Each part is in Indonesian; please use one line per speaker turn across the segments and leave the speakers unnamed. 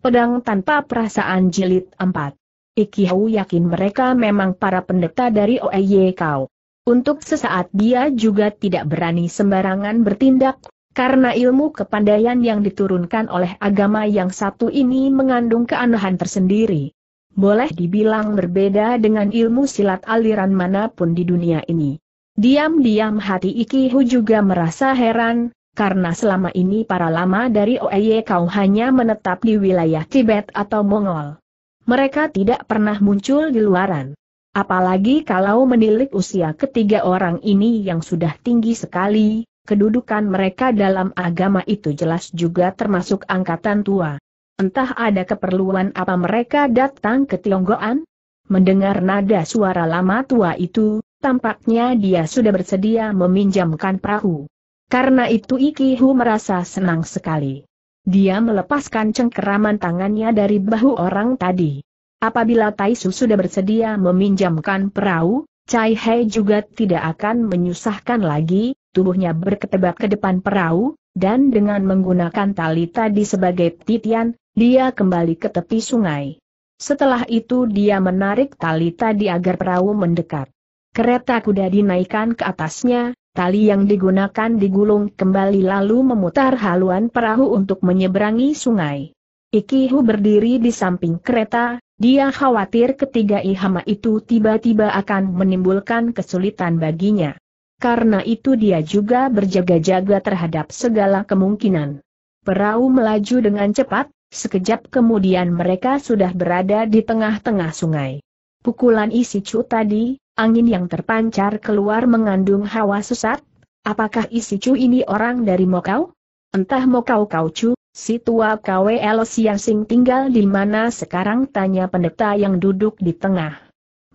Pedang tanpa perasaan jilid 4. Ikihau yakin mereka memang para pendeta dari OEY Kau. Untuk sesaat dia juga tidak berani sembarangan bertindak, karena ilmu kepandaian yang diturunkan oleh agama yang satu ini mengandung keanehan tersendiri. Boleh dibilang berbeda dengan ilmu silat aliran manapun di dunia ini. Diam-diam hati Ikihu juga merasa heran, karena selama ini para lama dari OEY kau hanya menetap di wilayah Tibet atau Mongol. Mereka tidak pernah muncul di luaran. Apalagi kalau menilik usia ketiga orang ini yang sudah tinggi sekali, kedudukan mereka dalam agama itu jelas juga termasuk angkatan tua. Entah ada keperluan apa mereka datang ke Tionggoan? Mendengar nada suara lama tua itu, tampaknya dia sudah bersedia meminjamkan perahu. Karena itu Ikihu merasa senang sekali. Dia melepaskan cengkeraman tangannya dari bahu orang tadi. Apabila Taisu sudah bersedia meminjamkan perahu, Cai Hei juga tidak akan menyusahkan lagi, tubuhnya berketebak ke depan perahu, dan dengan menggunakan tali tadi sebagai titian, dia kembali ke tepi sungai. Setelah itu dia menarik tali tadi agar perahu mendekat. Kereta kuda dinaikkan ke atasnya, Tali yang digunakan digulung kembali lalu memutar haluan perahu untuk menyeberangi sungai. Ikihu berdiri di samping kereta, dia khawatir ketiga ihama itu tiba-tiba akan menimbulkan kesulitan baginya. Karena itu dia juga berjaga-jaga terhadap segala kemungkinan. Perahu melaju dengan cepat, sekejap kemudian mereka sudah berada di tengah-tengah sungai. Pukulan isi cu tadi, angin yang terpancar keluar mengandung hawa sesat? Apakah isi cu ini orang dari Mokau? Entah Mokau Kau Cu, si tua KWL Siasing tinggal di mana sekarang tanya pendeta yang duduk di tengah.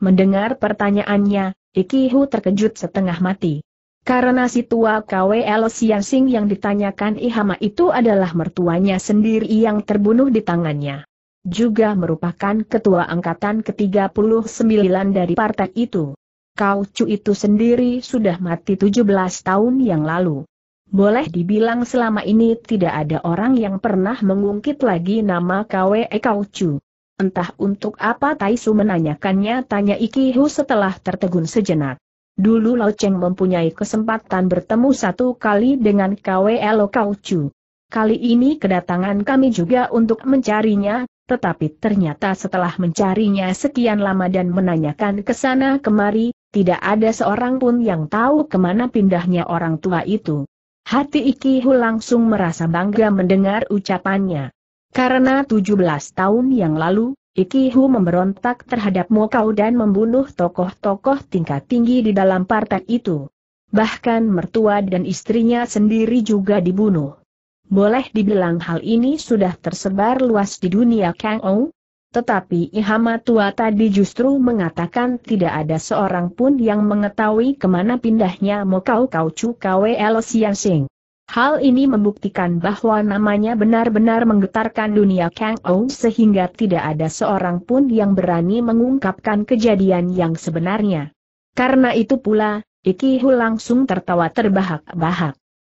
Mendengar pertanyaannya, Ikihu terkejut setengah mati. Karena si tua KWL Siasing yang ditanyakan Ihama itu adalah mertuanya sendiri yang terbunuh di tangannya juga merupakan ketua angkatan ke-39 dari partai itu. Kau Chu itu sendiri sudah mati 17 tahun yang lalu. Boleh dibilang selama ini tidak ada orang yang pernah mengungkit lagi nama KWE Kau Chu. Entah untuk apa Taisu menanyakannya tanya Ikihu setelah tertegun sejenak. Dulu Lao Cheng mempunyai kesempatan bertemu satu kali dengan KWE Lo Kau Chu. Kali ini kedatangan kami juga untuk mencarinya, tetapi ternyata setelah mencarinya sekian lama dan menanyakan ke sana kemari, tidak ada seorang pun yang tahu kemana pindahnya orang tua itu. Hati Ikihu langsung merasa bangga mendengar ucapannya. Karena 17 tahun yang lalu, Ikihu memberontak terhadap Mokau dan membunuh tokoh-tokoh tingkat tinggi di dalam partai itu. Bahkan mertua dan istrinya sendiri juga dibunuh. Boleh dibilang hal ini sudah tersebar luas di dunia Kang Ou, tetapi Ihama tua tadi justru mengatakan tidak ada seorang pun yang mengetahui kemana pindahnya Mokau Kau Chu KWL e Sian Sing. Hal ini membuktikan bahwa namanya benar-benar menggetarkan dunia Kang Ou sehingga tidak ada seorang pun yang berani mengungkapkan kejadian yang sebenarnya. Karena itu pula, Iki Hu langsung tertawa terbahak-bahak.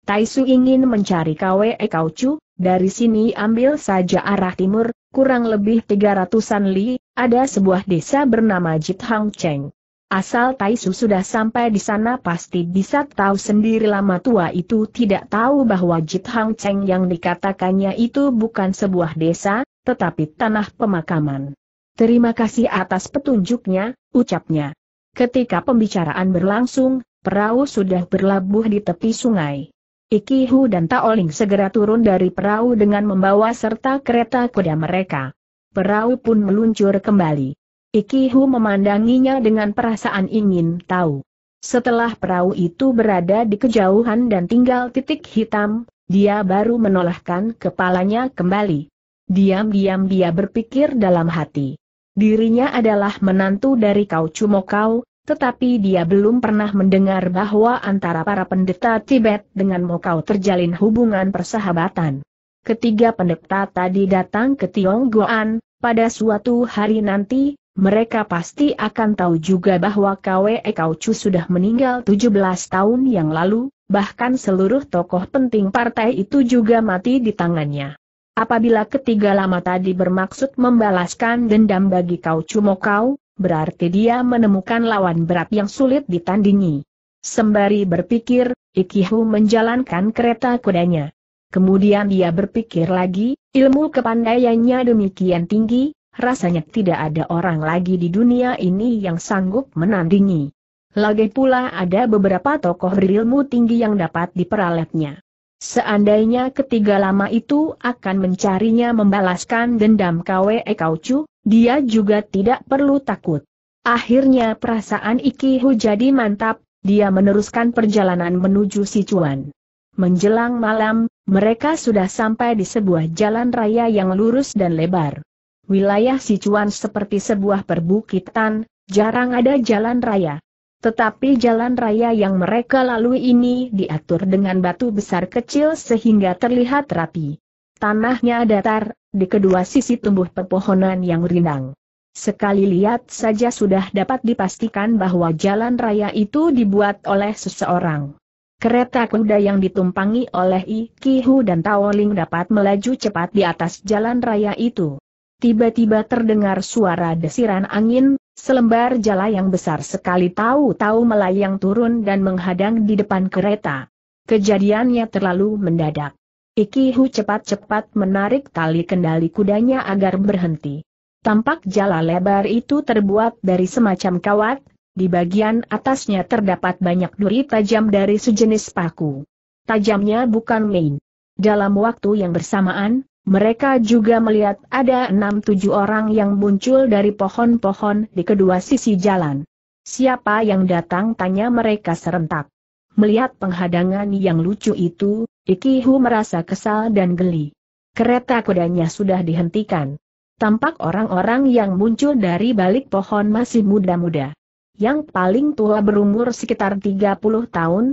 Taisu ingin mencari KWE chu. dari sini ambil saja arah timur, kurang lebih 300-an li, ada sebuah desa bernama Jit Hang Cheng. Asal Taisu sudah sampai di sana pasti bisa tahu sendiri lama tua itu tidak tahu bahwa Jit Hang Cheng yang dikatakannya itu bukan sebuah desa, tetapi tanah pemakaman. Terima kasih atas petunjuknya, ucapnya. Ketika pembicaraan berlangsung, perahu sudah berlabuh di tepi sungai. Ikihu dan Taoling segera turun dari perahu dengan membawa serta kereta kuda mereka. Perahu pun meluncur kembali. Ikihu memandanginya dengan perasaan ingin tahu. Setelah perahu itu berada di kejauhan dan tinggal titik hitam, dia baru menolakkan kepalanya kembali. Diam-diam dia berpikir dalam hati. Dirinya adalah menantu dari Kau Cumokau, tetapi dia belum pernah mendengar bahwa antara para pendeta Tibet dengan Mokau terjalin hubungan persahabatan. Ketiga pendeta tadi datang ke Tionggoan, pada suatu hari nanti, mereka pasti akan tahu juga bahwa Kwe Chu sudah meninggal 17 tahun yang lalu, bahkan seluruh tokoh penting partai itu juga mati di tangannya. Apabila ketiga lama tadi bermaksud membalaskan dendam bagi Kau Mokau? berarti dia menemukan lawan berat yang sulit ditandingi. Sembari berpikir, Ikihu menjalankan kereta kudanya. Kemudian dia berpikir lagi, ilmu kepandaiannya demikian tinggi, rasanya tidak ada orang lagi di dunia ini yang sanggup menandingi. Lagi pula ada beberapa tokoh berilmu tinggi yang dapat diperalatnya. Seandainya ketiga lama itu akan mencarinya membalaskan dendam KWE Kaucu, dia juga tidak perlu takut. Akhirnya perasaan Ikihu jadi mantap, dia meneruskan perjalanan menuju Sichuan. Menjelang malam, mereka sudah sampai di sebuah jalan raya yang lurus dan lebar. Wilayah Sichuan seperti sebuah perbukitan, jarang ada jalan raya. Tetapi jalan raya yang mereka lalui ini diatur dengan batu besar kecil sehingga terlihat rapi. Tanahnya datar, di kedua sisi tumbuh pepohonan yang rindang. Sekali lihat saja sudah dapat dipastikan bahwa jalan raya itu dibuat oleh seseorang. Kereta kuda yang ditumpangi oleh Ikihu dan Taoling dapat melaju cepat di atas jalan raya itu. Tiba-tiba terdengar suara desiran angin, selembar jala yang besar sekali tahu-tahu melayang turun dan menghadang di depan kereta. Kejadiannya terlalu mendadak. Ikihu cepat-cepat menarik tali kendali kudanya agar berhenti. Tampak jala lebar itu terbuat dari semacam kawat, di bagian atasnya terdapat banyak duri tajam dari sejenis paku. Tajamnya bukan main. Dalam waktu yang bersamaan, mereka juga melihat ada enam tujuh orang yang muncul dari pohon-pohon di kedua sisi jalan. Siapa yang datang tanya mereka serentak. Melihat penghadangan yang lucu itu, Ikihu merasa kesal dan geli. Kereta kudanya sudah dihentikan. Tampak orang-orang yang muncul dari balik pohon masih muda-muda. Yang paling tua berumur sekitar 30 tahun,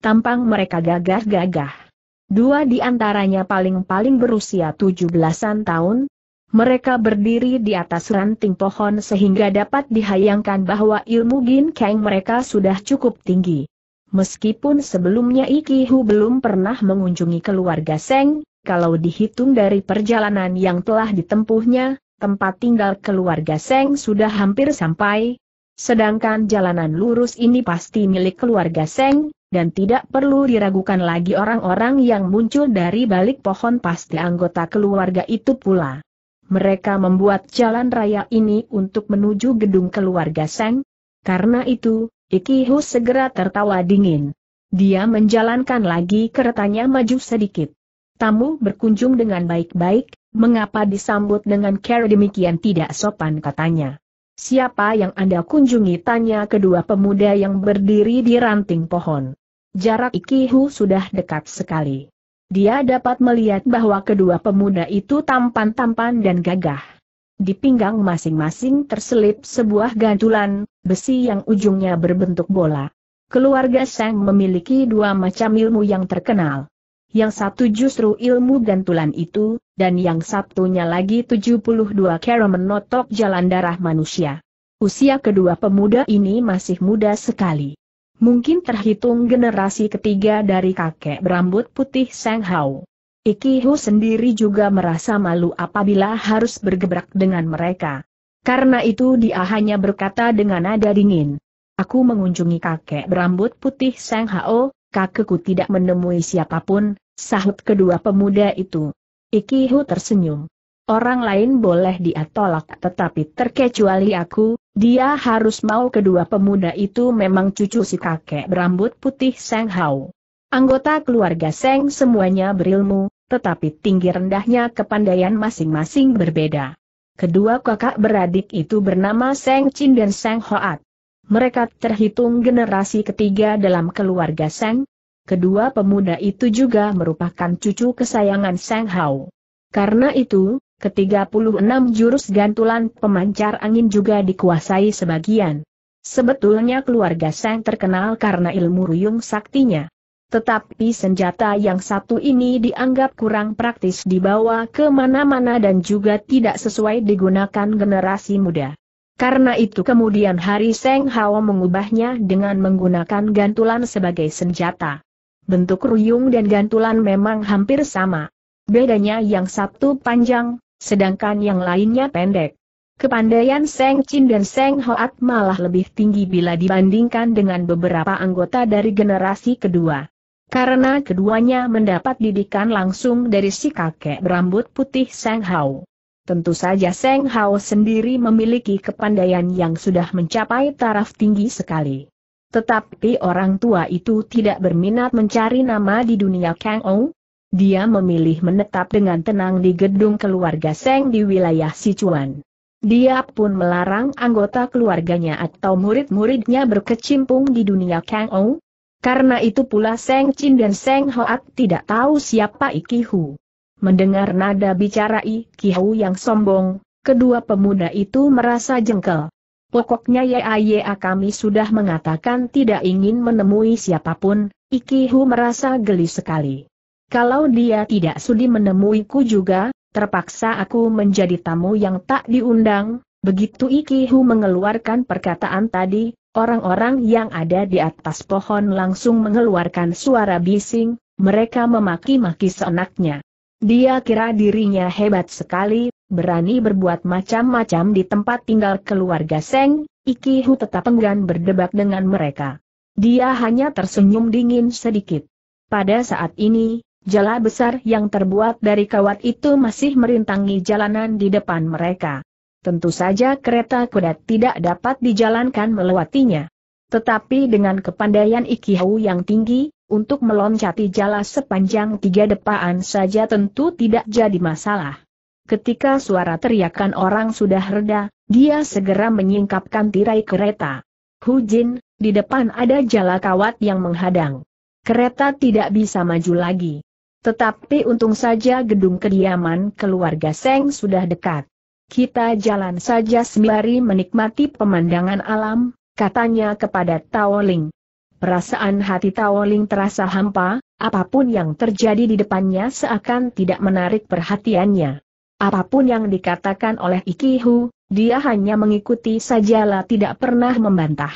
tampang mereka gagah-gagah. Dua di antaranya paling-paling berusia 17-an tahun, mereka berdiri di atas ranting pohon sehingga dapat dihayangkan bahwa ilmu Gin Kang mereka sudah cukup tinggi. Meskipun sebelumnya Ikihu belum pernah mengunjungi keluarga Seng, kalau dihitung dari perjalanan yang telah ditempuhnya, tempat tinggal keluarga Seng sudah hampir sampai. Sedangkan jalanan lurus ini pasti milik keluarga Seng, dan tidak perlu diragukan lagi orang-orang yang muncul dari balik pohon pasti anggota keluarga itu pula. Mereka membuat jalan raya ini untuk menuju gedung keluarga Seng. Karena itu, Ikihu segera tertawa dingin. Dia menjalankan lagi keretanya maju sedikit. Tamu berkunjung dengan baik-baik, mengapa disambut dengan care demikian tidak sopan katanya. Siapa yang Anda kunjungi tanya kedua pemuda yang berdiri di ranting pohon. Jarak Ikihu sudah dekat sekali. Dia dapat melihat bahwa kedua pemuda itu tampan-tampan dan gagah. Di pinggang masing-masing terselip sebuah gantulan, besi yang ujungnya berbentuk bola. Keluarga Sang memiliki dua macam ilmu yang terkenal. Yang satu justru ilmu gantulan itu, dan yang satunya lagi 72 kera menotok jalan darah manusia. Usia kedua pemuda ini masih muda sekali. Mungkin terhitung generasi ketiga dari kakek berambut putih Sang Hao. Iki Hu sendiri juga merasa malu apabila harus bergebrak dengan mereka. Karena itu dia hanya berkata dengan nada dingin. Aku mengunjungi kakek berambut putih Sang Hao, kakekku tidak menemui siapapun, sahut kedua pemuda itu. Ikihu tersenyum. Orang lain boleh dia tolak tetapi terkecuali aku, dia harus mau kedua pemuda itu memang cucu si kakek berambut putih Sang Hao. Anggota keluarga Seng semuanya berilmu, tetapi tinggi rendahnya kepandaian masing-masing berbeda. Kedua kakak beradik itu bernama Seng Chin dan Seng Hoat. Mereka terhitung generasi ketiga dalam keluarga Seng. Kedua pemuda itu juga merupakan cucu kesayangan Seng Hao. Karena itu, ketiga puluh enam jurus gantulan pemancar angin juga dikuasai sebagian. Sebetulnya keluarga Seng terkenal karena ilmu ruyung saktinya. Tetapi senjata yang satu ini dianggap kurang praktis dibawa ke mana-mana dan juga tidak sesuai digunakan generasi muda. Karena itu kemudian Hari Seng Hao mengubahnya dengan menggunakan gantulan sebagai senjata. Bentuk ruyung dan gantulan memang hampir sama. Bedanya yang satu panjang, sedangkan yang lainnya pendek. Kepandaian Seng Chin dan Seng Hoat malah lebih tinggi bila dibandingkan dengan beberapa anggota dari generasi kedua. Karena keduanya mendapat didikan langsung dari si kakek berambut putih Seng Hao. Tentu saja Seng Hao sendiri memiliki kepandaian yang sudah mencapai taraf tinggi sekali. Tetapi orang tua itu tidak berminat mencari nama di dunia Kang Ou. Dia memilih menetap dengan tenang di gedung keluarga Seng di wilayah Sichuan. Dia pun melarang anggota keluarganya atau murid-muridnya berkecimpung di dunia Kang Ou, karena itu pula Seng Chin dan Seng Hoat tidak tahu siapa Iki Hu. Mendengar nada bicara Hu yang sombong, kedua pemuda itu merasa jengkel. Pokoknya YAYA kami sudah mengatakan tidak ingin menemui siapapun, Iki Hu merasa geli sekali. Kalau dia tidak sudi menemuiku juga, terpaksa aku menjadi tamu yang tak diundang, begitu Iki Hu mengeluarkan perkataan tadi, Orang-orang yang ada di atas pohon langsung mengeluarkan suara bising, mereka memaki-maki seenaknya. Dia kira dirinya hebat sekali, berani berbuat macam-macam di tempat tinggal keluarga Seng, Ikihu tetap enggan berdebat dengan mereka. Dia hanya tersenyum dingin sedikit. Pada saat ini, jala besar yang terbuat dari kawat itu masih merintangi jalanan di depan mereka tentu saja kereta kuda tidak dapat dijalankan melewatinya. Tetapi dengan kepandaian Ikihau yang tinggi, untuk meloncati jala sepanjang tiga depaan saja tentu tidak jadi masalah. Ketika suara teriakan orang sudah reda, dia segera menyingkapkan tirai kereta. Hujin, di depan ada jala kawat yang menghadang. Kereta tidak bisa maju lagi. Tetapi untung saja gedung kediaman keluarga Seng sudah dekat kita jalan saja sembari menikmati pemandangan alam, katanya kepada Taoling. Perasaan hati Taoling terasa hampa, apapun yang terjadi di depannya seakan tidak menarik perhatiannya. Apapun yang dikatakan oleh Ikihu, dia hanya mengikuti sajalah tidak pernah membantah.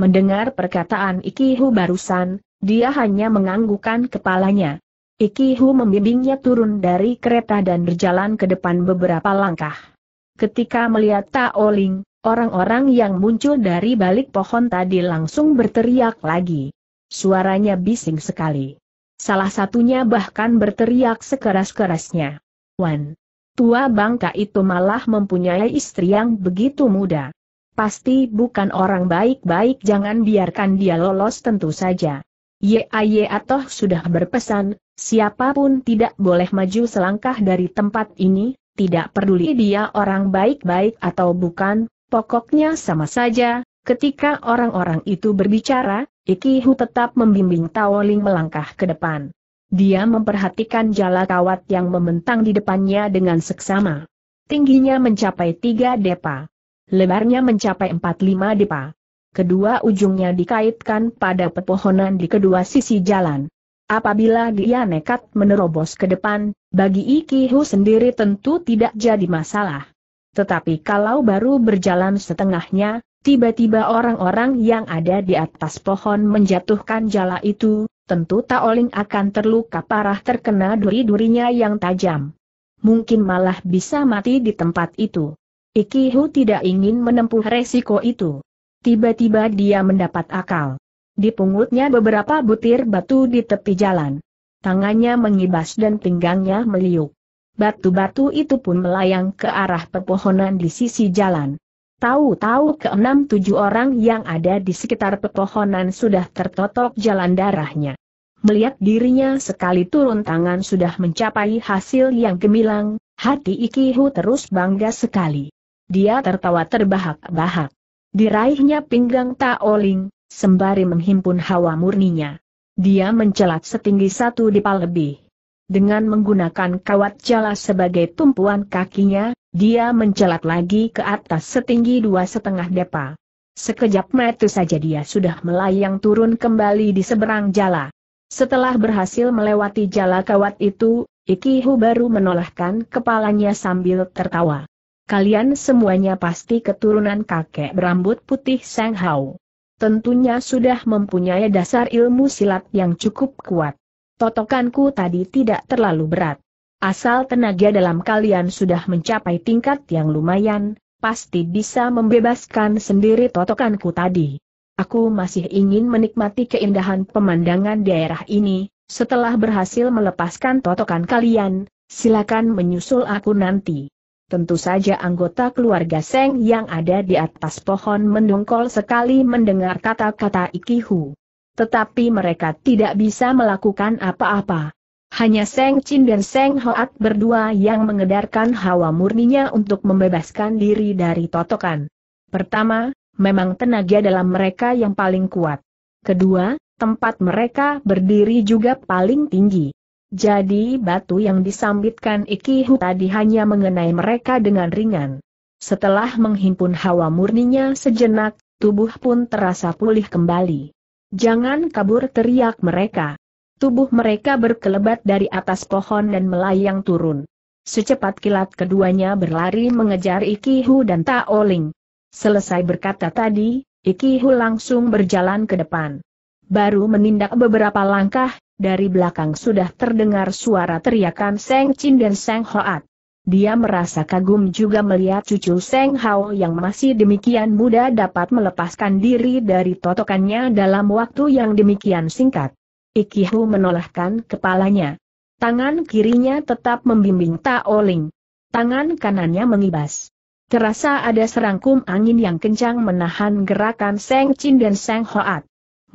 Mendengar perkataan Ikihu barusan, dia hanya menganggukkan kepalanya. Ikihu membimbingnya turun dari kereta dan berjalan ke depan beberapa langkah. Ketika melihat Taoling, orang-orang yang muncul dari balik pohon tadi langsung berteriak lagi. Suaranya bising sekali. Salah satunya bahkan berteriak sekeras-kerasnya. Wan. Tua bangka itu malah mempunyai istri yang begitu muda. Pasti bukan orang baik-baik jangan biarkan dia lolos tentu saja. Ye aye atau sudah berpesan, siapapun tidak boleh maju selangkah dari tempat ini, tidak peduli dia orang baik-baik atau bukan, pokoknya sama saja, ketika orang-orang itu berbicara, Iki tetap membimbing Tao melangkah ke depan. Dia memperhatikan jala kawat yang membentang di depannya dengan seksama. Tingginya mencapai tiga depa. Lebarnya mencapai empat lima depa. Kedua ujungnya dikaitkan pada pepohonan di kedua sisi jalan. Apabila dia nekat menerobos ke depan, bagi Ikihu sendiri tentu tidak jadi masalah. Tetapi kalau baru berjalan setengahnya, tiba-tiba orang-orang yang ada di atas pohon menjatuhkan jala itu, tentu Taoling akan terluka parah terkena duri-durinya yang tajam. Mungkin malah bisa mati di tempat itu. Ikihu tidak ingin menempuh resiko itu. Tiba-tiba dia mendapat akal. Dipungutnya beberapa butir batu di tepi jalan. Tangannya mengibas dan pinggangnya meliuk. Batu-batu itu pun melayang ke arah pepohonan di sisi jalan. Tahu-tahu ke enam tujuh orang yang ada di sekitar pepohonan sudah tertotok jalan darahnya. Melihat dirinya sekali turun tangan sudah mencapai hasil yang gemilang, hati Ikihu terus bangga sekali. Dia tertawa terbahak-bahak. Diraihnya pinggang Taoling, sembari menghimpun hawa murninya. Dia mencelat setinggi satu dipal lebih. Dengan menggunakan kawat jala sebagai tumpuan kakinya, dia mencelat lagi ke atas setinggi dua setengah depa. Sekejap metu saja dia sudah melayang turun kembali di seberang jala. Setelah berhasil melewati jala kawat itu, Ikihu baru menolahkan kepalanya sambil tertawa. Kalian semuanya pasti keturunan kakek berambut putih Sang Hau tentunya sudah mempunyai dasar ilmu silat yang cukup kuat. Totokanku tadi tidak terlalu berat. Asal tenaga dalam kalian sudah mencapai tingkat yang lumayan, pasti bisa membebaskan sendiri totokanku tadi. Aku masih ingin menikmati keindahan pemandangan daerah ini, setelah berhasil melepaskan totokan kalian, silakan menyusul aku nanti. Tentu saja anggota keluarga Seng yang ada di atas pohon mendongkol sekali mendengar kata-kata Ikihu. Tetapi mereka tidak bisa melakukan apa-apa. Hanya Seng Chin dan Seng Hoat berdua yang mengedarkan hawa murninya untuk membebaskan diri dari totokan. Pertama, memang tenaga dalam mereka yang paling kuat. Kedua, tempat mereka berdiri juga paling tinggi. Jadi batu yang disambitkan Ikihu tadi hanya mengenai mereka dengan ringan. Setelah menghimpun hawa murninya sejenak, tubuh pun terasa pulih kembali. Jangan kabur teriak mereka. Tubuh mereka berkelebat dari atas pohon dan melayang turun. Secepat kilat keduanya berlari mengejar Ikihu dan Taoling. Selesai berkata tadi, Ikihu langsung berjalan ke depan. Baru menindak beberapa langkah, dari belakang sudah terdengar suara teriakan Seng Chin dan Seng Hoat. Dia merasa kagum juga melihat cucu Seng Hao yang masih demikian muda dapat melepaskan diri dari totokannya dalam waktu yang demikian singkat. Ikihu menolehkan kepalanya. Tangan kirinya tetap membimbing Taoling. Tangan kanannya mengibas. Terasa ada serangkum angin yang kencang menahan gerakan Seng Chin dan Seng Hoat.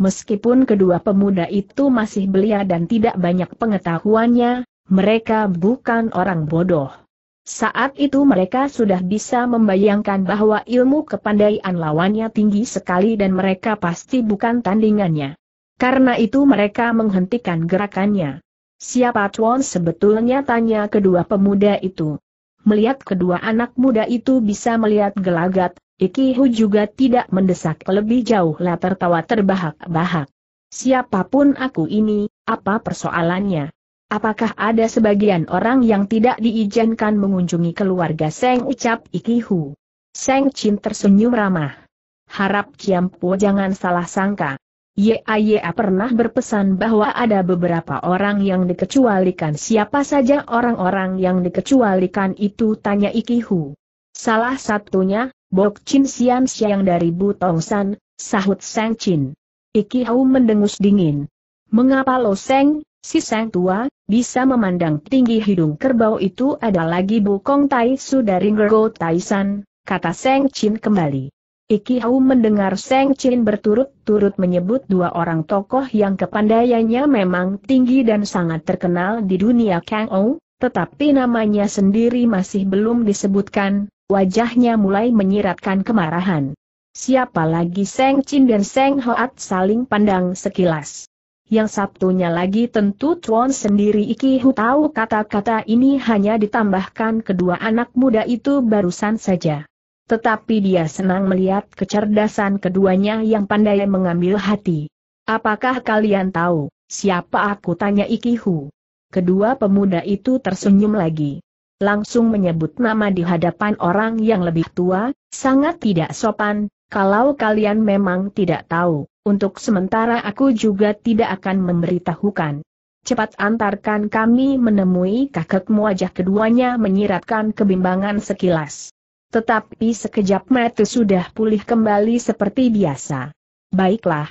Meskipun kedua pemuda itu masih belia dan tidak banyak pengetahuannya, mereka bukan orang bodoh. Saat itu mereka sudah bisa membayangkan bahwa ilmu kepandaian lawannya tinggi sekali dan mereka pasti bukan tandingannya. Karena itu mereka menghentikan gerakannya. Siapa Chuan sebetulnya tanya kedua pemuda itu. Melihat kedua anak muda itu bisa melihat gelagat, Ikihu juga tidak mendesak lebih jauh lah tertawa terbahak-bahak. Siapapun aku ini, apa persoalannya? Apakah ada sebagian orang yang tidak diizinkan mengunjungi keluarga Seng ucap Ikihu? Seng Chin tersenyum ramah. Harap Kiampu jangan salah sangka. YAYA pernah berpesan bahwa ada beberapa orang yang dikecualikan siapa saja orang-orang yang dikecualikan itu tanya Ikihu. Salah satunya, Bok Chin Sian Siang dari Butongsan. sahut Sang Chin. Ikihu mendengus dingin. Mengapa lo Seng, si Sang tua, bisa memandang tinggi hidung kerbau itu ada lagi Bukong Tai Su dari Ngergo Tai San, kata Seng Chin kembali. Iki Hau mendengar Seng Chin berturut-turut menyebut dua orang tokoh yang kepandaiannya memang tinggi dan sangat terkenal di dunia Kang Ou, tetapi namanya sendiri masih belum disebutkan, wajahnya mulai menyiratkan kemarahan. Siapa lagi Seng Chin dan Seng Hoat saling pandang sekilas. Yang satunya lagi tentu Chuan sendiri Iki Hu tahu kata-kata ini hanya ditambahkan kedua anak muda itu barusan saja. Tetapi dia senang melihat kecerdasan keduanya yang pandai mengambil hati. Apakah kalian tahu, siapa aku tanya Ikihu? Kedua pemuda itu tersenyum lagi. Langsung menyebut nama di hadapan orang yang lebih tua, sangat tidak sopan, kalau kalian memang tidak tahu, untuk sementara aku juga tidak akan memberitahukan. Cepat antarkan kami menemui kakekmu wajah keduanya menyiratkan kebimbangan sekilas. Tetapi sekejap mata sudah pulih kembali seperti biasa. Baiklah.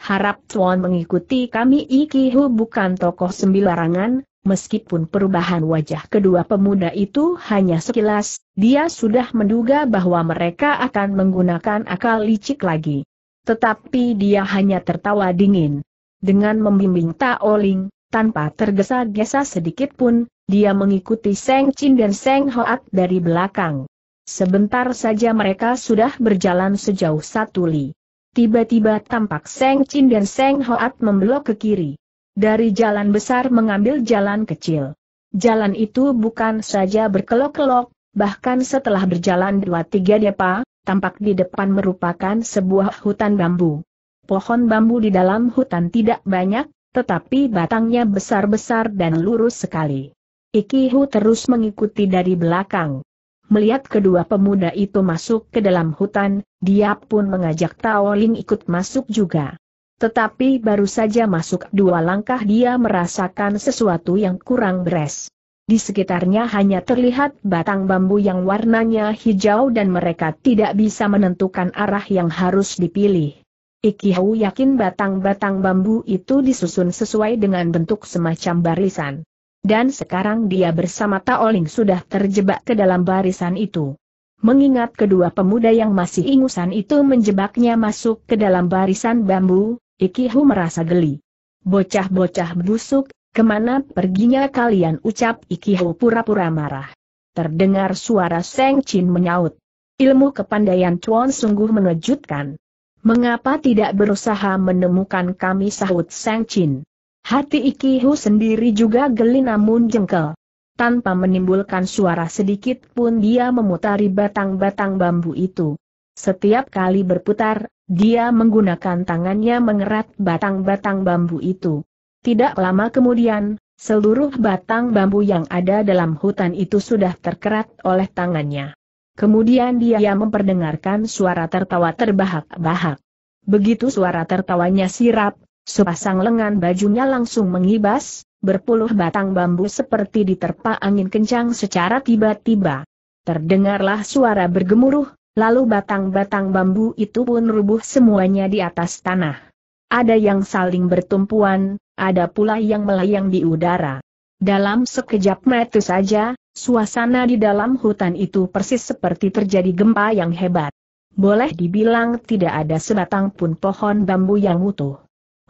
Harap Tuan mengikuti kami Ikihu bukan tokoh sembilarangan, meskipun perubahan wajah kedua pemuda itu hanya sekilas, dia sudah menduga bahwa mereka akan menggunakan akal licik lagi. Tetapi dia hanya tertawa dingin. Dengan membimbing Ling, tanpa tergesa-gesa sedikit pun, dia mengikuti Seng Chin dan Seng Hoat dari belakang. Sebentar saja mereka sudah berjalan sejauh satu li. Tiba-tiba tampak Seng Chin dan Seng Hoat membelok ke kiri. Dari jalan besar mengambil jalan kecil. Jalan itu bukan saja berkelok-kelok, bahkan setelah berjalan dua tiga depa, tampak di depan merupakan sebuah hutan bambu. Pohon bambu di dalam hutan tidak banyak, tetapi batangnya besar-besar dan lurus sekali. Ikihu terus mengikuti dari belakang. Melihat kedua pemuda itu masuk ke dalam hutan, dia pun mengajak Tao Ling ikut masuk juga. Tetapi baru saja masuk dua langkah dia merasakan sesuatu yang kurang beres. Di sekitarnya hanya terlihat batang bambu yang warnanya hijau dan mereka tidak bisa menentukan arah yang harus dipilih. Ikihau yakin batang-batang bambu itu disusun sesuai dengan bentuk semacam barisan. Dan sekarang dia bersama Taoling sudah terjebak ke dalam barisan itu. Mengingat kedua pemuda yang masih ingusan itu menjebaknya masuk ke dalam barisan bambu, Ikihu merasa geli. Bocah-bocah busuk, kemana perginya kalian ucap Ikihu pura-pura marah. Terdengar suara Seng Chin menyaut. Ilmu kepandaian Chuan sungguh mengejutkan. Mengapa tidak berusaha menemukan kami sahut Seng Chin? Hati Ikihu sendiri juga geli namun jengkel. Tanpa menimbulkan suara sedikit pun dia memutari batang-batang bambu itu. Setiap kali berputar, dia menggunakan tangannya mengerat batang-batang bambu itu. Tidak lama kemudian, seluruh batang bambu yang ada dalam hutan itu sudah terkerat oleh tangannya. Kemudian dia memperdengarkan suara tertawa terbahak-bahak. Begitu suara tertawanya sirap, Sepasang lengan bajunya langsung mengibas, berpuluh batang bambu seperti diterpa angin kencang secara tiba-tiba. Terdengarlah suara bergemuruh, lalu batang-batang bambu itu pun rubuh semuanya di atas tanah. Ada yang saling bertumpuan, ada pula yang melayang di udara. Dalam sekejap mata saja, suasana di dalam hutan itu persis seperti terjadi gempa yang hebat. Boleh dibilang tidak ada sebatang pun pohon bambu yang utuh.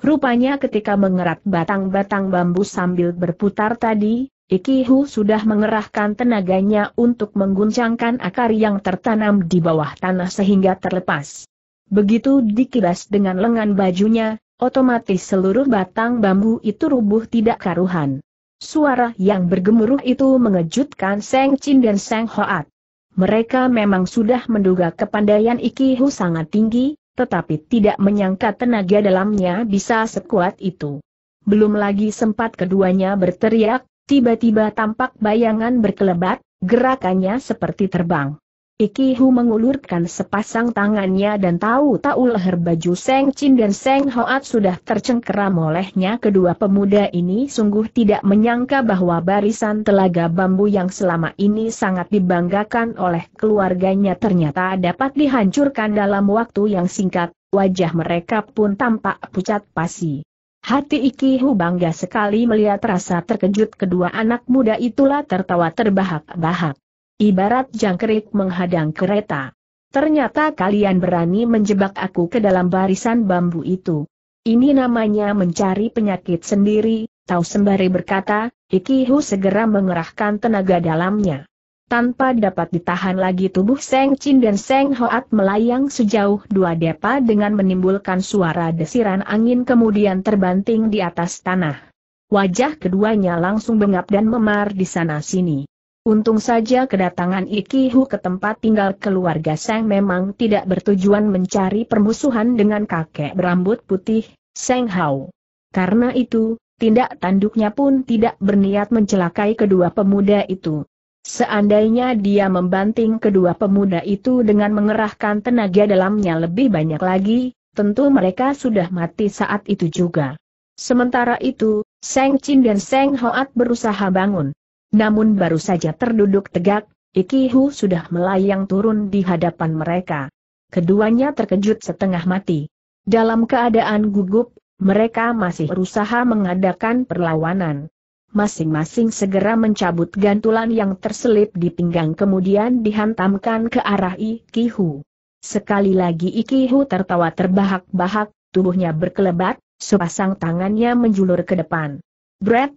Rupanya ketika mengerat batang-batang bambu sambil berputar tadi, Ikihu sudah mengerahkan tenaganya untuk mengguncangkan akar yang tertanam di bawah tanah sehingga terlepas. Begitu dikibas dengan lengan bajunya, otomatis seluruh batang bambu itu rubuh tidak karuhan. Suara yang bergemuruh itu mengejutkan Seng Chin dan Seng Hoat. Mereka memang sudah menduga kepandaian Ikihu sangat tinggi, tetapi tidak menyangka tenaga dalamnya bisa sekuat itu. Belum lagi sempat keduanya berteriak, tiba-tiba tampak bayangan berkelebat, gerakannya seperti terbang. Ikihu mengulurkan sepasang tangannya dan tahu-tahu leher baju Seng Chin dan Seng Hoat sudah tercengkeram olehnya kedua pemuda ini sungguh tidak menyangka bahwa barisan telaga bambu yang selama ini sangat dibanggakan oleh keluarganya ternyata dapat dihancurkan dalam waktu yang singkat, wajah mereka pun tampak pucat pasi. Hati Ikihu bangga sekali melihat rasa terkejut kedua anak muda itulah tertawa terbahak-bahak. Ibarat jangkrik menghadang kereta. Ternyata kalian berani menjebak aku ke dalam barisan bambu itu. Ini namanya mencari penyakit sendiri, tahu sembari berkata, Ikihu segera mengerahkan tenaga dalamnya. Tanpa dapat ditahan lagi tubuh Seng Chin dan Seng Hoat melayang sejauh dua depa dengan menimbulkan suara desiran angin kemudian terbanting di atas tanah. Wajah keduanya langsung bengap dan memar di sana-sini. Untung saja kedatangan Ikihu ke tempat tinggal keluarga Seng memang tidak bertujuan mencari permusuhan dengan kakek berambut putih, Seng Hao. Karena itu, tindak tanduknya pun tidak berniat mencelakai kedua pemuda itu. Seandainya dia membanting kedua pemuda itu dengan mengerahkan tenaga dalamnya lebih banyak lagi, tentu mereka sudah mati saat itu juga. Sementara itu, Seng Chin dan Seng Hoat berusaha bangun. Namun baru saja terduduk tegak, Ikihu sudah melayang turun di hadapan mereka. Keduanya terkejut setengah mati. Dalam keadaan gugup, mereka masih berusaha mengadakan perlawanan. Masing-masing segera mencabut gantulan yang terselip di pinggang kemudian dihantamkan ke arah Ikihu. Sekali lagi Ikihu tertawa terbahak-bahak, tubuhnya berkelebat, sepasang tangannya menjulur ke depan. Bret!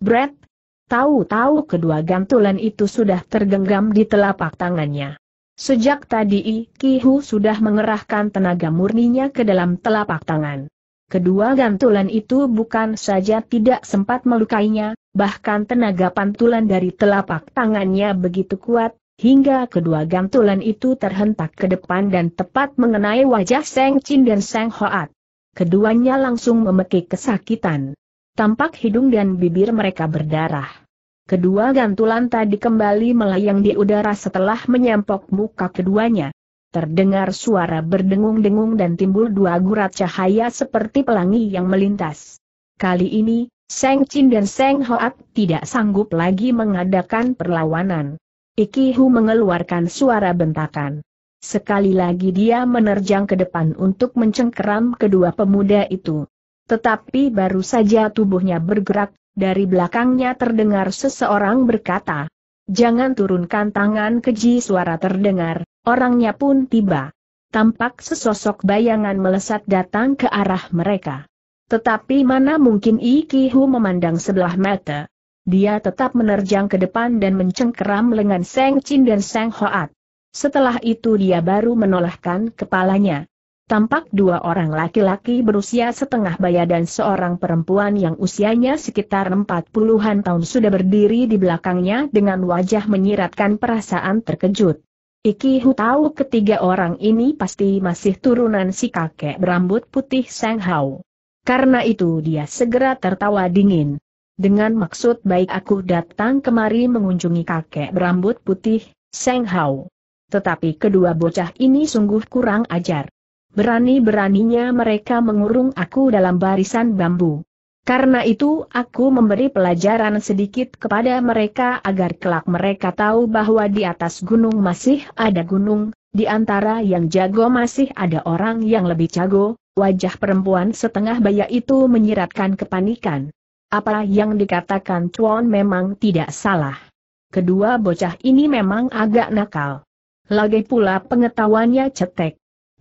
Bret! Tahu-tahu kedua gantulan itu sudah tergenggam di telapak tangannya. Sejak tadi Ki Hu sudah mengerahkan tenaga murninya ke dalam telapak tangan. Kedua gantulan itu bukan saja tidak sempat melukainya, bahkan tenaga pantulan dari telapak tangannya begitu kuat, hingga kedua gantulan itu terhentak ke depan dan tepat mengenai wajah Seng Chin dan Seng Hoat. Keduanya langsung memekik kesakitan. Tampak hidung dan bibir mereka berdarah. Kedua gantulan tadi kembali melayang di udara setelah menyampok muka keduanya. Terdengar suara berdengung-dengung dan timbul dua gurat cahaya seperti pelangi yang melintas. Kali ini, Seng Chin dan Seng Hoat tidak sanggup lagi mengadakan perlawanan. Hu mengeluarkan suara bentakan. Sekali lagi dia menerjang ke depan untuk mencengkeram kedua pemuda itu. Tetapi baru saja tubuhnya bergerak, dari belakangnya terdengar seseorang berkata, Jangan turunkan tangan keji suara terdengar, orangnya pun tiba. Tampak sesosok bayangan melesat datang ke arah mereka. Tetapi mana mungkin iki hu memandang sebelah mata. Dia tetap menerjang ke depan dan mencengkeram lengan Seng Chin dan Seng Hoat. Setelah itu dia baru menolakkan kepalanya. Tampak dua orang laki-laki berusia setengah baya dan seorang perempuan yang usianya sekitar empat puluhan tahun sudah berdiri di belakangnya dengan wajah menyiratkan perasaan terkejut. Iki Hu tahu ketiga orang ini pasti masih turunan si kakek berambut putih Sang Hao. Karena itu dia segera tertawa dingin. Dengan maksud baik aku datang kemari mengunjungi kakek berambut putih, Sang Hao. Tetapi kedua bocah ini sungguh kurang ajar. Berani-beraninya mereka mengurung aku dalam barisan bambu. Karena itu aku memberi pelajaran sedikit kepada mereka agar kelak mereka tahu bahwa di atas gunung masih ada gunung, di antara yang jago masih ada orang yang lebih jago, wajah perempuan setengah baya itu menyiratkan kepanikan. Apa yang dikatakan Tuan memang tidak salah. Kedua bocah ini memang agak nakal. Lagi pula pengetahuannya cetek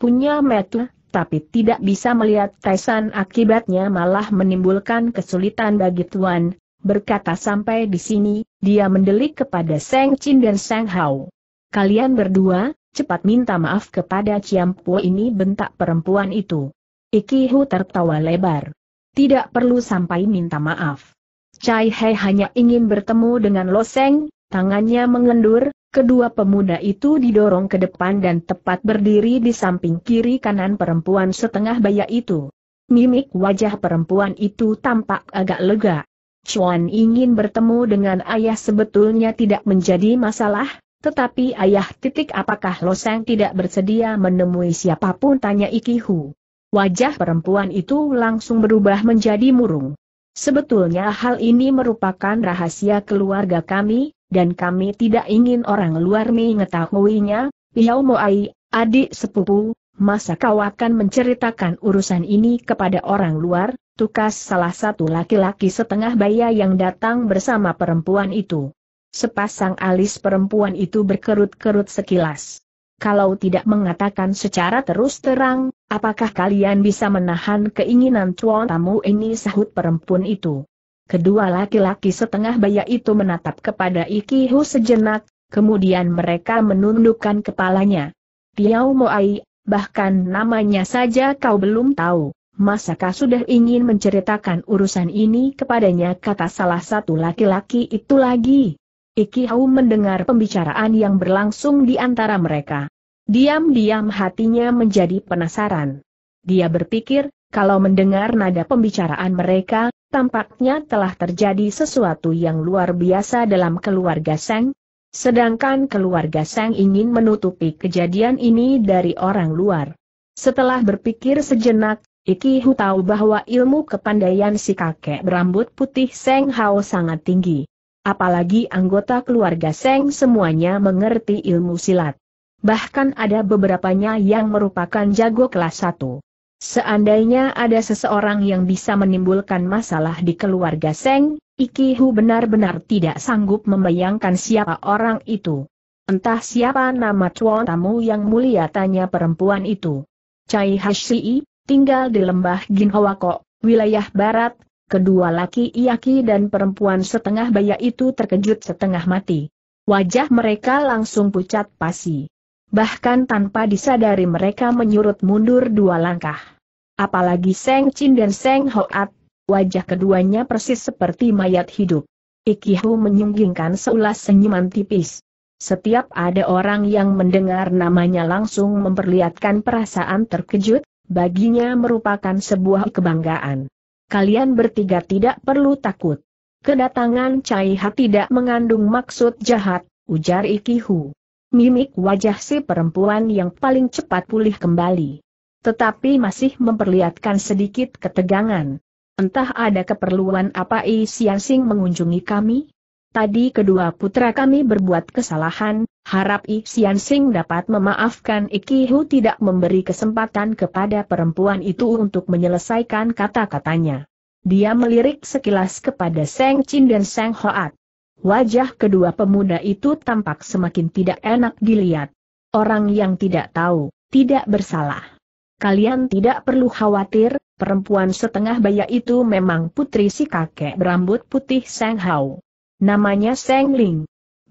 punya metu, tapi tidak bisa melihat Taisan akibatnya malah menimbulkan kesulitan bagi Tuan. Berkata sampai di sini, dia mendelik kepada Seng Chin dan Seng Hao. Kalian berdua, cepat minta maaf kepada Ciampu ini bentak perempuan itu. Ikihu tertawa lebar. Tidak perlu sampai minta maaf. Cai Hei hanya ingin bertemu dengan Lo Seng, Tangannya mengendur, kedua pemuda itu didorong ke depan dan tepat berdiri di samping kiri kanan perempuan setengah baya itu. Mimik wajah perempuan itu tampak agak lega. Chuan ingin bertemu dengan ayah sebetulnya tidak menjadi masalah, tetapi ayah titik apakah Loseng tidak bersedia menemui siapapun tanya Ikihu. Wajah perempuan itu langsung berubah menjadi murung. Sebetulnya hal ini merupakan rahasia keluarga kami, dan kami tidak ingin orang luar mengetahuinya, Piao Moai, adik sepupu, masa kau akan menceritakan urusan ini kepada orang luar, tukas salah satu laki-laki setengah baya yang datang bersama perempuan itu. Sepasang alis perempuan itu berkerut-kerut sekilas. Kalau tidak mengatakan secara terus terang, apakah kalian bisa menahan keinginan tuan tamu ini sahut perempuan itu? Kedua laki-laki setengah baya itu menatap kepada Iki Hu sejenak, kemudian mereka menundukkan kepalanya. Tiao Moai, bahkan namanya saja kau belum tahu. Masakah sudah ingin menceritakan urusan ini kepadanya kata salah satu laki-laki itu lagi. Iki Hu mendengar pembicaraan yang berlangsung di antara mereka. Diam-diam hatinya menjadi penasaran. Dia berpikir, kalau mendengar nada pembicaraan mereka, Tampaknya telah terjadi sesuatu yang luar biasa dalam keluarga Seng, sedangkan keluarga Seng ingin menutupi kejadian ini dari orang luar. Setelah berpikir sejenak, Iki Hu tahu bahwa ilmu kepandaian si kakek berambut putih Seng Hao sangat tinggi. Apalagi anggota keluarga Seng semuanya mengerti ilmu silat. Bahkan ada beberapanya yang merupakan jago kelas 1. Seandainya ada seseorang yang bisa menimbulkan masalah di keluarga Seng, Ikihu benar-benar tidak sanggup membayangkan siapa orang itu. Entah siapa nama cuan tamu yang mulia tanya perempuan itu. Cai Hashii, tinggal di lembah Ginhawako, wilayah barat, kedua laki Iaki dan perempuan setengah baya itu terkejut setengah mati. Wajah mereka langsung pucat pasi. Bahkan tanpa disadari mereka menyurut mundur dua langkah. Apalagi Seng Chin dan Seng Hoat, wajah keduanya persis seperti mayat hidup. Ikihu menyunggingkan seulas senyuman tipis. Setiap ada orang yang mendengar namanya langsung memperlihatkan perasaan terkejut, baginya merupakan sebuah kebanggaan. Kalian bertiga tidak perlu takut. Kedatangan Ha tidak mengandung maksud jahat, ujar Ikihu. Mimik wajah si perempuan yang paling cepat pulih kembali tetapi masih memperlihatkan sedikit ketegangan. Entah ada keperluan apa I Sian mengunjungi kami? Tadi kedua putra kami berbuat kesalahan, harap I Sian dapat memaafkan Iki Hu tidak memberi kesempatan kepada perempuan itu untuk menyelesaikan kata-katanya. Dia melirik sekilas kepada Seng Chin dan Seng Hoat. Wajah kedua pemuda itu tampak semakin tidak enak dilihat. Orang yang tidak tahu, tidak bersalah kalian tidak perlu khawatir, perempuan setengah baya itu memang putri si kakek berambut putih Seng Hao. Namanya Seng Ling.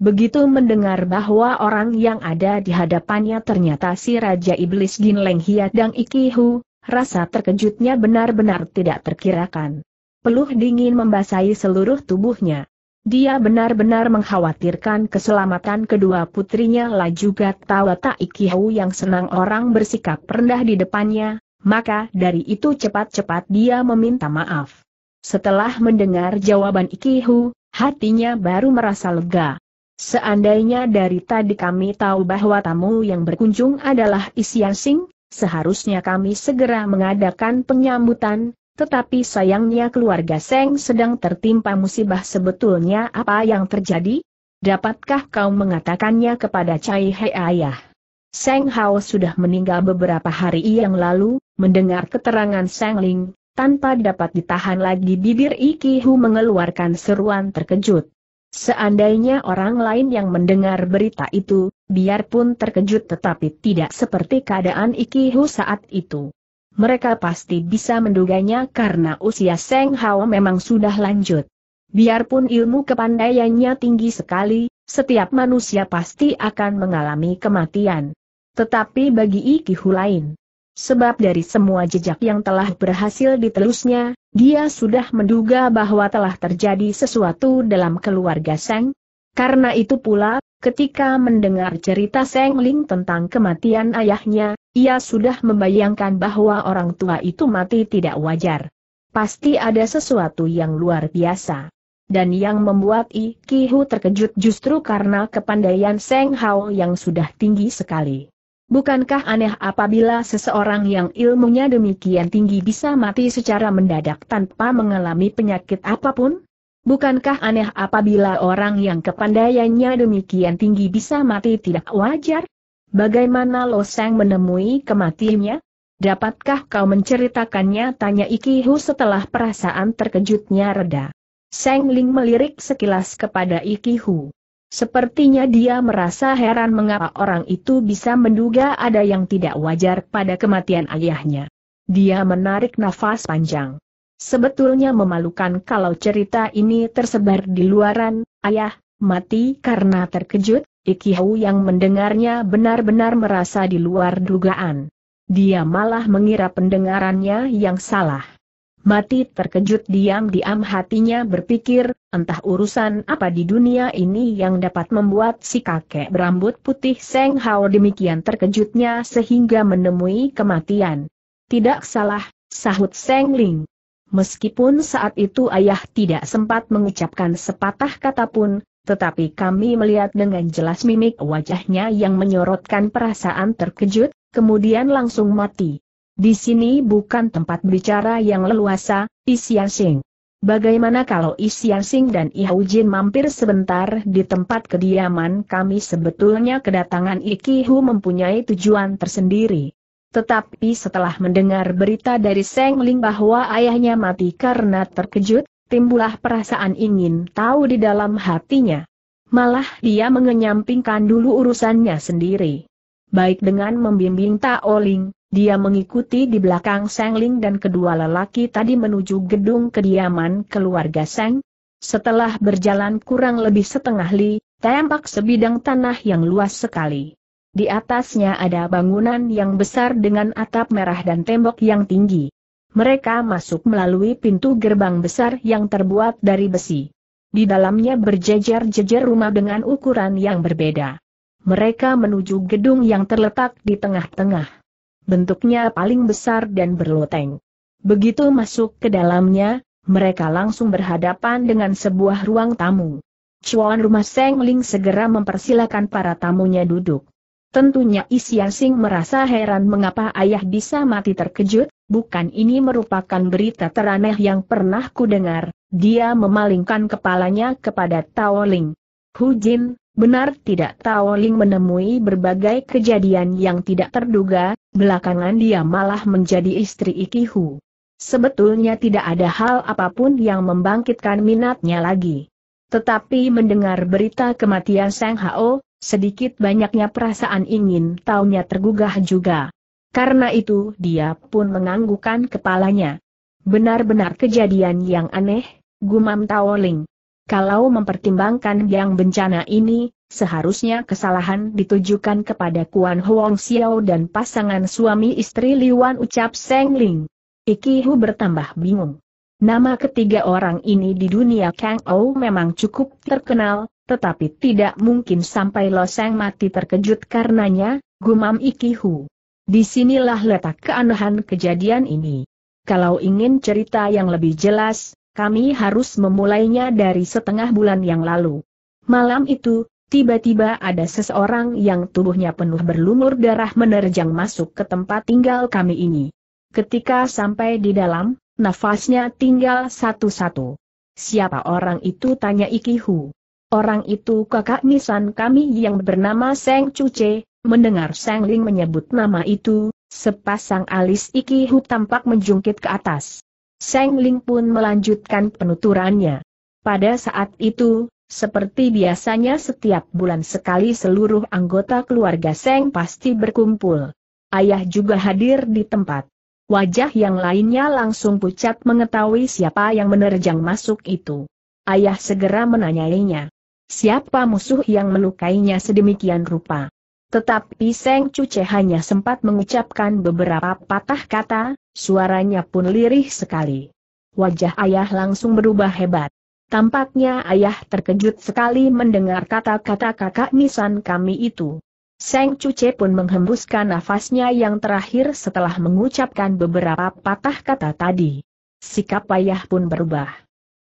Begitu mendengar bahwa orang yang ada di hadapannya ternyata si Raja Iblis Ginleng Iki Ikihu, rasa terkejutnya benar-benar tidak terkirakan. Peluh dingin membasahi seluruh tubuhnya. Dia benar-benar mengkhawatirkan keselamatan kedua putrinya lah juga tawa tak yang senang orang bersikap rendah di depannya, maka dari itu cepat-cepat dia meminta maaf. Setelah mendengar jawaban Ikihu, hatinya baru merasa lega. Seandainya dari tadi kami tahu bahwa tamu yang berkunjung adalah Isian seharusnya kami segera mengadakan penyambutan, tetapi sayangnya keluarga Seng sedang tertimpa musibah sebetulnya apa yang terjadi? Dapatkah kau mengatakannya kepada Cai He Ayah? Seng Hao sudah meninggal beberapa hari yang lalu, mendengar keterangan Seng Ling, tanpa dapat ditahan lagi bibir Iki Hu mengeluarkan seruan terkejut. Seandainya orang lain yang mendengar berita itu, biarpun terkejut tetapi tidak seperti keadaan Iki Hu saat itu mereka pasti bisa menduganya karena usia Seng Hao memang sudah lanjut. Biarpun ilmu kepandaiannya tinggi sekali, setiap manusia pasti akan mengalami kematian. Tetapi bagi Ikihu lain, Sebab dari semua jejak yang telah berhasil ditelusnya, dia sudah menduga bahwa telah terjadi sesuatu dalam keluarga Seng, karena itu pula, ketika mendengar cerita Seng Ling tentang kematian ayahnya, ia sudah membayangkan bahwa orang tua itu mati tidak wajar. Pasti ada sesuatu yang luar biasa. Dan yang membuat I Kihu terkejut justru karena kepandaian Seng Hao yang sudah tinggi sekali. Bukankah aneh apabila seseorang yang ilmunya demikian tinggi bisa mati secara mendadak tanpa mengalami penyakit apapun? Bukankah aneh apabila orang yang kepandaiannya demikian tinggi bisa mati tidak wajar? Bagaimana Lo Loseng menemui kematiannya? Dapatkah kau menceritakannya? Tanya Iki Hu setelah perasaan terkejutnya reda. Seng Ling melirik sekilas kepada Iki Hu. Sepertinya dia merasa heran mengapa orang itu bisa menduga ada yang tidak wajar pada kematian ayahnya. Dia menarik nafas panjang. Sebetulnya memalukan kalau cerita ini tersebar di luaran, ayah, mati karena terkejut, Ikihau yang mendengarnya benar-benar merasa di luar dugaan. Dia malah mengira pendengarannya yang salah. Mati terkejut diam-diam hatinya berpikir, entah urusan apa di dunia ini yang dapat membuat si kakek berambut putih Seng Hao demikian terkejutnya sehingga menemui kematian. Tidak salah, sahut Seng Ling. Meskipun saat itu ayah tidak sempat mengucapkan sepatah kata pun, tetapi kami melihat dengan jelas mimik wajahnya yang menyorotkan perasaan terkejut, kemudian langsung mati. Di sini bukan tempat bicara yang leluasa, Isian Sing. Bagaimana kalau Isian Sing dan Ihau mampir sebentar di tempat kediaman kami sebetulnya kedatangan Ikihu mempunyai tujuan tersendiri. Tetapi setelah mendengar berita dari Seng Ling bahwa ayahnya mati karena terkejut, timbullah perasaan ingin tahu di dalam hatinya. Malah dia mengenyampingkan dulu urusannya sendiri. Baik dengan membimbing Taoling, dia mengikuti di belakang Seng Ling dan kedua lelaki tadi menuju gedung kediaman keluarga Seng. Setelah berjalan kurang lebih setengah li, tampak sebidang tanah yang luas sekali. Di atasnya ada bangunan yang besar dengan atap merah dan tembok yang tinggi. Mereka masuk melalui pintu gerbang besar yang terbuat dari besi. Di dalamnya berjejer-jejer rumah dengan ukuran yang berbeda. Mereka menuju gedung yang terletak di tengah-tengah. Bentuknya paling besar dan berloteng. Begitu masuk ke dalamnya, mereka langsung berhadapan dengan sebuah ruang tamu. Cuan rumah Seng Ling segera mempersilahkan para tamunya duduk. Tentunya Isya Sing merasa heran mengapa ayah bisa mati terkejut, bukan ini merupakan berita teraneh yang pernah kudengar, dia memalingkan kepalanya kepada Tao Ling. Hu Jin, benar tidak Tao Ling menemui berbagai kejadian yang tidak terduga, belakangan dia malah menjadi istri Iki Hu. Sebetulnya tidak ada hal apapun yang membangkitkan minatnya lagi. Tetapi mendengar berita kematian Sang Hao, Sedikit banyaknya perasaan ingin taunya tergugah juga. Karena itu dia pun menganggukkan kepalanya. Benar-benar kejadian yang aneh, gumam Taoling. Kalau mempertimbangkan yang bencana ini, seharusnya kesalahan ditujukan kepada Kuan Huang Xiao dan pasangan suami istri Liwan ucap Seng Ling. Iki Hu bertambah bingung. Nama ketiga orang ini di dunia Kang Ou memang cukup terkenal, tetapi tidak mungkin sampai Loseng mati terkejut karenanya, gumam Iki Hu. Disinilah letak keanehan kejadian ini. Kalau ingin cerita yang lebih jelas, kami harus memulainya dari setengah bulan yang lalu. Malam itu, tiba-tiba ada seseorang yang tubuhnya penuh berlumur darah menerjang masuk ke tempat tinggal kami ini. Ketika sampai di dalam, Nafasnya tinggal satu-satu. Siapa orang itu tanya Ikihu. Orang itu kakak nisan kami yang bernama Seng Cuce, mendengar Seng Ling menyebut nama itu, sepasang alis Ikihu tampak menjungkit ke atas. Seng Ling pun melanjutkan penuturannya. Pada saat itu, seperti biasanya setiap bulan sekali seluruh anggota keluarga Seng pasti berkumpul. Ayah juga hadir di tempat. Wajah yang lainnya langsung pucat mengetahui siapa yang menerjang masuk itu. Ayah segera menanyainya. Siapa musuh yang melukainya sedemikian rupa? Tetapi Seng Cuce hanya sempat mengucapkan beberapa patah kata, suaranya pun lirih sekali. Wajah ayah langsung berubah hebat. Tampaknya ayah terkejut sekali mendengar kata-kata kakak nisan kami itu. Seng Cuce pun menghembuskan nafasnya yang terakhir setelah mengucapkan beberapa patah kata tadi. Sikap payah pun berubah.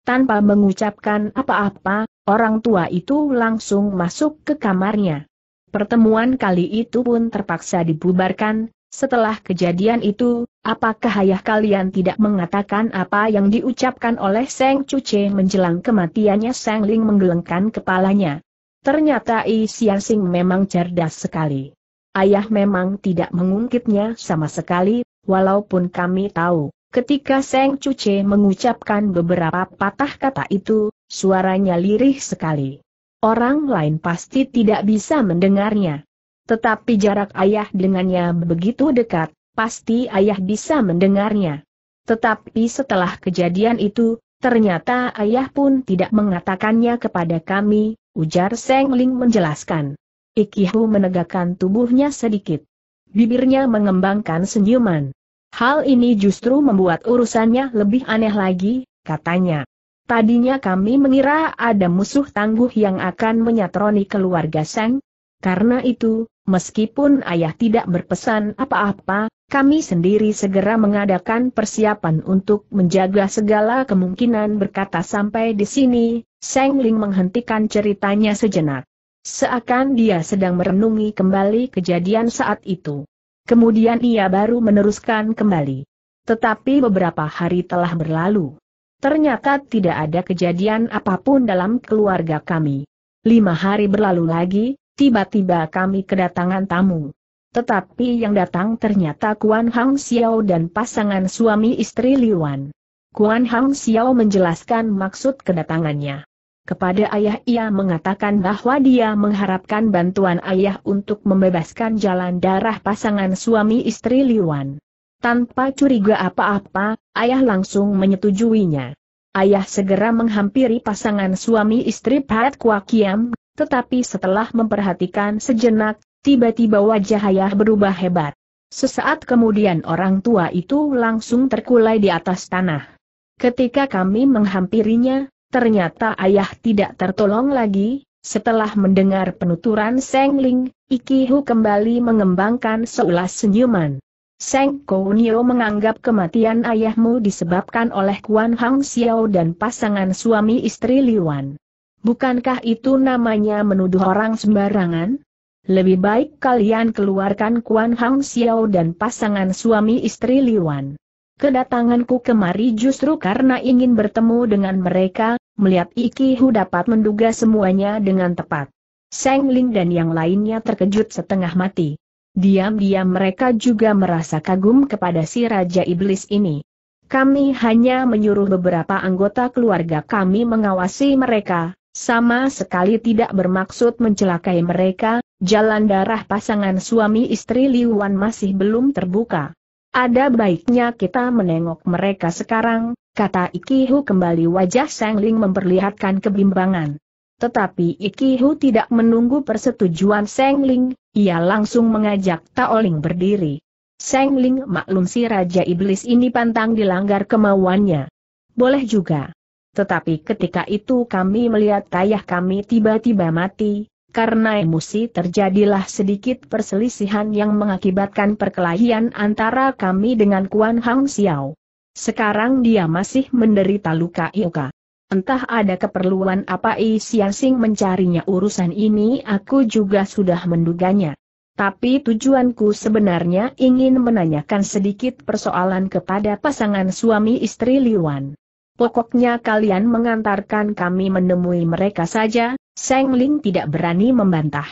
Tanpa mengucapkan apa-apa, orang tua itu langsung masuk ke kamarnya. Pertemuan kali itu pun terpaksa dibubarkan, setelah kejadian itu, apakah ayah kalian tidak mengatakan apa yang diucapkan oleh Seng Cuce menjelang kematiannya Seng Ling menggelengkan kepalanya. Ternyata I Siasing memang cerdas sekali. Ayah memang tidak mengungkitnya sama sekali, walaupun kami tahu, ketika Seng Cuce mengucapkan beberapa patah kata itu, suaranya lirih sekali. Orang lain pasti tidak bisa mendengarnya. Tetapi jarak ayah dengannya begitu dekat, pasti ayah bisa mendengarnya. Tetapi setelah kejadian itu, ternyata ayah pun tidak mengatakannya kepada kami, ujar Seng Ling menjelaskan. Ikihu menegakkan tubuhnya sedikit. Bibirnya mengembangkan senyuman. Hal ini justru membuat urusannya lebih aneh lagi, katanya. Tadinya kami mengira ada musuh tangguh yang akan menyatroni keluarga Seng. Karena itu, meskipun ayah tidak berpesan apa-apa, kami sendiri segera mengadakan persiapan untuk menjaga segala kemungkinan berkata sampai di sini, Seng Ling menghentikan ceritanya sejenak. Seakan dia sedang merenungi kembali kejadian saat itu. Kemudian ia baru meneruskan kembali. Tetapi beberapa hari telah berlalu. Ternyata tidak ada kejadian apapun dalam keluarga kami. Lima hari berlalu lagi, tiba-tiba kami kedatangan tamu. Tetapi yang datang ternyata Kuan Hang Xiao dan pasangan suami istri Liwan. Kuan Hang Xiao menjelaskan maksud kedatangannya. Kepada ayah ia mengatakan bahwa dia mengharapkan bantuan ayah untuk membebaskan jalan darah pasangan suami istri Liwan. Tanpa curiga apa-apa, ayah langsung menyetujuinya. Ayah segera menghampiri pasangan suami istri Pat Kiam tetapi setelah memperhatikan sejenak, tiba-tiba wajah ayah berubah hebat. Sesaat kemudian orang tua itu langsung terkulai di atas tanah. Ketika kami menghampirinya, ternyata ayah tidak tertolong lagi, setelah mendengar penuturan Seng Ling, Ikihu kembali mengembangkan seulas senyuman. Seng Kounio menganggap kematian ayahmu disebabkan oleh Kuan Hang Xiao dan pasangan suami istri Liwan. Bukankah itu namanya menuduh orang sembarangan? Lebih baik kalian keluarkan Kuan Hang Xiao dan pasangan suami istri Liwan. Kedatanganku kemari justru karena ingin bertemu dengan mereka, melihat Iki Hu dapat menduga semuanya dengan tepat. Seng Ling dan yang lainnya terkejut setengah mati. Diam-diam mereka juga merasa kagum kepada si Raja Iblis ini. Kami hanya menyuruh beberapa anggota keluarga kami mengawasi mereka, sama sekali tidak bermaksud mencelakai mereka, jalan darah pasangan suami istri Liwan masih belum terbuka. Ada baiknya kita menengok mereka sekarang, kata Ikihu kembali wajah Sengling memperlihatkan kebimbangan. Tetapi Ikihu tidak menunggu persetujuan Sengling, ia langsung mengajak Taoling berdiri. Sengling maklum si Raja Iblis ini pantang dilanggar kemauannya. Boleh juga. Tetapi ketika itu kami melihat ayah kami tiba-tiba mati, karena emosi terjadilah sedikit perselisihan yang mengakibatkan perkelahian antara kami dengan Kuan Hang Xiao. Sekarang dia masih menderita luka ioka. Entah ada keperluan apa I Siasing mencarinya urusan ini aku juga sudah menduganya. Tapi tujuanku sebenarnya ingin menanyakan sedikit persoalan kepada pasangan suami istri Liwan. Pokoknya kalian mengantarkan kami menemui mereka saja, Seng Ling tidak berani membantah.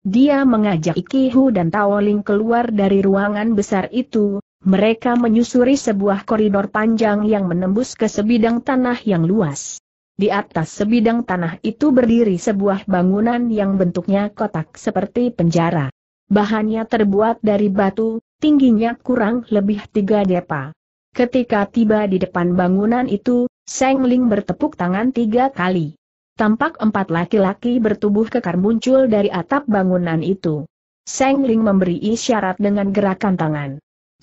Dia mengajak Iki Hu dan Tao Ling keluar dari ruangan besar itu, mereka menyusuri sebuah koridor panjang yang menembus ke sebidang tanah yang luas. Di atas sebidang tanah itu berdiri sebuah bangunan yang bentuknya kotak seperti penjara. Bahannya terbuat dari batu, tingginya kurang lebih tiga depa. Ketika tiba di depan bangunan itu, Seng Ling bertepuk tangan tiga kali. Tampak empat laki-laki bertubuh kekar muncul dari atap bangunan itu. Seng Ling memberi isyarat dengan gerakan tangan.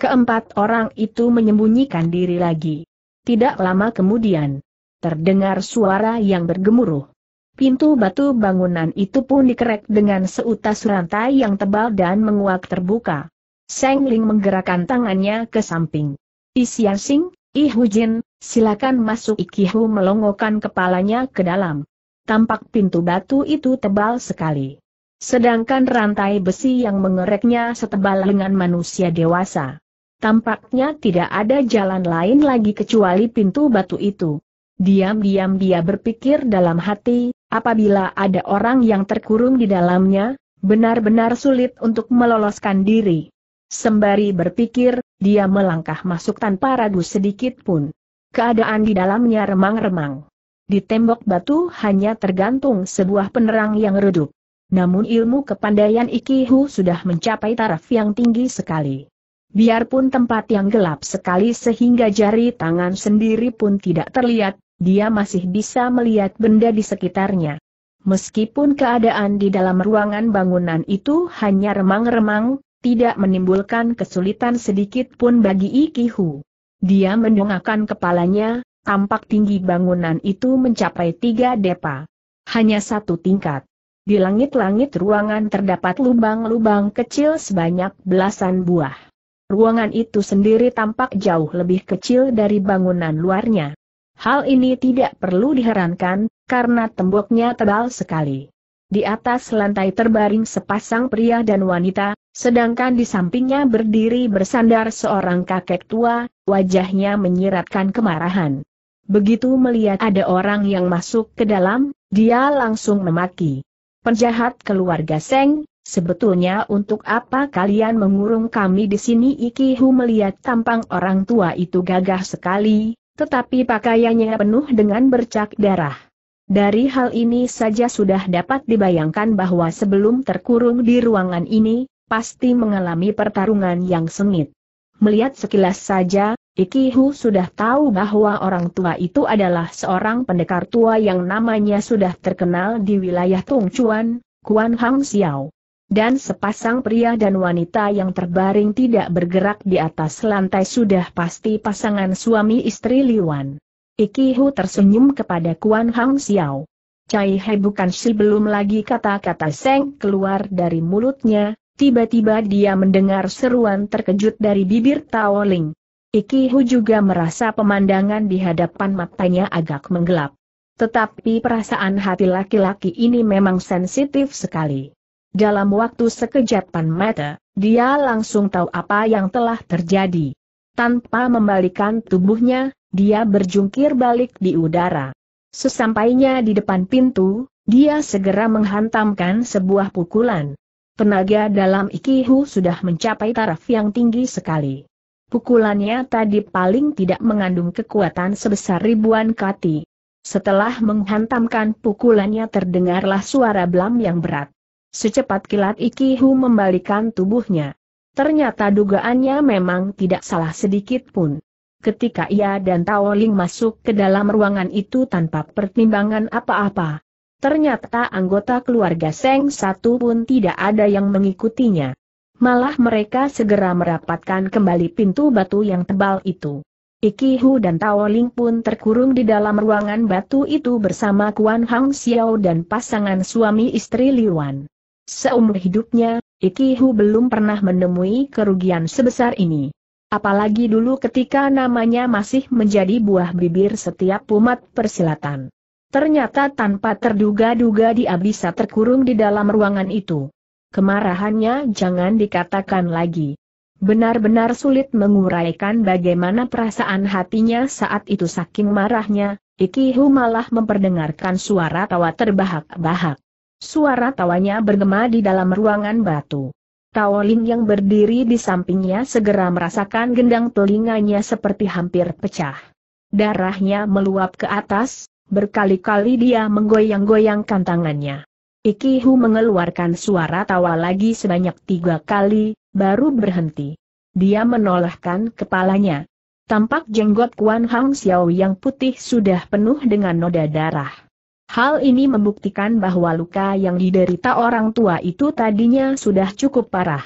Keempat orang itu menyembunyikan diri lagi. Tidak lama kemudian, terdengar suara yang bergemuruh. Pintu batu bangunan itu pun dikerek dengan seutas rantai yang tebal dan menguak terbuka. Seng Ling menggerakkan tangannya ke samping. Isiasing, Ihujin, silakan masuk Ikihu melongokkan kepalanya ke dalam. Tampak pintu batu itu tebal sekali. Sedangkan rantai besi yang mengereknya setebal lengan manusia dewasa. Tampaknya tidak ada jalan lain lagi kecuali pintu batu itu. Diam-diam dia berpikir dalam hati, apabila ada orang yang terkurung di dalamnya, benar-benar sulit untuk meloloskan diri. Sembari berpikir, dia melangkah masuk tanpa ragu sedikit pun. Keadaan di dalamnya remang-remang. Di tembok batu hanya tergantung sebuah penerang yang redup. Namun ilmu kepandaian Ikihu sudah mencapai taraf yang tinggi sekali. Biarpun tempat yang gelap sekali sehingga jari tangan sendiri pun tidak terlihat, dia masih bisa melihat benda di sekitarnya. Meskipun keadaan di dalam ruangan bangunan itu hanya remang-remang, tidak menimbulkan kesulitan sedikit pun bagi Ikihu. Dia mendongakkan kepalanya, tampak tinggi bangunan itu mencapai tiga depa. Hanya satu tingkat. Di langit-langit ruangan terdapat lubang-lubang kecil sebanyak belasan buah. Ruangan itu sendiri tampak jauh lebih kecil dari bangunan luarnya. Hal ini tidak perlu diherankan, karena temboknya tebal sekali. Di atas lantai terbaring sepasang pria dan wanita, sedangkan di sampingnya berdiri bersandar seorang kakek tua, wajahnya menyiratkan kemarahan. Begitu melihat ada orang yang masuk ke dalam, dia langsung memaki. Penjahat keluarga Seng, sebetulnya untuk apa kalian mengurung kami di sini? Ikihu melihat tampang orang tua itu gagah sekali, tetapi pakaiannya penuh dengan bercak darah. Dari hal ini saja sudah dapat dibayangkan bahwa sebelum terkurung di ruangan ini, pasti mengalami pertarungan yang sengit. Melihat sekilas saja, Ikihu sudah tahu bahwa orang tua itu adalah seorang pendekar tua yang namanya sudah terkenal di wilayah Tongchuan, Kuan Hang Xiao. Dan sepasang pria dan wanita yang terbaring tidak bergerak di atas lantai sudah pasti pasangan suami istri Liwan. Ikihu tersenyum kepada Kuan Hang Xiao. Cai He bukan si belum lagi kata-kata Seng keluar dari mulutnya, tiba-tiba dia mendengar seruan terkejut dari bibir Tao Ling. Ikihu juga merasa pemandangan di hadapan matanya agak menggelap. Tetapi perasaan hati laki-laki ini memang sensitif sekali. Dalam waktu sekejapan mata, dia langsung tahu apa yang telah terjadi. Tanpa membalikan tubuhnya, dia berjungkir balik di udara. Sesampainya di depan pintu, dia segera menghantamkan sebuah pukulan. Tenaga dalam Ikihu sudah mencapai taraf yang tinggi sekali. Pukulannya tadi paling tidak mengandung kekuatan sebesar ribuan kati. Setelah menghantamkan pukulannya terdengarlah suara blam yang berat. Secepat kilat Ikihu membalikan tubuhnya. Ternyata dugaannya memang tidak salah sedikit pun ketika ia dan Tao Ling masuk ke dalam ruangan itu tanpa pertimbangan apa-apa. Ternyata anggota keluarga Seng satu pun tidak ada yang mengikutinya. Malah mereka segera merapatkan kembali pintu batu yang tebal itu. Iki Hu dan Tao Ling pun terkurung di dalam ruangan batu itu bersama Kuan Hang Xiao dan pasangan suami istri Liwan. Seumur hidupnya, Iki Hu belum pernah menemui kerugian sebesar ini. Apalagi dulu ketika namanya masih menjadi buah bibir setiap umat persilatan. Ternyata tanpa terduga-duga dia bisa terkurung di dalam ruangan itu. Kemarahannya jangan dikatakan lagi. Benar-benar sulit menguraikan bagaimana perasaan hatinya saat itu saking marahnya, Ikihu malah memperdengarkan suara tawa terbahak-bahak. Suara tawanya bergema di dalam ruangan batu. Kaolin yang berdiri di sampingnya segera merasakan gendang telinganya seperti hampir pecah. Darahnya meluap ke atas, berkali-kali dia menggoyang-goyangkan tangannya. Ikihu mengeluarkan suara tawa lagi sebanyak tiga kali, baru berhenti. Dia menolakkan kepalanya. Tampak jenggot Kuan Hang Xiao yang putih sudah penuh dengan noda darah. Hal ini membuktikan bahwa luka yang diderita orang tua itu tadinya sudah cukup parah.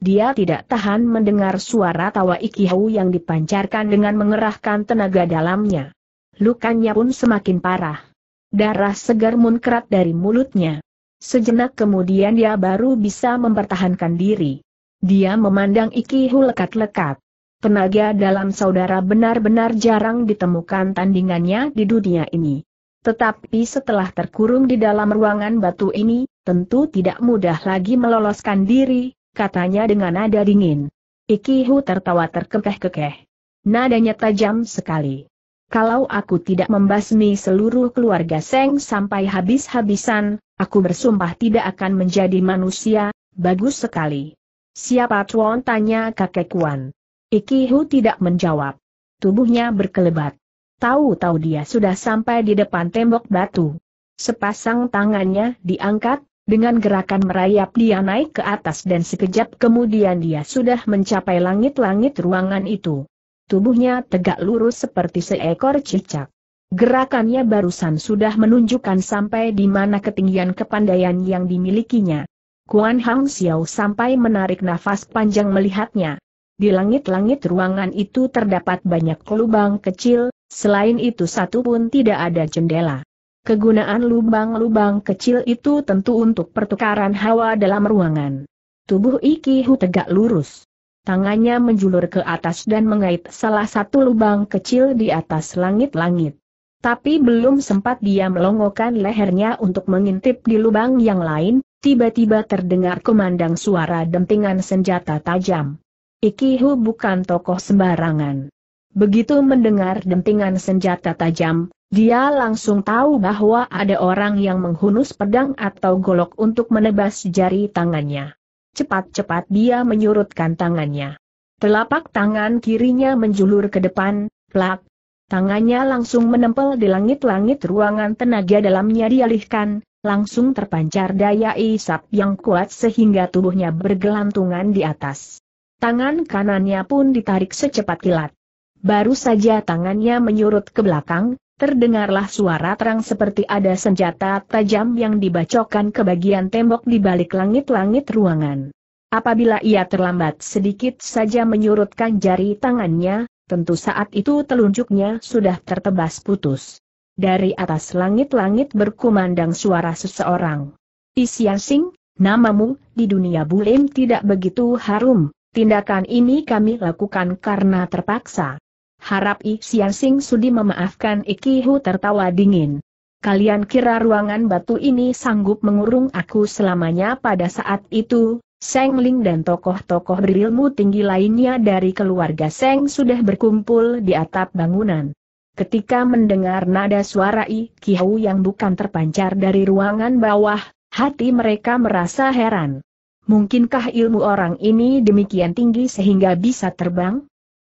Dia tidak tahan mendengar suara tawa Ikihau yang dipancarkan dengan mengerahkan tenaga dalamnya. Lukanya pun semakin parah. Darah segar munkrat dari mulutnya. Sejenak kemudian dia baru bisa mempertahankan diri. Dia memandang Ikihu lekat-lekat. Tenaga dalam saudara benar-benar jarang ditemukan tandingannya di dunia ini. Tetapi setelah terkurung di dalam ruangan batu ini, tentu tidak mudah lagi meloloskan diri, katanya dengan nada dingin. Ikihu tertawa terkekeh-kekeh. Nadanya tajam sekali. Kalau aku tidak membasmi seluruh keluarga Seng sampai habis-habisan, aku bersumpah tidak akan menjadi manusia, bagus sekali. Siapa Tuan tanya kakek Kuan. Ikihu tidak menjawab. Tubuhnya berkelebat. Tahu-tahu dia sudah sampai di depan tembok batu. Sepasang tangannya diangkat, dengan gerakan merayap dia naik ke atas dan sekejap kemudian dia sudah mencapai langit-langit ruangan itu. Tubuhnya tegak lurus seperti seekor cicak. Gerakannya barusan sudah menunjukkan sampai di mana ketinggian kepandaian yang dimilikinya. Kuan Hang Xiao sampai menarik nafas panjang melihatnya. Di langit-langit ruangan itu terdapat banyak lubang kecil, Selain itu satu pun tidak ada jendela. Kegunaan lubang-lubang kecil itu tentu untuk pertukaran hawa dalam ruangan. Tubuh Ikihu tegak lurus. Tangannya menjulur ke atas dan mengait salah satu lubang kecil di atas langit-langit. Tapi belum sempat dia melongokkan lehernya untuk mengintip di lubang yang lain, tiba-tiba terdengar kemandang suara dentingan senjata tajam. Ikihu bukan tokoh sembarangan. Begitu mendengar dentingan senjata tajam, dia langsung tahu bahwa ada orang yang menghunus pedang atau golok untuk menebas jari tangannya. Cepat-cepat dia menyurutkan tangannya. Telapak tangan kirinya menjulur ke depan, plak. Tangannya langsung menempel di langit-langit ruangan tenaga dalamnya dialihkan, langsung terpancar daya isap yang kuat sehingga tubuhnya bergelantungan di atas. Tangan kanannya pun ditarik secepat kilat. Baru saja tangannya menyurut ke belakang, terdengarlah suara terang seperti ada senjata tajam yang dibacokan ke bagian tembok di balik langit-langit ruangan. Apabila ia terlambat sedikit saja menyurutkan jari tangannya, tentu saat itu telunjuknya sudah tertebas putus. Dari atas langit-langit berkumandang suara seseorang. Isian Sing, namamu, di dunia bulim tidak begitu harum, tindakan ini kami lakukan karena terpaksa. Harap I Sian Sing Sudi memaafkan Iki Hu tertawa dingin. Kalian kira ruangan batu ini sanggup mengurung aku selamanya pada saat itu, Seng Ling dan tokoh-tokoh berilmu tinggi lainnya dari keluarga Seng sudah berkumpul di atap bangunan. Ketika mendengar nada suara I Kihau yang bukan terpancar dari ruangan bawah, hati mereka merasa heran. Mungkinkah ilmu orang ini demikian tinggi sehingga bisa terbang?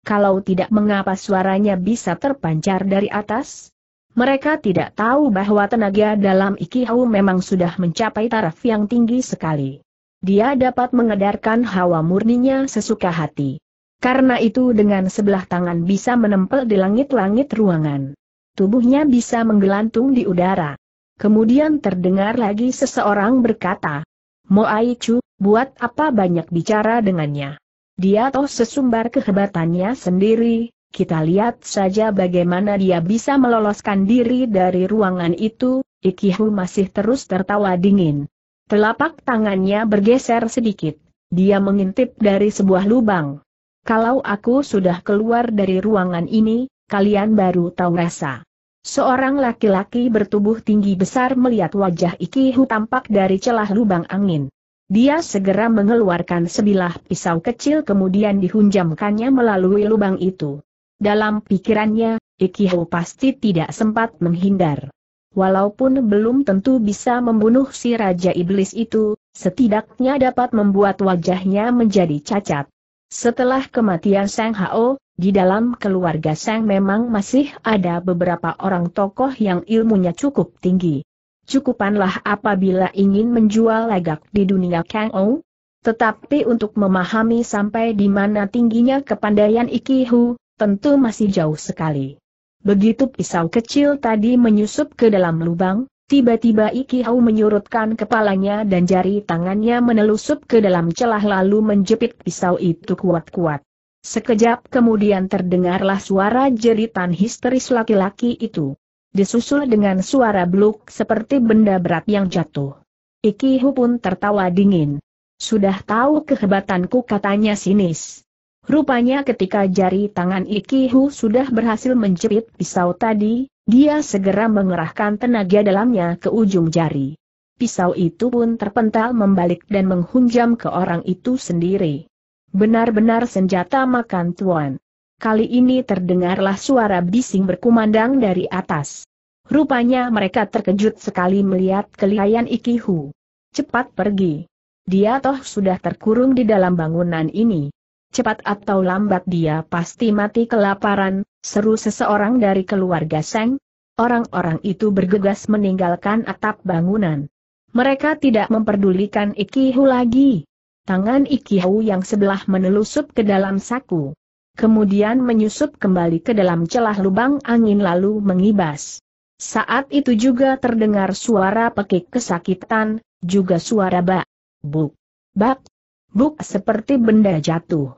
kalau tidak mengapa suaranya bisa terpancar dari atas? Mereka tidak tahu bahwa tenaga dalam Ikihau memang sudah mencapai taraf yang tinggi sekali. Dia dapat mengedarkan hawa murninya sesuka hati. Karena itu dengan sebelah tangan bisa menempel di langit-langit ruangan. Tubuhnya bisa menggelantung di udara. Kemudian terdengar lagi seseorang berkata, Moai Chu, buat apa banyak bicara dengannya? Dia toh sesumbar kehebatannya sendiri, kita lihat saja bagaimana dia bisa meloloskan diri dari ruangan itu, Ikihu masih terus tertawa dingin. Telapak tangannya bergeser sedikit. Dia mengintip dari sebuah lubang. Kalau aku sudah keluar dari ruangan ini, kalian baru tahu rasa. Seorang laki-laki bertubuh tinggi besar melihat wajah Ikihu tampak dari celah lubang angin. Dia segera mengeluarkan sebilah pisau kecil kemudian dihunjamkannya melalui lubang itu. Dalam pikirannya, Ikiho pasti tidak sempat menghindar. Walaupun belum tentu bisa membunuh si Raja Iblis itu, setidaknya dapat membuat wajahnya menjadi cacat. Setelah kematian Sang Hao, di dalam keluarga Sang memang masih ada beberapa orang tokoh yang ilmunya cukup tinggi cukupanlah apabila ingin menjual legak di dunia Kang Ou. Tetapi untuk memahami sampai di mana tingginya kepandaian Hu, tentu masih jauh sekali. Begitu pisau kecil tadi menyusup ke dalam lubang, tiba-tiba Iki Hu menyurutkan kepalanya dan jari tangannya menelusup ke dalam celah lalu menjepit pisau itu kuat-kuat. Sekejap kemudian terdengarlah suara jeritan histeris laki-laki itu disusul dengan suara bluk seperti benda berat yang jatuh. Ikihu pun tertawa dingin. Sudah tahu kehebatanku katanya sinis. Rupanya ketika jari tangan Ikihu sudah berhasil menjepit pisau tadi, dia segera mengerahkan tenaga dalamnya ke ujung jari. Pisau itu pun terpental membalik dan menghunjam ke orang itu sendiri. Benar-benar senjata makan tuan. Kali ini terdengarlah suara bising berkumandang dari atas. Rupanya mereka terkejut sekali melihat kelihayan Ikihu. Cepat pergi. Dia toh sudah terkurung di dalam bangunan ini. Cepat atau lambat dia pasti mati kelaparan, seru seseorang dari keluarga Seng. Orang-orang itu bergegas meninggalkan atap bangunan. Mereka tidak memperdulikan Ikihu lagi. Tangan Ikihu yang sebelah menelusup ke dalam saku kemudian menyusup kembali ke dalam celah lubang angin lalu mengibas. Saat itu juga terdengar suara pekik kesakitan, juga suara bak, buk, bak, buk seperti benda jatuh.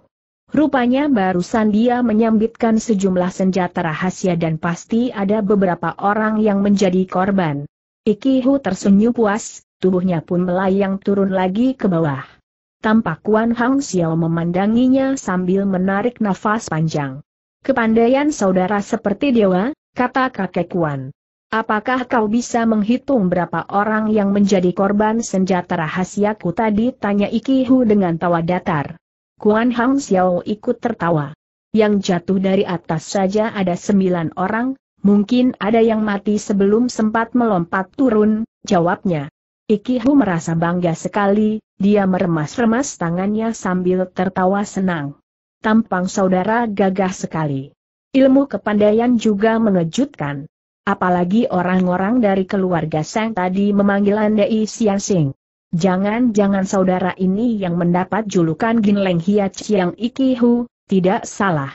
Rupanya barusan dia menyambitkan sejumlah senjata rahasia dan pasti ada beberapa orang yang menjadi korban. Ikihu tersenyum puas, tubuhnya pun melayang turun lagi ke bawah. Tampak Kuan Hang Xiao memandanginya sambil menarik nafas panjang. Kepandaian saudara seperti dewa, kata kakek Kuan. Apakah kau bisa menghitung berapa orang yang menjadi korban senjata rahasiaku tadi? Tanya Iki Hu dengan tawa datar. Kuan Hang Xiao ikut tertawa. Yang jatuh dari atas saja ada sembilan orang, mungkin ada yang mati sebelum sempat melompat turun, jawabnya. Ikihu merasa bangga sekali, dia meremas-remas tangannya sambil tertawa senang. Tampang saudara gagah sekali. Ilmu kepandaian juga mengejutkan. Apalagi orang-orang dari keluarga Seng tadi memanggil Andai Siang Sing. Jangan-jangan saudara ini yang mendapat julukan Ginleng Hia Chiang Ikihu, tidak salah.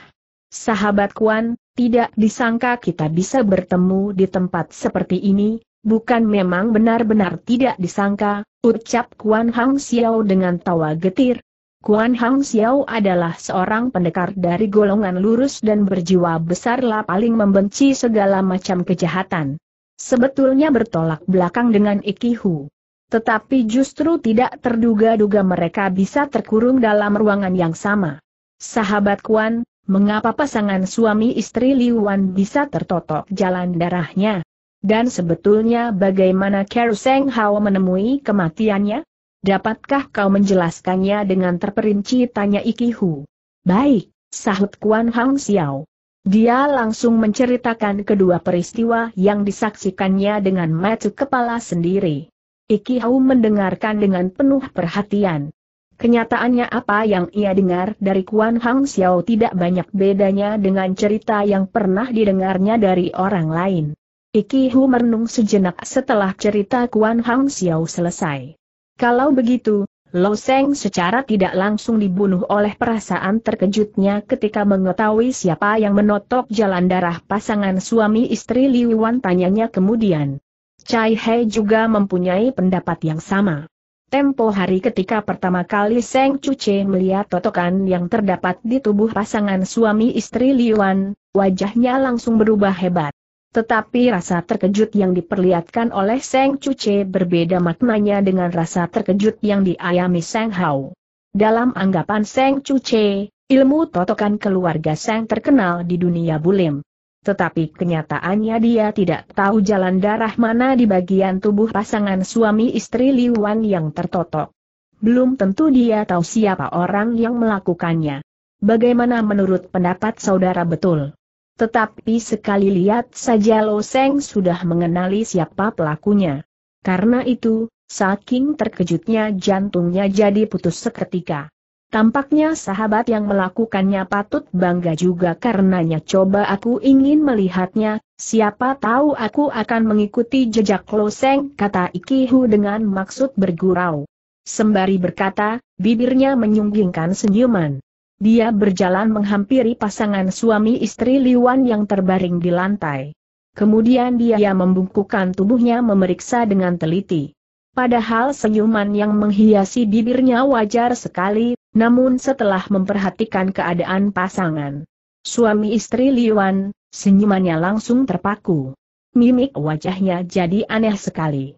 Sahabat Kuan, tidak disangka kita bisa bertemu di tempat seperti ini, Bukan memang benar-benar tidak disangka, ucap Kuan Hang Xiao dengan tawa getir. Kuan Hang Xiao adalah seorang pendekar dari golongan lurus dan berjiwa besarlah paling membenci segala macam kejahatan. Sebetulnya bertolak belakang dengan Ikihu. Tetapi justru tidak terduga-duga mereka bisa terkurung dalam ruangan yang sama. Sahabat Kuan, mengapa pasangan suami istri Liu Wan bisa tertotok jalan darahnya? Dan sebetulnya bagaimana Seng Hao menemui kematiannya? Dapatkah kau menjelaskannya dengan terperinci tanya Iki Hu. Baik, sahut Kuan Hang Xiao. Dia langsung menceritakan kedua peristiwa yang disaksikannya dengan mata kepala sendiri. Iki Hu mendengarkan dengan penuh perhatian. Kenyataannya apa yang ia dengar dari Kuan Hang Xiao tidak banyak bedanya dengan cerita yang pernah didengarnya dari orang lain. Ikihu merenung sejenak setelah cerita Kuan Hang Xiao selesai. Kalau begitu, Lo Seng secara tidak langsung dibunuh oleh perasaan terkejutnya ketika mengetahui siapa yang menotok jalan darah pasangan suami istri Liu Wan tanyanya kemudian. Chai He juga mempunyai pendapat yang sama. Tempo hari ketika pertama kali Seng Cuce melihat totokan yang terdapat di tubuh pasangan suami istri Liuan, wajahnya langsung berubah hebat. Tetapi rasa terkejut yang diperlihatkan oleh Seng Cuce berbeda maknanya dengan rasa terkejut yang diayami Seng Hao. Dalam anggapan Seng Cuce, ilmu totokan keluarga Seng terkenal di dunia bulim. Tetapi kenyataannya dia tidak tahu jalan darah mana di bagian tubuh pasangan suami istri Wan yang tertotok. Belum tentu dia tahu siapa orang yang melakukannya. Bagaimana menurut pendapat saudara betul? Tetapi sekali lihat saja Lo Seng sudah mengenali siapa pelakunya. Karena itu, saking terkejutnya jantungnya jadi putus seketika. Tampaknya sahabat yang melakukannya patut bangga juga karenanya coba aku ingin melihatnya, siapa tahu aku akan mengikuti jejak Lo Seng kata Ikihu dengan maksud bergurau. Sembari berkata, bibirnya menyunggingkan senyuman. Dia berjalan menghampiri pasangan suami istri Liwan yang terbaring di lantai. Kemudian dia membungkukkan tubuhnya memeriksa dengan teliti. Padahal senyuman yang menghiasi bibirnya wajar sekali, namun setelah memperhatikan keadaan pasangan suami istri Liwan, senyumannya langsung terpaku. Mimik wajahnya jadi aneh sekali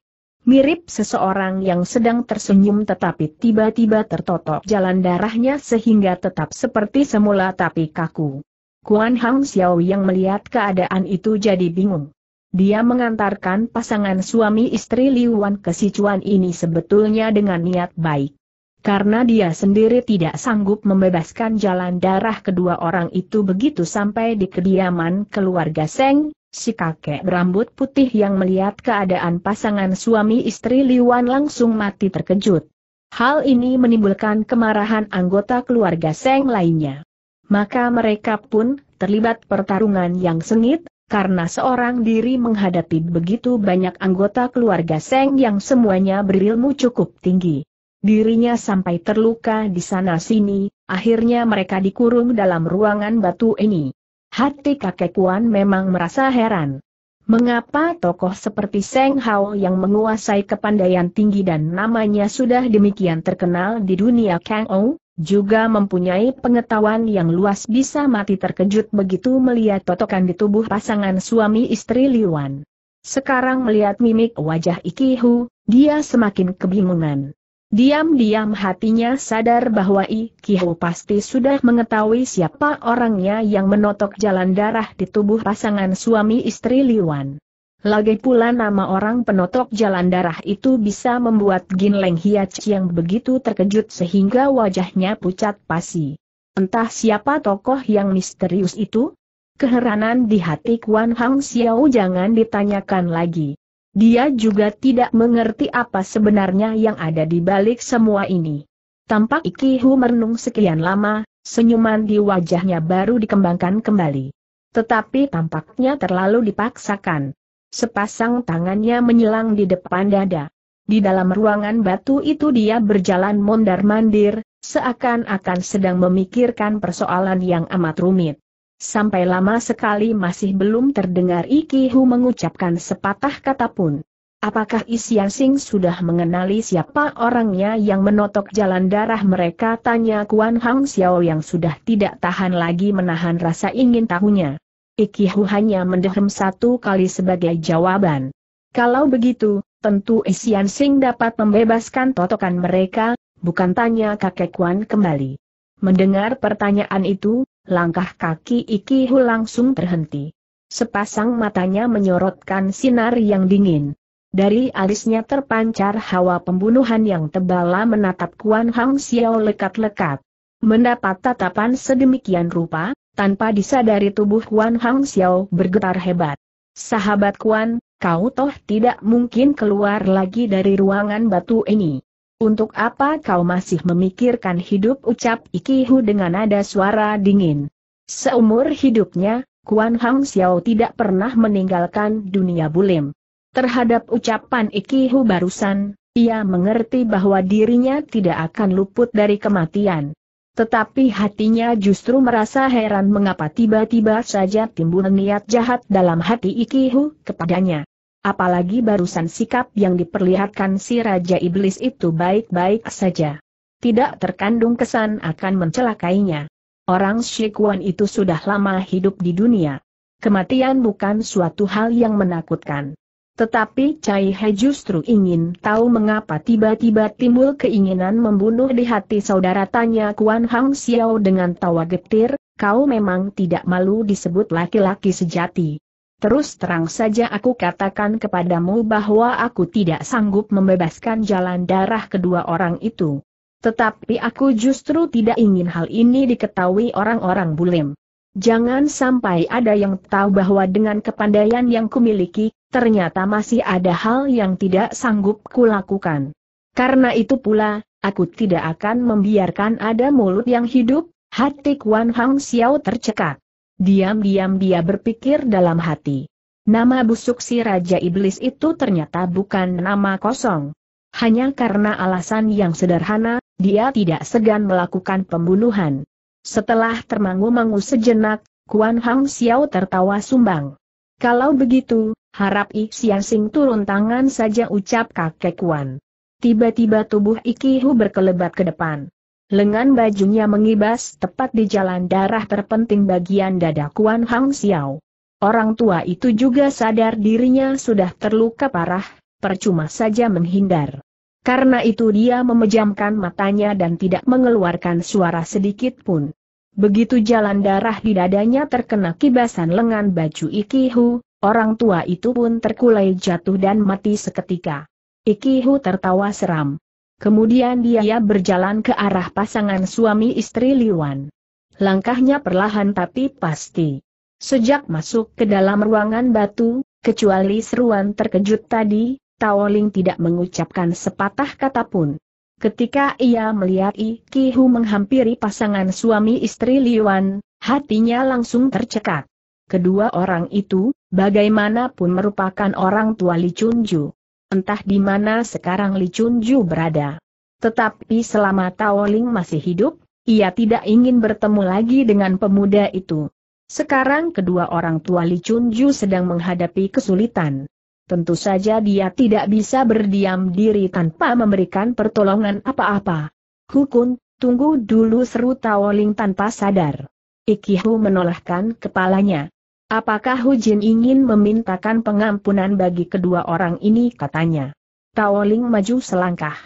mirip seseorang yang sedang tersenyum tetapi tiba-tiba tertotok jalan darahnya sehingga tetap seperti semula tapi kaku. Kuan Hang Xiao yang melihat keadaan itu jadi bingung. Dia mengantarkan pasangan suami istri Liwan ke Sichuan ini sebetulnya dengan niat baik. Karena dia sendiri tidak sanggup membebaskan jalan darah kedua orang itu begitu sampai di kediaman keluarga Seng, Si kakek berambut putih yang melihat keadaan pasangan suami istri Liwan langsung mati terkejut. Hal ini menimbulkan kemarahan anggota keluarga Seng lainnya. Maka mereka pun terlibat pertarungan yang sengit, karena seorang diri menghadapi begitu banyak anggota keluarga Seng yang semuanya berilmu cukup tinggi. Dirinya sampai terluka di sana-sini, akhirnya mereka dikurung dalam ruangan batu ini. Hati kakek Kuan memang merasa heran. Mengapa tokoh seperti Seng Hao yang menguasai kepandaian tinggi dan namanya sudah demikian terkenal di dunia Kang Ou, juga mempunyai pengetahuan yang luas bisa mati terkejut begitu melihat totokan di tubuh pasangan suami istri Liwan. Sekarang melihat mimik wajah Iki Hu, dia semakin kebingungan. Diam-diam hatinya sadar bahwa I Kiho pasti sudah mengetahui siapa orangnya yang menotok jalan darah di tubuh pasangan suami istri Liwan. Lagi pula nama orang penotok jalan darah itu bisa membuat Gin Leng Hiach yang begitu terkejut sehingga wajahnya pucat pasi. Entah siapa tokoh yang misterius itu? Keheranan di hati Kuan Hang Xiao jangan ditanyakan lagi. Dia juga tidak mengerti apa sebenarnya yang ada di balik semua ini. Tampak Iki Hu merenung sekian lama, senyuman di wajahnya baru dikembangkan kembali. Tetapi tampaknya terlalu dipaksakan. Sepasang tangannya menyilang di depan dada. Di dalam ruangan batu itu dia berjalan mondar-mandir, seakan-akan sedang memikirkan persoalan yang amat rumit. Sampai lama sekali masih belum terdengar Iki Hu mengucapkan sepatah kata pun. Apakah Isian Sing sudah mengenali siapa orangnya yang menotok jalan darah mereka? Tanya Kuan Hang Xiao yang sudah tidak tahan lagi menahan rasa ingin tahunya. Iki Hu hanya mendehem satu kali sebagai jawaban. Kalau begitu, tentu Isian Sing dapat membebaskan totokan mereka, bukan tanya kakek Kuan kembali. Mendengar pertanyaan itu, langkah kaki Ikihu langsung terhenti. Sepasang matanya menyorotkan sinar yang dingin. Dari alisnya terpancar hawa pembunuhan yang tebal menatap Kuan Hang Xiao lekat-lekat. Mendapat tatapan sedemikian rupa, tanpa disadari tubuh Kuan Hang Xiao bergetar hebat. Sahabat Kuan, kau toh tidak mungkin keluar lagi dari ruangan batu ini. Untuk apa kau masih memikirkan hidup ucap Ikihu dengan nada suara dingin. Seumur hidupnya, Kuan Hang Xiao tidak pernah meninggalkan dunia bulim. Terhadap ucapan Ikihu barusan, ia mengerti bahwa dirinya tidak akan luput dari kematian. Tetapi hatinya justru merasa heran mengapa tiba-tiba saja timbul niat jahat dalam hati Ikihu kepadanya apalagi barusan sikap yang diperlihatkan si Raja Iblis itu baik-baik saja. Tidak terkandung kesan akan mencelakainya. Orang Shikuan itu sudah lama hidup di dunia. Kematian bukan suatu hal yang menakutkan. Tetapi Cai He justru ingin tahu mengapa tiba-tiba timbul keinginan membunuh di hati saudara tanya Kuan Hang Xiao dengan tawa getir, kau memang tidak malu disebut laki-laki sejati. Terus terang saja aku katakan kepadamu bahwa aku tidak sanggup membebaskan jalan darah kedua orang itu. Tetapi aku justru tidak ingin hal ini diketahui orang-orang bulim. Jangan sampai ada yang tahu bahwa dengan kepandaian yang kumiliki, ternyata masih ada hal yang tidak sanggup kulakukan. Karena itu pula, aku tidak akan membiarkan ada mulut yang hidup, hati Kuan Hang Xiao tercekat. Diam-diam dia berpikir dalam hati. Nama busuk si Raja Iblis itu ternyata bukan nama kosong. Hanya karena alasan yang sederhana, dia tidak segan melakukan pembunuhan. Setelah termangu-mangu sejenak, Kuan Hang Xiao tertawa sumbang. Kalau begitu, harap I Xian Sing turun tangan saja ucap kakek Kuan. Tiba-tiba tubuh Iki Hu berkelebat ke depan. Lengan bajunya mengibas tepat di jalan darah terpenting bagian dada Kuan Hang Xiao. Orang tua itu juga sadar dirinya sudah terluka parah, percuma saja menghindar. Karena itu dia memejamkan matanya dan tidak mengeluarkan suara sedikit pun. Begitu jalan darah di dadanya terkena kibasan lengan baju Ikihu, orang tua itu pun terkulai jatuh dan mati seketika. Ikihu tertawa seram. Kemudian dia berjalan ke arah pasangan suami istri Liwan. Langkahnya perlahan tapi pasti. Sejak masuk ke dalam ruangan batu, kecuali seruan terkejut tadi, Taoling tidak mengucapkan sepatah kata pun. Ketika ia melihat Ikihu menghampiri pasangan suami istri Liwan, hatinya langsung tercekat. Kedua orang itu, bagaimanapun merupakan orang tua Li Chunju. Entah di mana sekarang Li Chunju berada. Tetapi selama Tao Ling masih hidup, ia tidak ingin bertemu lagi dengan pemuda itu. Sekarang kedua orang tua Li Chunju sedang menghadapi kesulitan. Tentu saja dia tidak bisa berdiam diri tanpa memberikan pertolongan apa-apa. Kukun, tunggu dulu seru Tao Ling tanpa sadar. Ikihu menolakkan kepalanya. Apakah Hujin ingin memintakan pengampunan bagi kedua orang ini katanya. Taoling maju selangkah.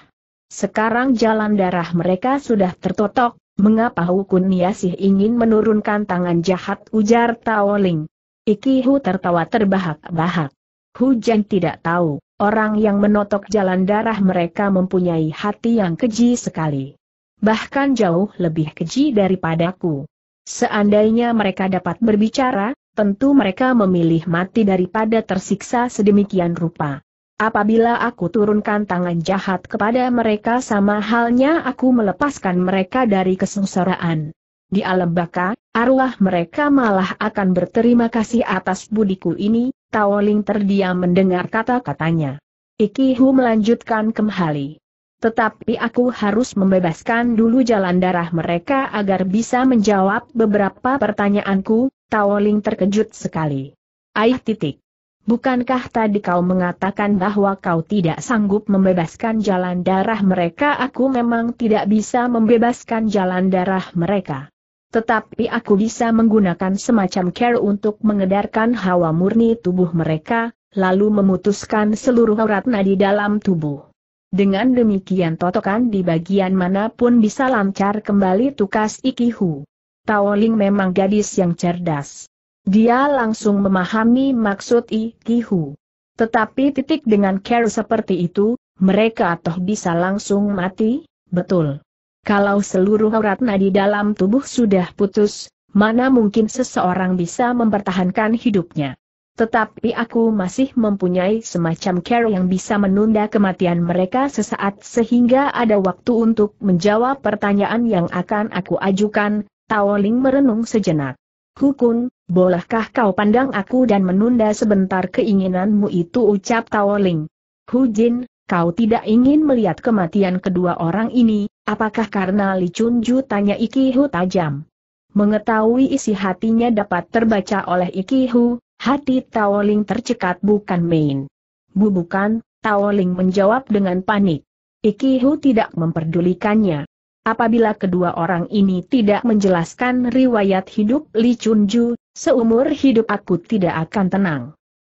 Sekarang jalan darah mereka sudah tertotok, mengapa Hukun Niasih ingin menurunkan tangan jahat ujar Taoling. Ikihu tertawa terbahak-bahak. Hujan tidak tahu, orang yang menotok jalan darah mereka mempunyai hati yang keji sekali. Bahkan jauh lebih keji daripadaku. Seandainya mereka dapat berbicara, tentu mereka memilih mati daripada tersiksa sedemikian rupa. Apabila aku turunkan tangan jahat kepada mereka sama halnya aku melepaskan mereka dari kesengsaraan. Di alam baka, arwah mereka malah akan berterima kasih atas budiku ini, Taoling terdiam mendengar kata-katanya. Ikihu melanjutkan kembali. Tetapi aku harus membebaskan dulu jalan darah mereka agar bisa menjawab beberapa pertanyaanku, Taoling terkejut sekali. Aih titik. Bukankah tadi kau mengatakan bahwa kau tidak sanggup membebaskan jalan darah mereka? Aku memang tidak bisa membebaskan jalan darah mereka. Tetapi aku bisa menggunakan semacam care untuk mengedarkan hawa murni tubuh mereka, lalu memutuskan seluruh urat nadi dalam tubuh. Dengan demikian totokan di bagian manapun bisa lancar kembali tukas ikihu. Taoling memang gadis yang cerdas. Dia langsung memahami maksud I Kihu. Tetapi titik dengan care seperti itu, mereka toh bisa langsung mati, betul. Kalau seluruh aurat nadi dalam tubuh sudah putus, mana mungkin seseorang bisa mempertahankan hidupnya. Tetapi aku masih mempunyai semacam care yang bisa menunda kematian mereka sesaat sehingga ada waktu untuk menjawab pertanyaan yang akan aku ajukan, Tao merenung sejenak. Hukun, bolehkah kau pandang aku dan menunda sebentar keinginanmu itu ucap Tao Ling. Hujin, kau tidak ingin melihat kematian kedua orang ini, apakah karena Li Chunju tanya Ikihu tajam. Mengetahui isi hatinya dapat terbaca oleh Ikihu, hati Tao tercekat bukan main. Bu bukan, Tao menjawab dengan panik. Ikihu tidak memperdulikannya. Apabila kedua orang ini tidak menjelaskan riwayat hidup Li Chunju, seumur hidup aku tidak akan tenang.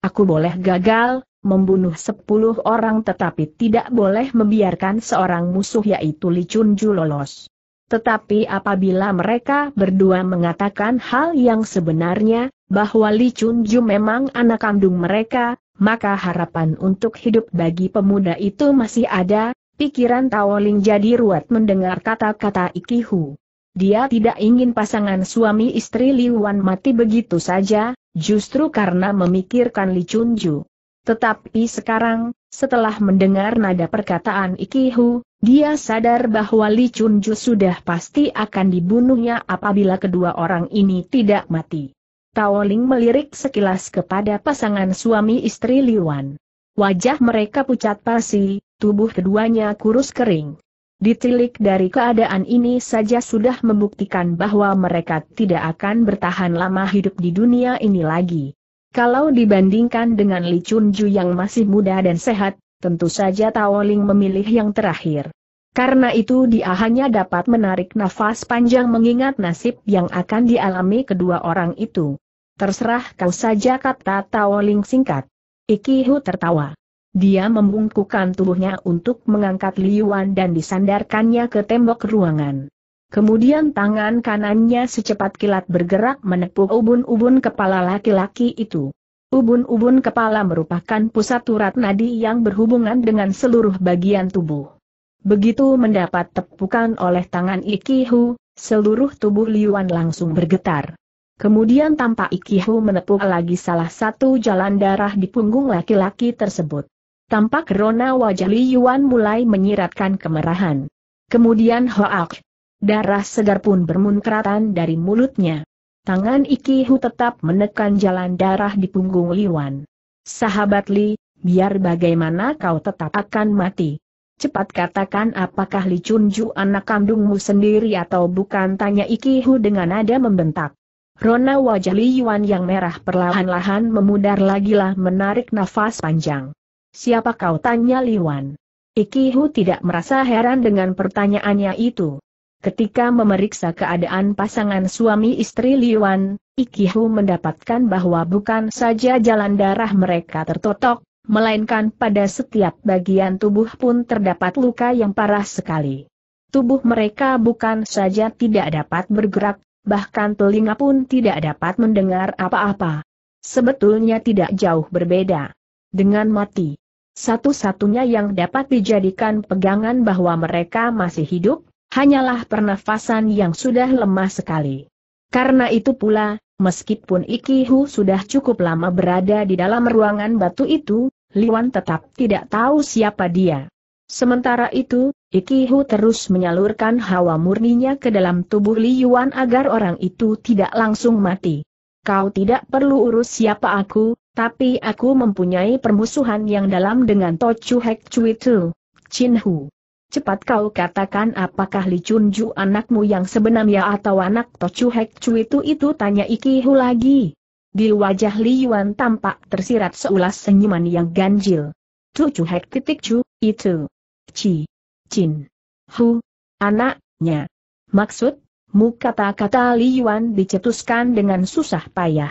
Aku boleh gagal, membunuh sepuluh orang tetapi tidak boleh membiarkan seorang musuh yaitu Li Chunju lolos. Tetapi apabila mereka berdua mengatakan hal yang sebenarnya, bahwa Li Chunju memang anak kandung mereka, maka harapan untuk hidup bagi pemuda itu masih ada, Pikiran Taoling jadi ruwet mendengar kata-kata Ikihu. Dia tidak ingin pasangan suami istri Liwan mati begitu saja, justru karena memikirkan Li Chunju. Tetapi sekarang, setelah mendengar nada perkataan Ikihu, dia sadar bahwa Li Chunju sudah pasti akan dibunuhnya apabila kedua orang ini tidak mati. Taoling melirik sekilas kepada pasangan suami istri Liwan. Wajah mereka pucat pasi, tubuh keduanya kurus kering. Ditilik dari keadaan ini saja sudah membuktikan bahwa mereka tidak akan bertahan lama hidup di dunia ini lagi. Kalau dibandingkan dengan Li Chunju yang masih muda dan sehat, tentu saja Taoling memilih yang terakhir. Karena itu dia hanya dapat menarik nafas panjang mengingat nasib yang akan dialami kedua orang itu. Terserah kau saja kata Taoling singkat. Ikihu tertawa. Dia membungkukkan tubuhnya untuk mengangkat Liuan dan disandarkannya ke tembok ruangan. Kemudian tangan kanannya secepat kilat bergerak menepuk ubun-ubun kepala laki-laki itu. Ubun-ubun kepala merupakan pusat urat nadi yang berhubungan dengan seluruh bagian tubuh. Begitu mendapat tepukan oleh tangan Ikihu, seluruh tubuh Liuan langsung bergetar. Kemudian tampak Ikihu menepuk lagi salah satu jalan darah di punggung laki-laki tersebut. Tampak rona wajah Li Yuan mulai menyiratkan kemerahan. Kemudian hoak. Darah segar pun bermunkratan dari mulutnya. Tangan Iki Hu tetap menekan jalan darah di punggung Li Yuan. Sahabat Li, biar bagaimana kau tetap akan mati. Cepat katakan apakah Li Chunju anak kandungmu sendiri atau bukan tanya Iki Hu dengan nada membentak. Rona wajah Li Yuan yang merah perlahan-lahan memudar lagilah menarik nafas panjang. Siapa kau tanya Liwan? Ikihu tidak merasa heran dengan pertanyaannya itu. Ketika memeriksa keadaan pasangan suami istri Liwan, Ikihu mendapatkan bahwa bukan saja jalan darah mereka tertotok, melainkan pada setiap bagian tubuh pun terdapat luka yang parah sekali. Tubuh mereka bukan saja tidak dapat bergerak, bahkan telinga pun tidak dapat mendengar apa-apa. Sebetulnya tidak jauh berbeda dengan mati. Satu-satunya yang dapat dijadikan pegangan bahwa mereka masih hidup, hanyalah pernafasan yang sudah lemah sekali. Karena itu pula, meskipun Ikihu sudah cukup lama berada di dalam ruangan batu itu, Liwan tetap tidak tahu siapa dia. Sementara itu, Ikihu terus menyalurkan hawa murninya ke dalam tubuh Liwan agar orang itu tidak langsung mati kau tidak perlu urus siapa aku, tapi aku mempunyai permusuhan yang dalam dengan Tochu Hek Cui Tu. Chin Hu. Cepat kau katakan apakah Li Chun Ju anakmu yang sebenarnya atau anak Tochu Hek Cui Tu itu tanya Iki Hu lagi. Di wajah Li Yuan tampak tersirat seulas senyuman yang ganjil. Tochu Hek titik Chu, itu. Chi. Chin. Hu. Anaknya. Maksud, Kata-kata Li Yuan dicetuskan dengan susah payah.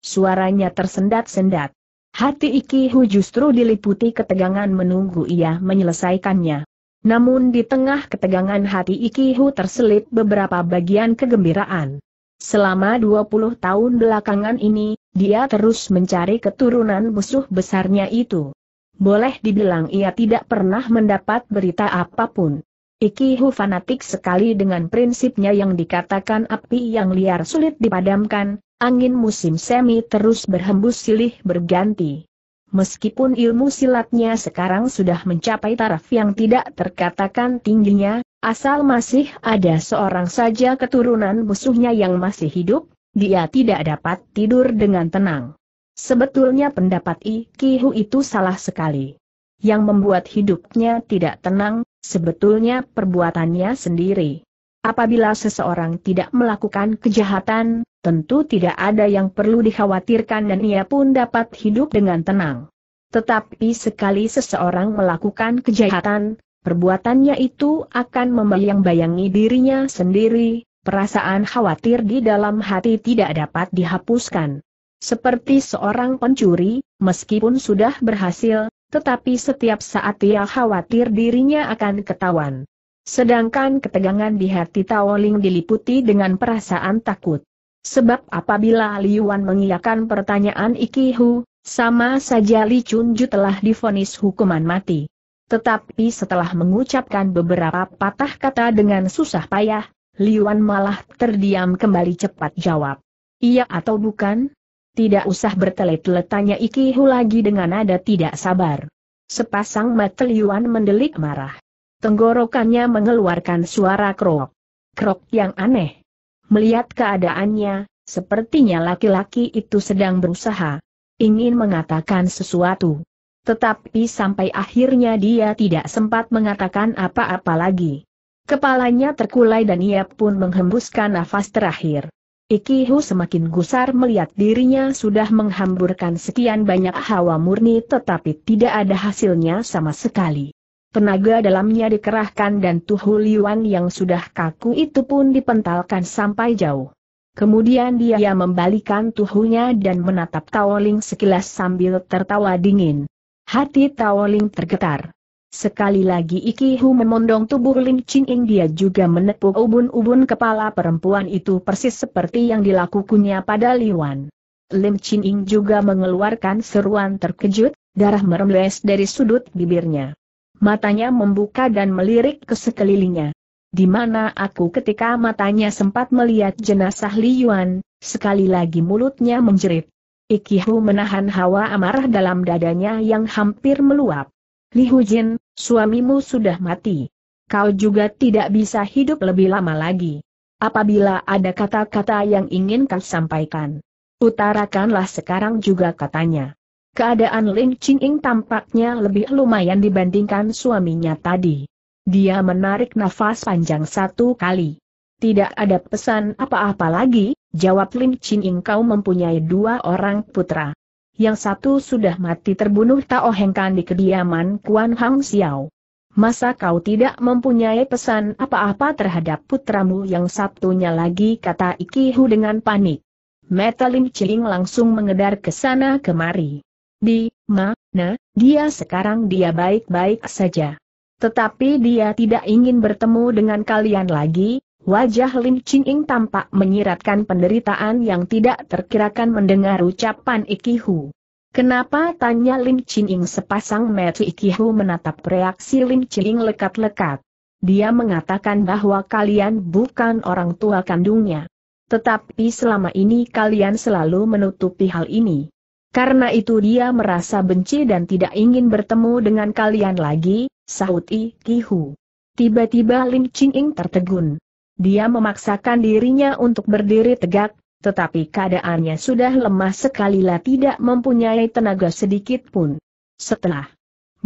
Suaranya tersendat-sendat. Hati Iki Hu justru diliputi ketegangan menunggu ia menyelesaikannya. Namun di tengah ketegangan hati Iki Hu terselip beberapa bagian kegembiraan. Selama 20 tahun belakangan ini, dia terus mencari keturunan musuh besarnya itu. Boleh dibilang ia tidak pernah mendapat berita apapun. Iki fanatik sekali dengan prinsipnya yang dikatakan api yang liar sulit dipadamkan, angin musim semi terus berhembus silih berganti. Meskipun ilmu silatnya sekarang sudah mencapai taraf yang tidak terkatakan tingginya, asal masih ada seorang saja keturunan musuhnya yang masih hidup, dia tidak dapat tidur dengan tenang. Sebetulnya pendapat Iki itu salah sekali. Yang membuat hidupnya tidak tenang, sebetulnya perbuatannya sendiri. Apabila seseorang tidak melakukan kejahatan, tentu tidak ada yang perlu dikhawatirkan dan ia pun dapat hidup dengan tenang. Tetapi sekali seseorang melakukan kejahatan, perbuatannya itu akan membayang-bayangi dirinya sendiri, perasaan khawatir di dalam hati tidak dapat dihapuskan. Seperti seorang pencuri, meskipun sudah berhasil, tetapi setiap saat ia khawatir dirinya akan ketahuan. Sedangkan ketegangan di hati Taoling diliputi dengan perasaan takut. Sebab apabila Li Yuan mengiyakan pertanyaan Ikihu, sama saja Li Chunju telah difonis hukuman mati. Tetapi setelah mengucapkan beberapa patah kata dengan susah payah, Li Yuan malah terdiam kembali cepat jawab. Iya atau bukan? Tidak usah bertele-tele tanya Ikihu lagi dengan nada tidak sabar. Sepasang mata Liuan mendelik marah. Tenggorokannya mengeluarkan suara krok. Krok yang aneh. Melihat keadaannya, sepertinya laki-laki itu sedang berusaha. Ingin mengatakan sesuatu. Tetapi sampai akhirnya dia tidak sempat mengatakan apa-apa lagi. Kepalanya terkulai dan ia pun menghembuskan nafas terakhir. Ikihu semakin gusar melihat dirinya sudah menghamburkan sekian banyak hawa murni tetapi tidak ada hasilnya sama sekali. Tenaga dalamnya dikerahkan dan tuhu liwan yang sudah kaku itu pun dipentalkan sampai jauh. Kemudian dia membalikan tuhunya dan menatap Taoling sekilas sambil tertawa dingin. Hati Taoling tergetar. Sekali lagi Ikihu memondong tubuh Lin Ching dia juga menepuk ubun-ubun kepala perempuan itu persis seperti yang dilakukannya pada Liwan. Lim Ching Ing juga mengeluarkan seruan terkejut, darah meremles dari sudut bibirnya. Matanya membuka dan melirik ke sekelilingnya. Di mana aku ketika matanya sempat melihat jenazah Li Yuan, sekali lagi mulutnya menjerit. Ikihu menahan hawa amarah dalam dadanya yang hampir meluap. Li Hujin, suamimu sudah mati. Kau juga tidak bisa hidup lebih lama lagi. Apabila ada kata-kata yang ingin kau sampaikan, utarakanlah sekarang juga katanya. Keadaan Ling Ching tampaknya lebih lumayan dibandingkan suaminya tadi. Dia menarik nafas panjang satu kali. Tidak ada pesan apa-apa lagi, jawab Lim Chin Ing kau mempunyai dua orang putra yang satu sudah mati terbunuh Tao Hengkan di kediaman Kuan Hang Xiao. Masa kau tidak mempunyai pesan apa-apa terhadap putramu yang satunya lagi kata Iki Hu dengan panik. Meta Lim Ching langsung mengedar ke sana kemari. Di, ma, na, dia sekarang dia baik-baik saja. Tetapi dia tidak ingin bertemu dengan kalian lagi, Wajah Lim Ching Ing tampak menyiratkan penderitaan yang tidak terkirakan mendengar ucapan Ikihu. Kenapa tanya Lim Ching Ing sepasang mata Ikihu menatap reaksi Lim Ching Ing lekat-lekat. Dia mengatakan bahwa kalian bukan orang tua kandungnya. Tetapi selama ini kalian selalu menutupi hal ini. Karena itu dia merasa benci dan tidak ingin bertemu dengan kalian lagi, sahut Ikihu. Tiba-tiba Lim Ching Ing tertegun. Dia memaksakan dirinya untuk berdiri tegak, tetapi keadaannya sudah lemah sekali tidak mempunyai tenaga sedikit pun. Setelah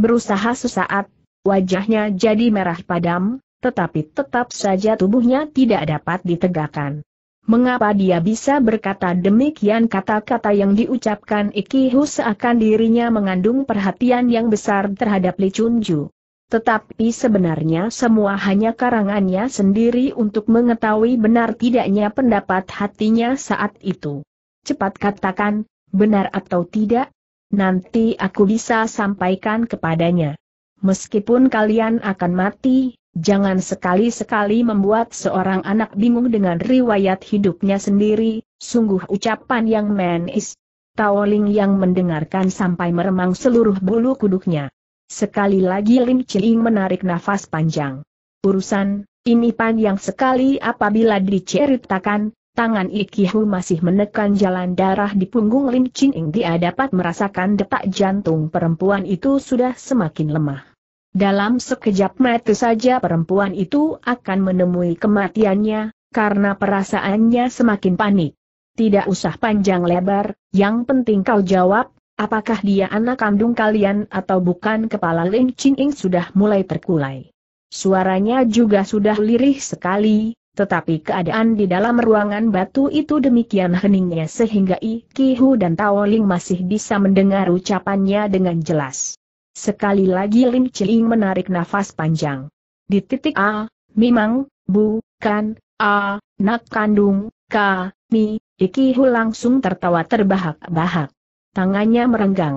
berusaha sesaat, wajahnya jadi merah padam, tetapi tetap saja tubuhnya tidak dapat ditegakkan. Mengapa dia bisa berkata demikian kata-kata yang diucapkan Iki Hu seakan dirinya mengandung perhatian yang besar terhadap Li Chunju. Tetapi sebenarnya semua hanya karangannya sendiri untuk mengetahui benar tidaknya pendapat hatinya saat itu. Cepat katakan, benar atau tidak, nanti aku bisa sampaikan kepadanya. Meskipun kalian akan mati, jangan sekali-sekali membuat seorang anak bingung dengan riwayat hidupnya sendiri, sungguh ucapan yang manis. Taoling yang mendengarkan sampai meremang seluruh bulu kuduknya. Sekali lagi Lim Ching menarik nafas panjang. Urusan, ini panjang sekali apabila diceritakan, tangan Ikihu masih menekan jalan darah di punggung Lim Ching dia dapat merasakan detak jantung perempuan itu sudah semakin lemah. Dalam sekejap mata saja perempuan itu akan menemui kematiannya, karena perasaannya semakin panik. Tidak usah panjang lebar, yang penting kau jawab, Apakah dia anak kandung kalian atau bukan kepala Ling Ching Ing sudah mulai terkulai. Suaranya juga sudah lirih sekali, tetapi keadaan di dalam ruangan batu itu demikian heningnya sehingga I Hu dan Tao Ling masih bisa mendengar ucapannya dengan jelas. Sekali lagi Ling Ching menarik nafas panjang. Di titik A, memang, bukan, A, nak kandung, K, Mi, Hu langsung tertawa terbahak-bahak tangannya merenggang.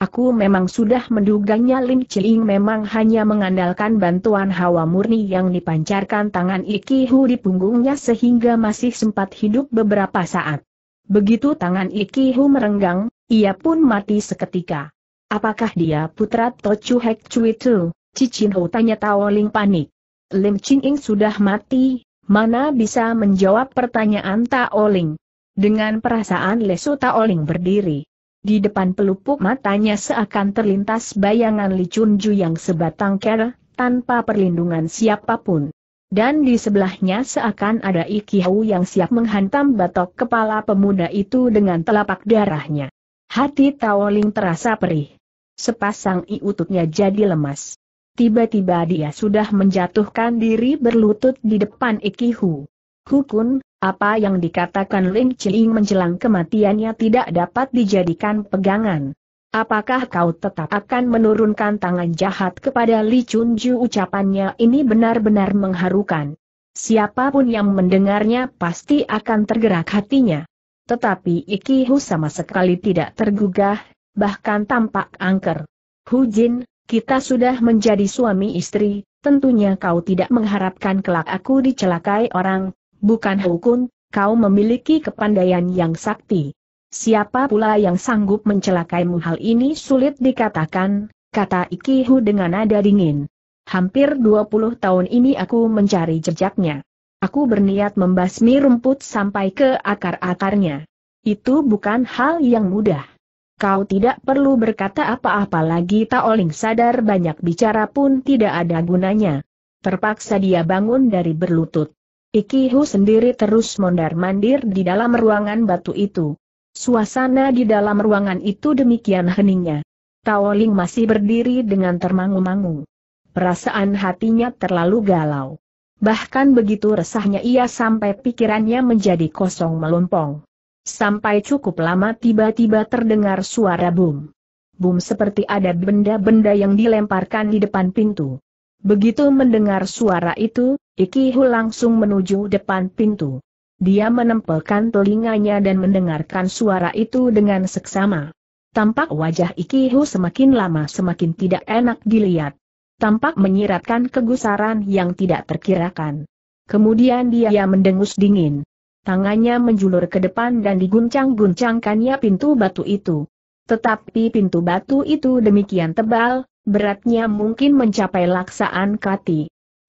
Aku memang sudah menduganya Lim Chiing memang hanya mengandalkan bantuan hawa murni yang dipancarkan tangan Iki Hu di punggungnya sehingga masih sempat hidup beberapa saat. Begitu tangan Iki Hu merenggang, ia pun mati seketika. Apakah dia putra Tochu Hek Chui Tu? Cicin Ho tanya Tao Ling panik. Lim Chiing sudah mati, mana bisa menjawab pertanyaan Tao Ling. Dengan perasaan lesu Tao Ling berdiri. Di depan pelupuk matanya seakan terlintas bayangan Li Chunju yang sebatang kera, tanpa perlindungan siapapun. Dan di sebelahnya seakan ada Ikihau yang siap menghantam batok kepala pemuda itu dengan telapak darahnya. Hati Taoling terasa perih. Sepasang iututnya jadi lemas. Tiba-tiba dia sudah menjatuhkan diri berlutut di depan Ikihu. Hukun, apa yang dikatakan Ling Ching menjelang kematiannya tidak dapat dijadikan pegangan. Apakah kau tetap akan menurunkan tangan jahat kepada Li Chunju ucapannya ini benar-benar mengharukan. Siapapun yang mendengarnya pasti akan tergerak hatinya. Tetapi Iki Hu sama sekali tidak tergugah, bahkan tampak angker. Hu Jin, kita sudah menjadi suami istri, tentunya kau tidak mengharapkan kelak aku dicelakai orang, Bukan hukum, kau memiliki kepandaian yang sakti. Siapa pula yang sanggup mencelakaimu hal ini sulit dikatakan, kata Ikihu dengan nada dingin. Hampir 20 tahun ini aku mencari jejaknya. Aku berniat membasmi rumput sampai ke akar-akarnya. Itu bukan hal yang mudah. Kau tidak perlu berkata apa-apa lagi Taoling sadar banyak bicara pun tidak ada gunanya. Terpaksa dia bangun dari berlutut. Ikihu sendiri terus mondar-mandir di dalam ruangan batu itu. Suasana di dalam ruangan itu demikian heningnya. Tao Ling masih berdiri dengan termangu-mangu. Perasaan hatinya terlalu galau. Bahkan begitu resahnya ia sampai pikirannya menjadi kosong melompong. Sampai cukup lama tiba-tiba terdengar suara bum. Bum seperti ada benda-benda yang dilemparkan di depan pintu. Begitu mendengar suara itu, Ikihu langsung menuju depan pintu. Dia menempelkan telinganya dan mendengarkan suara itu dengan seksama. Tampak wajah Ikihu semakin lama semakin tidak enak dilihat. Tampak menyiratkan kegusaran yang tidak terkirakan. Kemudian dia mendengus dingin. Tangannya menjulur ke depan dan diguncang-guncangkannya pintu batu itu. Tetapi pintu batu itu demikian tebal, beratnya mungkin mencapai laksaan kati.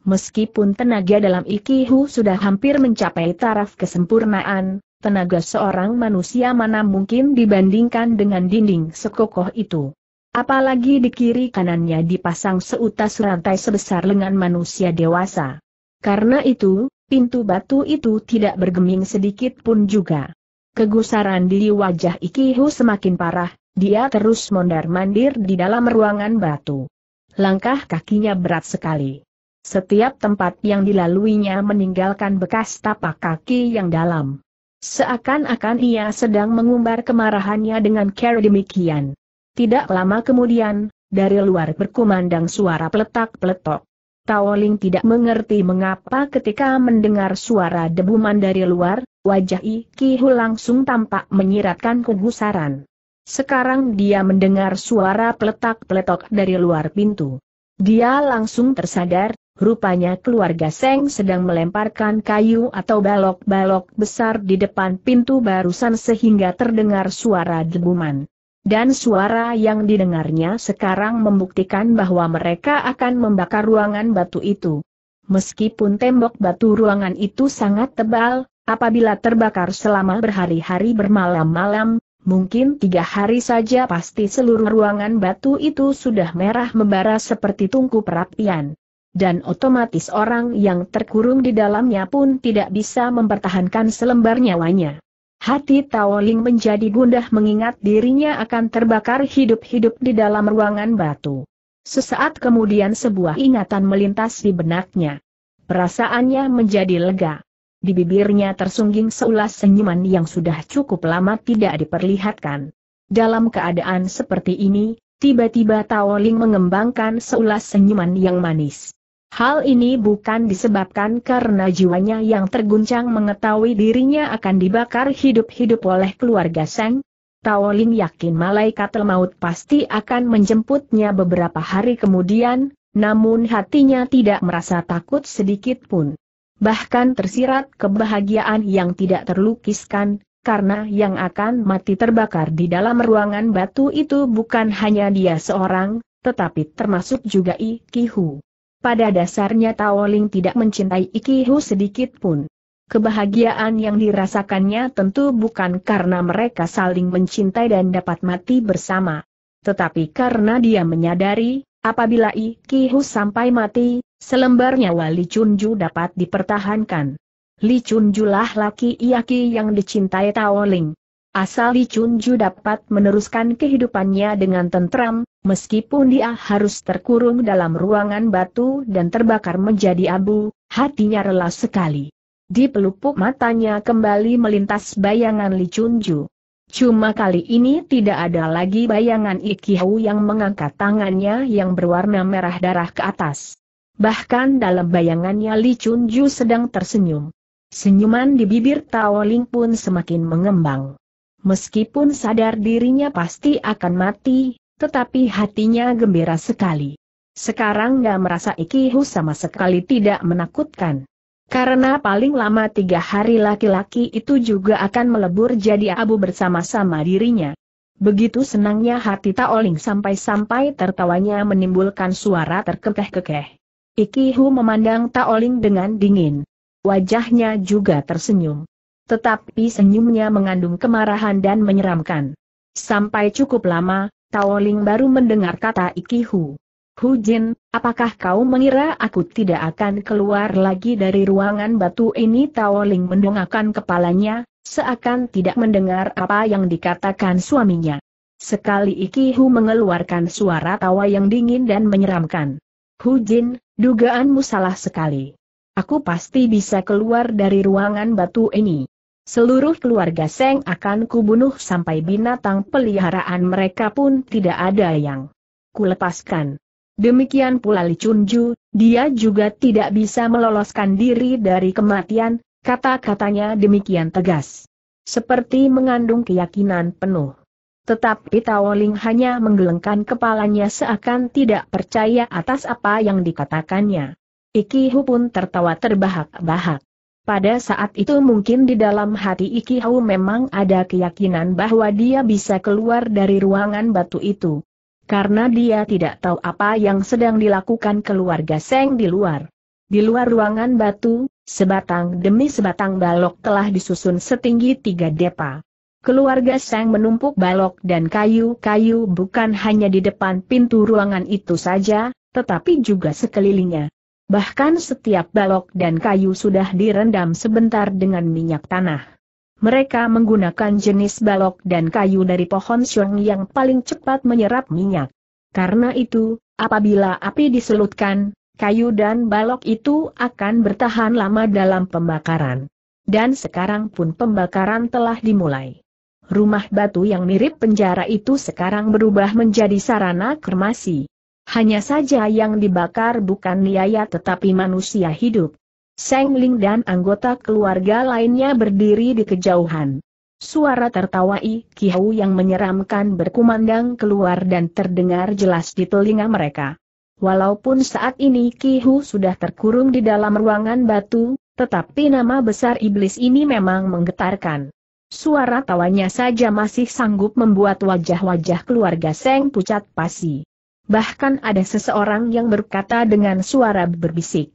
Meskipun tenaga dalam Ikihu sudah hampir mencapai taraf kesempurnaan, tenaga seorang manusia mana mungkin dibandingkan dengan dinding sekokoh itu. Apalagi di kiri kanannya dipasang seutas rantai sebesar lengan manusia dewasa. Karena itu, pintu batu itu tidak bergeming sedikit pun juga. Kegusaran di wajah Ikihu semakin parah, dia terus mondar-mandir di dalam ruangan batu. Langkah kakinya berat sekali. Setiap tempat yang dilaluinya meninggalkan bekas tapak kaki yang dalam. Seakan-akan ia sedang mengumbar kemarahannya dengan cara demikian. Tidak lama kemudian, dari luar berkumandang suara peletak-peletok. Taoling tidak mengerti mengapa ketika mendengar suara debuman dari luar, wajah Ikihu langsung tampak menyiratkan kegusaran. Sekarang dia mendengar suara peletak-peletok dari luar pintu. Dia langsung tersadar, Rupanya keluarga Seng sedang melemparkan kayu atau balok-balok besar di depan pintu barusan sehingga terdengar suara debuman. Dan suara yang didengarnya sekarang membuktikan bahwa mereka akan membakar ruangan batu itu. Meskipun tembok batu ruangan itu sangat tebal, apabila terbakar selama berhari-hari bermalam-malam, mungkin tiga hari saja pasti seluruh ruangan batu itu sudah merah membara seperti tungku perapian dan otomatis orang yang terkurung di dalamnya pun tidak bisa mempertahankan selembar nyawanya. Hati Taoling menjadi gundah mengingat dirinya akan terbakar hidup-hidup di dalam ruangan batu. Sesaat kemudian sebuah ingatan melintas di benaknya. Perasaannya menjadi lega. Di bibirnya tersungging seulas senyuman yang sudah cukup lama tidak diperlihatkan. Dalam keadaan seperti ini, tiba-tiba Taoling mengembangkan seulas senyuman yang manis. Hal ini bukan disebabkan karena jiwanya yang terguncang mengetahui dirinya akan dibakar hidup-hidup oleh keluarga Seng. Taolin yakin malaikat maut pasti akan menjemputnya beberapa hari kemudian, namun hatinya tidak merasa takut sedikit pun. Bahkan tersirat kebahagiaan yang tidak terlukiskan, karena yang akan mati terbakar di dalam ruangan batu itu bukan hanya dia seorang, tetapi termasuk juga I Kihu. Pada dasarnya Taoling tidak mencintai Ikihu sedikit pun. Kebahagiaan yang dirasakannya tentu bukan karena mereka saling mencintai dan dapat mati bersama. Tetapi karena dia menyadari, apabila Ikihu sampai mati, selembar nyawa Li Chunju dapat dipertahankan. Li Chunju lah laki Iaki yang dicintai Taoling. Asal Li Chunju dapat meneruskan kehidupannya dengan tentram, Meskipun dia harus terkurung dalam ruangan batu dan terbakar menjadi abu, hatinya rela sekali. Di pelupuk matanya kembali melintas bayangan Li Chunju. Cuma kali ini tidak ada lagi bayangan Ikihau yang mengangkat tangannya yang berwarna merah darah ke atas. Bahkan dalam bayangannya Li Chunju sedang tersenyum. Senyuman di bibir Tao Ling pun semakin mengembang. Meskipun sadar dirinya pasti akan mati, tetapi hatinya gembira sekali. Sekarang gak merasa Ikihu sama sekali tidak menakutkan. Karena paling lama tiga hari laki-laki itu juga akan melebur jadi abu bersama-sama dirinya. Begitu senangnya hati Taoling sampai-sampai tertawanya menimbulkan suara terkekeh-kekeh. Hu memandang Taoling dengan dingin. Wajahnya juga tersenyum. Tetapi senyumnya mengandung kemarahan dan menyeramkan. Sampai cukup lama, Taoling baru mendengar kata Iki Hu Hu Jin, apakah kau mengira aku tidak akan keluar lagi dari ruangan batu ini? Taoling mendongakkan kepalanya, seakan tidak mendengar apa yang dikatakan suaminya. Sekali Iki Hu mengeluarkan suara tawa yang dingin dan menyeramkan. Hu Jin, dugaanmu salah sekali. Aku pasti bisa keluar dari ruangan batu ini. Seluruh keluarga Seng akan kubunuh sampai binatang peliharaan mereka pun tidak ada yang kulepaskan. Demikian pula Li Chunju, dia juga tidak bisa meloloskan diri dari kematian, kata-katanya demikian tegas. Seperti mengandung keyakinan penuh. Tetapi Taoling hanya menggelengkan kepalanya seakan tidak percaya atas apa yang dikatakannya. Iki Hu pun tertawa terbahak-bahak. Pada saat itu mungkin di dalam hati Iki Hau memang ada keyakinan bahwa dia bisa keluar dari ruangan batu itu. Karena dia tidak tahu apa yang sedang dilakukan keluarga Seng di luar. Di luar ruangan batu, sebatang demi sebatang balok telah disusun setinggi tiga depa. Keluarga Seng menumpuk balok dan kayu-kayu bukan hanya di depan pintu ruangan itu saja, tetapi juga sekelilingnya. Bahkan setiap balok dan kayu sudah direndam sebentar dengan minyak tanah. Mereka menggunakan jenis balok dan kayu dari pohon siung yang paling cepat menyerap minyak. Karena itu, apabila api diselutkan, kayu dan balok itu akan bertahan lama dalam pembakaran. Dan sekarang pun pembakaran telah dimulai. Rumah batu yang mirip penjara itu sekarang berubah menjadi sarana kremasi. Hanya saja yang dibakar bukan niaya tetapi manusia hidup. Seng Ling dan anggota keluarga lainnya berdiri di kejauhan. Suara tertawa I Kihau yang menyeramkan berkumandang keluar dan terdengar jelas di telinga mereka. Walaupun saat ini Kihu sudah terkurung di dalam ruangan batu, tetapi nama besar iblis ini memang menggetarkan. Suara tawanya saja masih sanggup membuat wajah-wajah keluarga Seng pucat pasi. Bahkan ada seseorang yang berkata dengan suara berbisik.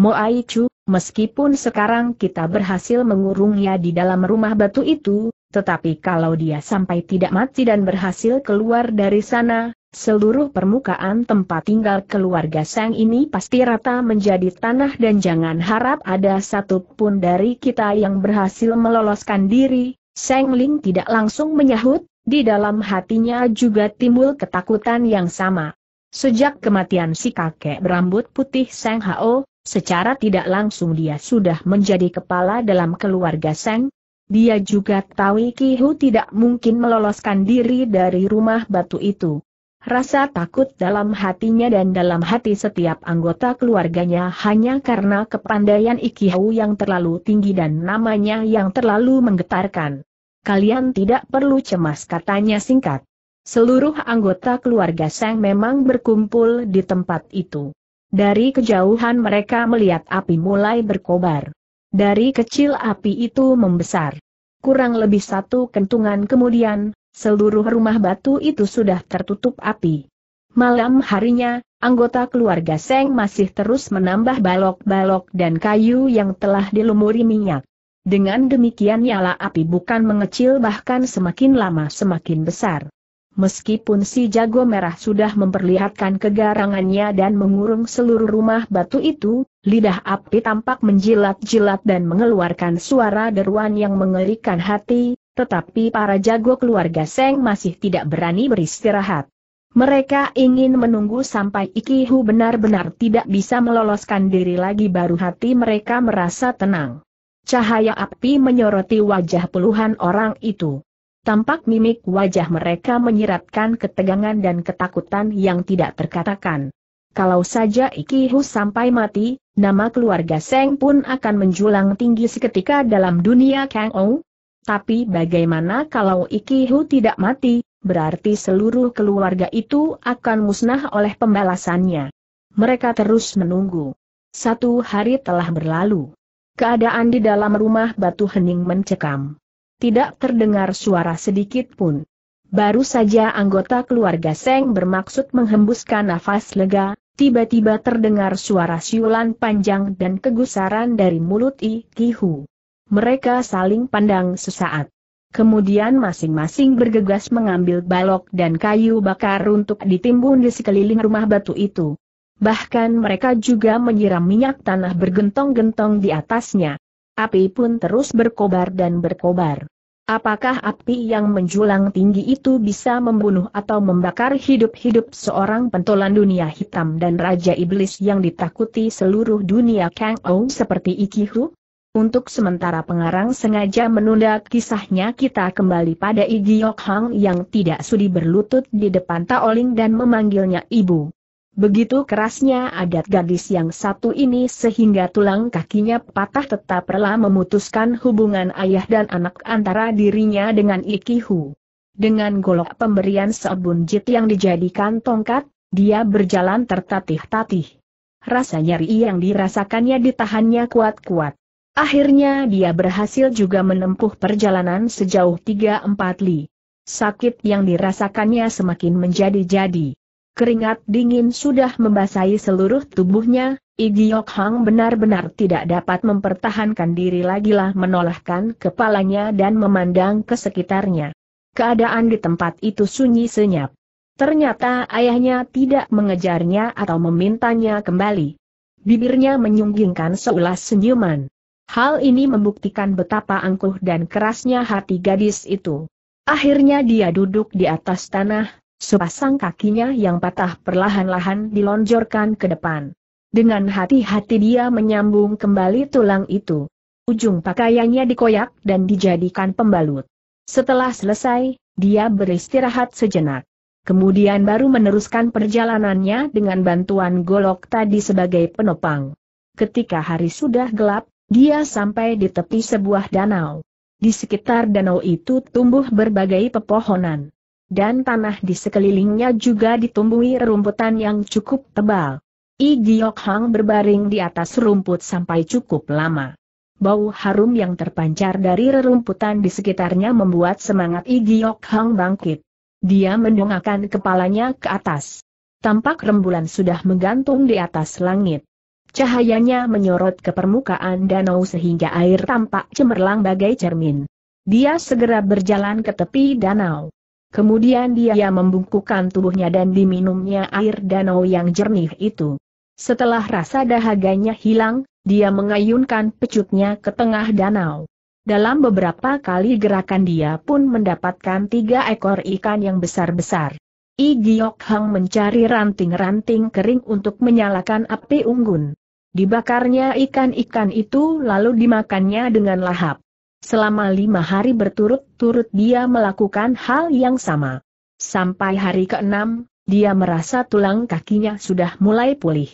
Moai Chu, meskipun sekarang kita berhasil mengurungnya di dalam rumah batu itu, tetapi kalau dia sampai tidak mati dan berhasil keluar dari sana, seluruh permukaan tempat tinggal keluarga Sang ini pasti rata menjadi tanah dan jangan harap ada satupun dari kita yang berhasil meloloskan diri. Sang Ling tidak langsung menyahut, di dalam hatinya juga timbul ketakutan yang sama. Sejak kematian si kakek berambut putih Seng Hao, secara tidak langsung dia sudah menjadi kepala dalam keluarga Seng, dia juga tahu Ki Hu tidak mungkin meloloskan diri dari rumah batu itu. Rasa takut dalam hatinya dan dalam hati setiap anggota keluarganya hanya karena kepandaian Hu yang terlalu tinggi dan namanya yang terlalu menggetarkan. Kalian tidak perlu cemas katanya singkat. Seluruh anggota keluarga Seng memang berkumpul di tempat itu. Dari kejauhan mereka melihat api mulai berkobar. Dari kecil api itu membesar. Kurang lebih satu kentungan kemudian, seluruh rumah batu itu sudah tertutup api. Malam harinya, anggota keluarga Seng masih terus menambah balok-balok dan kayu yang telah dilumuri minyak. Dengan demikian nyala api bukan mengecil bahkan semakin lama semakin besar. Meskipun si jago merah sudah memperlihatkan kegarangannya dan mengurung seluruh rumah batu itu, lidah api tampak menjilat-jilat dan mengeluarkan suara deruan yang mengerikan hati, tetapi para jago keluarga Seng masih tidak berani beristirahat. Mereka ingin menunggu sampai Ikihu benar-benar tidak bisa meloloskan diri lagi baru hati mereka merasa tenang. Cahaya api menyoroti wajah puluhan orang itu. Tampak mimik wajah mereka menyiratkan ketegangan dan ketakutan yang tidak terkatakan. Kalau saja Ikihu sampai mati, nama keluarga Seng pun akan menjulang tinggi seketika dalam dunia Kang Ou. Tapi bagaimana kalau Ikihu tidak mati, berarti seluruh keluarga itu akan musnah oleh pembalasannya. Mereka terus menunggu. Satu hari telah berlalu. Keadaan di dalam rumah batu hening mencekam. Tidak terdengar suara sedikit pun. Baru saja anggota keluarga Seng bermaksud menghembuskan nafas lega, tiba-tiba terdengar suara siulan panjang dan kegusaran dari mulut I Kihu. Mereka saling pandang sesaat. Kemudian masing-masing bergegas mengambil balok dan kayu bakar untuk ditimbun di sekeliling rumah batu itu. Bahkan mereka juga menyiram minyak tanah bergentong-gentong di atasnya. Api pun terus berkobar dan berkobar. Apakah api yang menjulang tinggi itu bisa membunuh atau membakar hidup-hidup seorang pentolan dunia hitam dan raja iblis yang ditakuti seluruh dunia Kang Ou seperti Ikihu? Untuk sementara pengarang sengaja menunda kisahnya kita kembali pada Igi Yok Hang yang tidak sudi berlutut di depan Taoling dan memanggilnya ibu. Begitu kerasnya adat gadis yang satu ini sehingga tulang kakinya patah tetap rela memutuskan hubungan ayah dan anak antara dirinya dengan Ikihu. Dengan golok pemberian sabun jit yang dijadikan tongkat, dia berjalan tertatih-tatih. Rasa nyeri yang dirasakannya ditahannya kuat-kuat. Akhirnya dia berhasil juga menempuh perjalanan sejauh 3-4 li. Sakit yang dirasakannya semakin menjadi-jadi. Keringat dingin sudah membasahi seluruh tubuhnya, Igiok Hang benar-benar tidak dapat mempertahankan diri lagi lah menolakkan kepalanya dan memandang ke sekitarnya. Keadaan di tempat itu sunyi senyap. Ternyata ayahnya tidak mengejarnya atau memintanya kembali. Bibirnya menyunggingkan seulas senyuman. Hal ini membuktikan betapa angkuh dan kerasnya hati gadis itu. Akhirnya dia duduk di atas tanah, Sepasang kakinya yang patah perlahan-lahan dilonjorkan ke depan. Dengan hati-hati dia menyambung kembali tulang itu. Ujung pakaiannya dikoyak dan dijadikan pembalut. Setelah selesai, dia beristirahat sejenak. Kemudian baru meneruskan perjalanannya dengan bantuan golok tadi sebagai penopang. Ketika hari sudah gelap, dia sampai di tepi sebuah danau. Di sekitar danau itu tumbuh berbagai pepohonan dan tanah di sekelilingnya juga ditumbuhi rerumputan yang cukup tebal. I Giok Hang berbaring di atas rumput sampai cukup lama. Bau harum yang terpancar dari rerumputan di sekitarnya membuat semangat I Giok Hang bangkit. Dia mendongakkan kepalanya ke atas. Tampak rembulan sudah menggantung di atas langit. Cahayanya menyorot ke permukaan danau sehingga air tampak cemerlang bagai cermin. Dia segera berjalan ke tepi danau. Kemudian dia membungkukkan tubuhnya dan diminumnya air danau yang jernih itu. Setelah rasa dahaganya hilang, dia mengayunkan pecutnya ke tengah danau. Dalam beberapa kali gerakan dia pun mendapatkan tiga ekor ikan yang besar-besar. I Giok Hang mencari ranting-ranting kering untuk menyalakan api unggun. Dibakarnya ikan-ikan itu lalu dimakannya dengan lahap. Selama lima hari berturut-turut dia melakukan hal yang sama. Sampai hari keenam, dia merasa tulang kakinya sudah mulai pulih.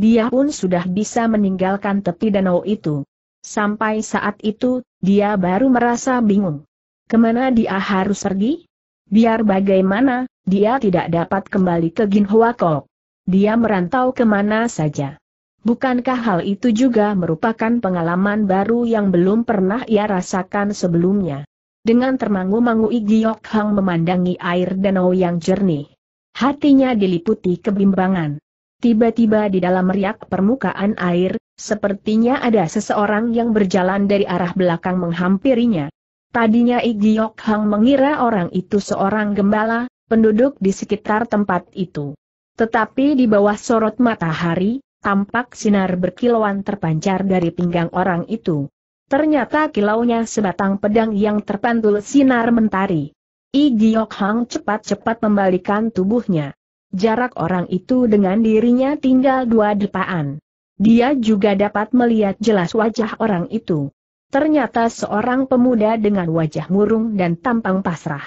Dia pun sudah bisa meninggalkan tepi danau itu. Sampai saat itu, dia baru merasa bingung. Kemana dia harus pergi? Biar bagaimana, dia tidak dapat kembali ke Ginhuakok. Dia merantau kemana saja. Bukankah hal itu juga merupakan pengalaman baru yang belum pernah ia rasakan sebelumnya? Dengan termangu-mangu Igiok Hang memandangi air danau yang jernih. Hatinya diliputi kebimbangan. Tiba-tiba di dalam riak permukaan air, sepertinya ada seseorang yang berjalan dari arah belakang menghampirinya. Tadinya Igiok Hang mengira orang itu seorang gembala, penduduk di sekitar tempat itu. Tetapi di bawah sorot matahari, tampak sinar berkilauan terpancar dari pinggang orang itu. Ternyata kilaunya sebatang pedang yang terpantul sinar mentari. I Giok Hang cepat-cepat membalikan tubuhnya. Jarak orang itu dengan dirinya tinggal dua depaan. Dia juga dapat melihat jelas wajah orang itu. Ternyata seorang pemuda dengan wajah murung dan tampang pasrah.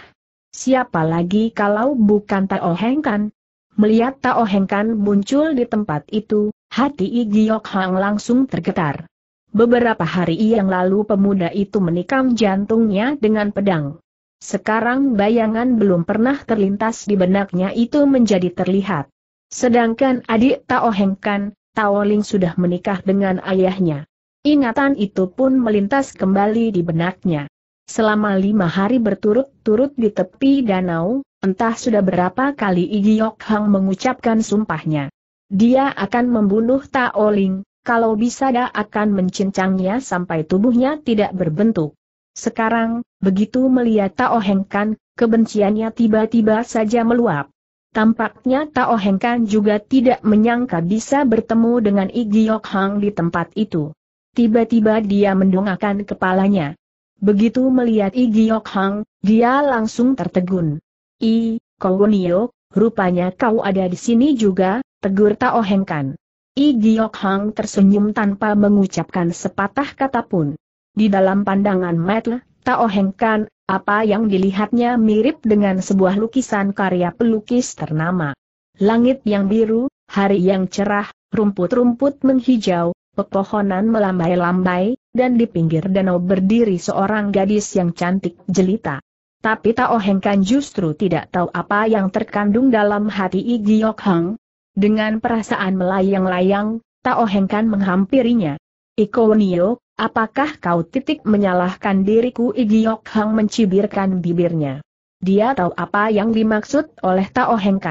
Siapa lagi kalau bukan Tao Hengkan? Melihat Tao Hengkan muncul di tempat itu, Hati Igiok Hang langsung tergetar. Beberapa hari yang lalu pemuda itu menikam jantungnya dengan pedang. Sekarang bayangan belum pernah terlintas di benaknya itu menjadi terlihat. Sedangkan adik Tao Heng Kan, Tao Ling sudah menikah dengan ayahnya. Ingatan itu pun melintas kembali di benaknya. Selama lima hari berturut-turut di tepi danau, entah sudah berapa kali Igiok Hang mengucapkan sumpahnya. Dia akan membunuh Taoling, kalau bisa dia akan mencincangnya sampai tubuhnya tidak berbentuk. Sekarang, begitu melihat Tao Hengkan, kebenciannya tiba-tiba saja meluap. Tampaknya Tao Hengkan juga tidak menyangka bisa bertemu dengan Iggyokhang Hang di tempat itu. Tiba-tiba dia mendongakkan kepalanya. Begitu melihat Iggyokhang, Hang, dia langsung tertegun. I, Kowonio, rupanya kau ada di sini juga, tegur Tao Heng Kan. I Giok Hang tersenyum tanpa mengucapkan sepatah kata pun. Di dalam pandangan Matt, Tao Heng Kan, apa yang dilihatnya mirip dengan sebuah lukisan karya pelukis ternama. Langit yang biru, hari yang cerah, rumput-rumput menghijau, pepohonan melambai-lambai, dan di pinggir danau berdiri seorang gadis yang cantik jelita. Tapi Tao Heng Kan justru tidak tahu apa yang terkandung dalam hati I Giok Hang, dengan perasaan melayang-layang, Tao Heng menghampirinya. Iko Nio, apakah kau titik menyalahkan diriku Igiok Hang mencibirkan bibirnya. Dia tahu apa yang dimaksud oleh Tao Heng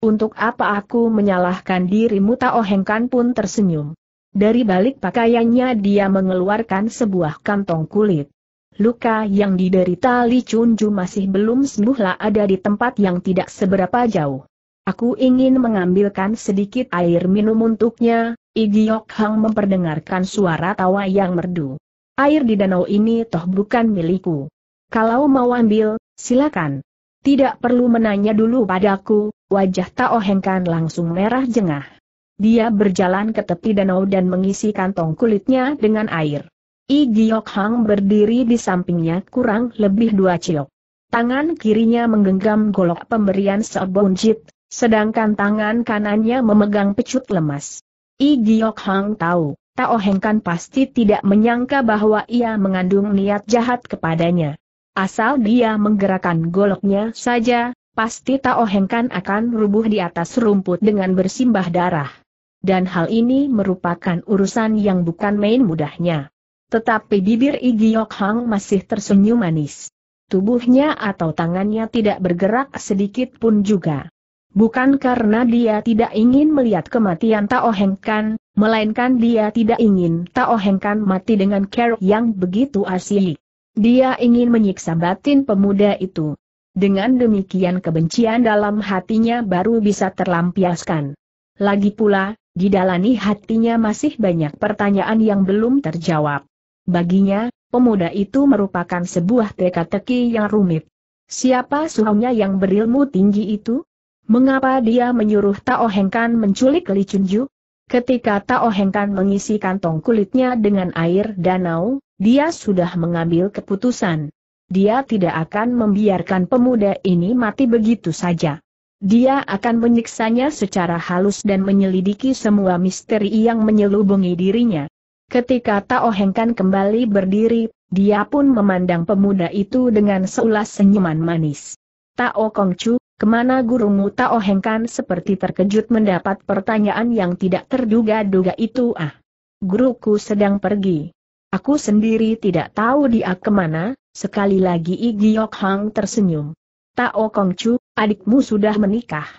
Untuk apa aku menyalahkan dirimu Tao Heng pun tersenyum. Dari balik pakaiannya dia mengeluarkan sebuah kantong kulit. Luka yang diderita Li Chunju masih belum sembuhlah ada di tempat yang tidak seberapa jauh. Aku ingin mengambilkan sedikit air minum untuknya, Igiok Hang memperdengarkan suara tawa yang merdu. Air di danau ini toh bukan milikku. Kalau mau ambil, silakan. Tidak perlu menanya dulu padaku, wajah Tao Hengkan langsung merah jengah. Dia berjalan ke tepi danau dan mengisi kantong kulitnya dengan air. I Giok Hang berdiri di sampingnya kurang lebih dua ciok. Tangan kirinya menggenggam golok pemberian jit sedangkan tangan kanannya memegang pecut lemas. I Giok Hang tahu, Tao Heng Kan pasti tidak menyangka bahwa ia mengandung niat jahat kepadanya. Asal dia menggerakkan goloknya saja, pasti Tao Heng Kan akan rubuh di atas rumput dengan bersimbah darah. Dan hal ini merupakan urusan yang bukan main mudahnya. Tetapi bibir I Giok Hang masih tersenyum manis. Tubuhnya atau tangannya tidak bergerak sedikit pun juga. Bukan karena dia tidak ingin melihat kematian Tao Heng Kan, melainkan dia tidak ingin Tao Heng Kan mati dengan cara yang begitu asyik. Dia ingin menyiksa batin pemuda itu. Dengan demikian kebencian dalam hatinya baru bisa terlampiaskan. Lagi pula, di dalam hatinya masih banyak pertanyaan yang belum terjawab. Baginya, pemuda itu merupakan sebuah teka-teki yang rumit. Siapa suhunya yang berilmu tinggi itu? Mengapa dia menyuruh Tao Hengkan menculik Li Chunju? Ketika Tao Hengkan mengisi kantong kulitnya dengan air danau, dia sudah mengambil keputusan. Dia tidak akan membiarkan pemuda ini mati begitu saja. Dia akan menyiksanya secara halus dan menyelidiki semua misteri yang menyelubungi dirinya. Ketika Tao Hengkan kembali berdiri, dia pun memandang pemuda itu dengan seulas senyuman manis. Tao Kongcu, Kemana gurumu Muta Ohengkan seperti terkejut mendapat pertanyaan yang tidak terduga-duga itu ah. Guruku sedang pergi. Aku sendiri tidak tahu dia kemana, sekali lagi Igiok Hang tersenyum. Tao Kongcu, adikmu sudah menikah.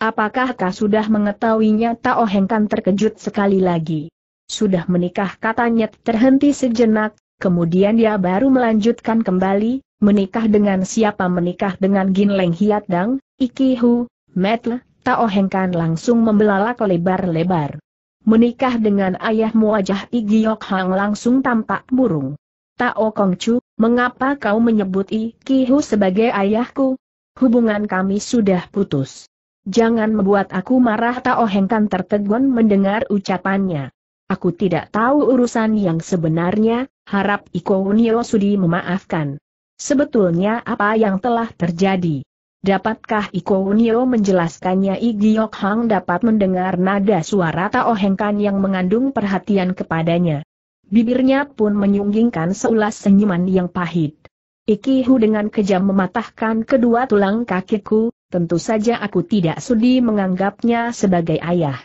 Apakah kau sudah mengetahuinya Tao Hengkan terkejut sekali lagi. Sudah menikah katanya terhenti sejenak, kemudian dia baru melanjutkan kembali, menikah dengan siapa menikah dengan Gin Leng Hiat Iki Iki Met Le, Tao Hengkan langsung membelalak lebar-lebar. Menikah dengan ayahmu wajah Igiok Hang langsung tampak burung. Tao Kongcu, mengapa kau menyebut Iki Hu sebagai ayahku? Hubungan kami sudah putus. Jangan membuat aku marah Tao Hengkan tertegun mendengar ucapannya. Aku tidak tahu urusan yang sebenarnya, harap Iko Unio Sudi memaafkan. Sebetulnya apa yang telah terjadi? Dapatkah Iko Unio menjelaskannya Igyok Hang dapat mendengar nada suara Tao Hengkan yang mengandung perhatian kepadanya. Bibirnya pun menyunggingkan seulas senyuman yang pahit. Ikihu dengan kejam mematahkan kedua tulang kakiku, tentu saja aku tidak sudi menganggapnya sebagai ayah.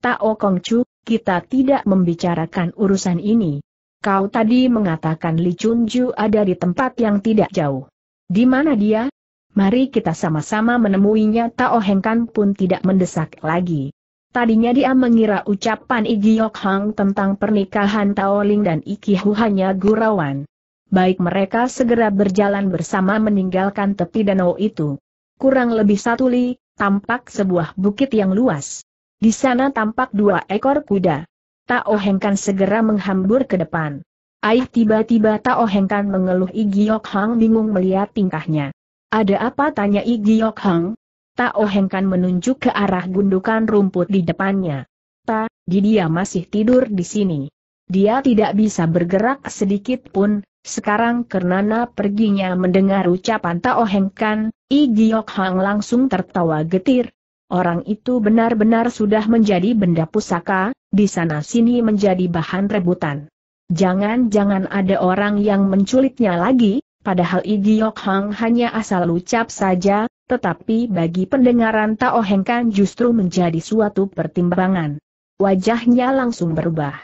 Tao Kongcu, kita tidak membicarakan urusan ini. Kau tadi mengatakan Li Chunju ada di tempat yang tidak jauh. Di mana dia? Mari kita sama-sama menemuinya Tao Hengkan pun tidak mendesak lagi. Tadinya dia mengira ucapan Igi Yok Hang tentang pernikahan Tao Ling dan Iki Hu hanya gurauan. Baik mereka segera berjalan bersama meninggalkan tepi danau itu. Kurang lebih satu li, tampak sebuah bukit yang luas. Di sana tampak dua ekor kuda. Tao Hengkan segera menghambur ke depan. Aih tiba-tiba Tao Hengkan mengeluh Igiok Hang bingung melihat tingkahnya. Ada apa tanya Igiok Hang? Tao Hengkan menunjuk ke arah gundukan rumput di depannya. Ta, di dia masih tidur di sini. Dia tidak bisa bergerak sedikit pun, sekarang karena perginya mendengar ucapan Tao Hengkan, Igiok Hang langsung tertawa getir. Orang itu benar-benar sudah menjadi benda pusaka, di sana-sini menjadi bahan rebutan. Jangan-jangan ada orang yang menculiknya lagi, padahal Igiok Hang hanya asal ucap saja, tetapi bagi pendengaran Tao Heng Kan justru menjadi suatu pertimbangan. Wajahnya langsung berubah.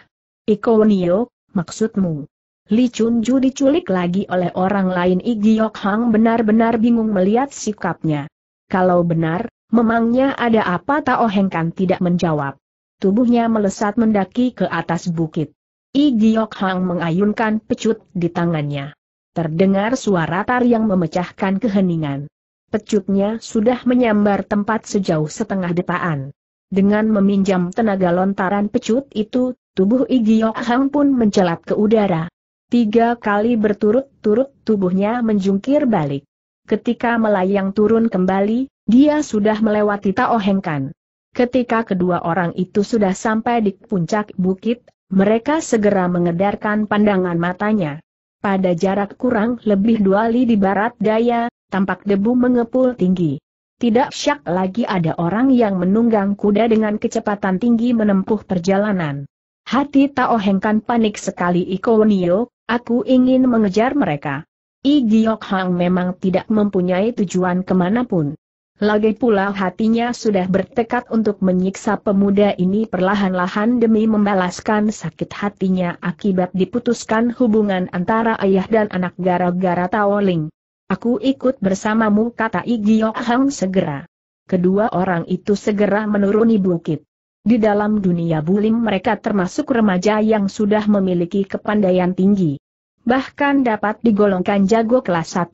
Iko Nio, maksudmu? Li Chun Ju diculik lagi oleh orang lain Igiok Hang benar-benar bingung melihat sikapnya. Kalau benar, memangnya ada apa Tao Heng Kan tidak menjawab tubuhnya melesat mendaki ke atas bukit. I Giok Hang mengayunkan pecut di tangannya. Terdengar suara tar yang memecahkan keheningan. Pecutnya sudah menyambar tempat sejauh setengah depaan. Dengan meminjam tenaga lontaran pecut itu, tubuh I Giok Hang pun mencelat ke udara. Tiga kali berturut-turut tubuhnya menjungkir balik. Ketika melayang turun kembali, dia sudah melewati Taohengkan. Ketika kedua orang itu sudah sampai di puncak bukit, mereka segera mengedarkan pandangan matanya. Pada jarak kurang lebih dua li di barat daya, tampak debu mengepul tinggi. Tidak syak lagi ada orang yang menunggang kuda dengan kecepatan tinggi menempuh perjalanan. Hati Taohengkan panik sekali Iko Nio, aku ingin mengejar mereka. I Giok Hang memang tidak mempunyai tujuan kemanapun. Lagi pula hatinya sudah bertekad untuk menyiksa pemuda ini perlahan-lahan demi membalaskan sakit hatinya akibat diputuskan hubungan antara ayah dan anak gara-gara Taoling. Aku ikut bersamamu kata Igio Hang segera. Kedua orang itu segera menuruni bukit. Di dalam dunia bulim mereka termasuk remaja yang sudah memiliki kepandaian tinggi. Bahkan dapat digolongkan jago kelas 1.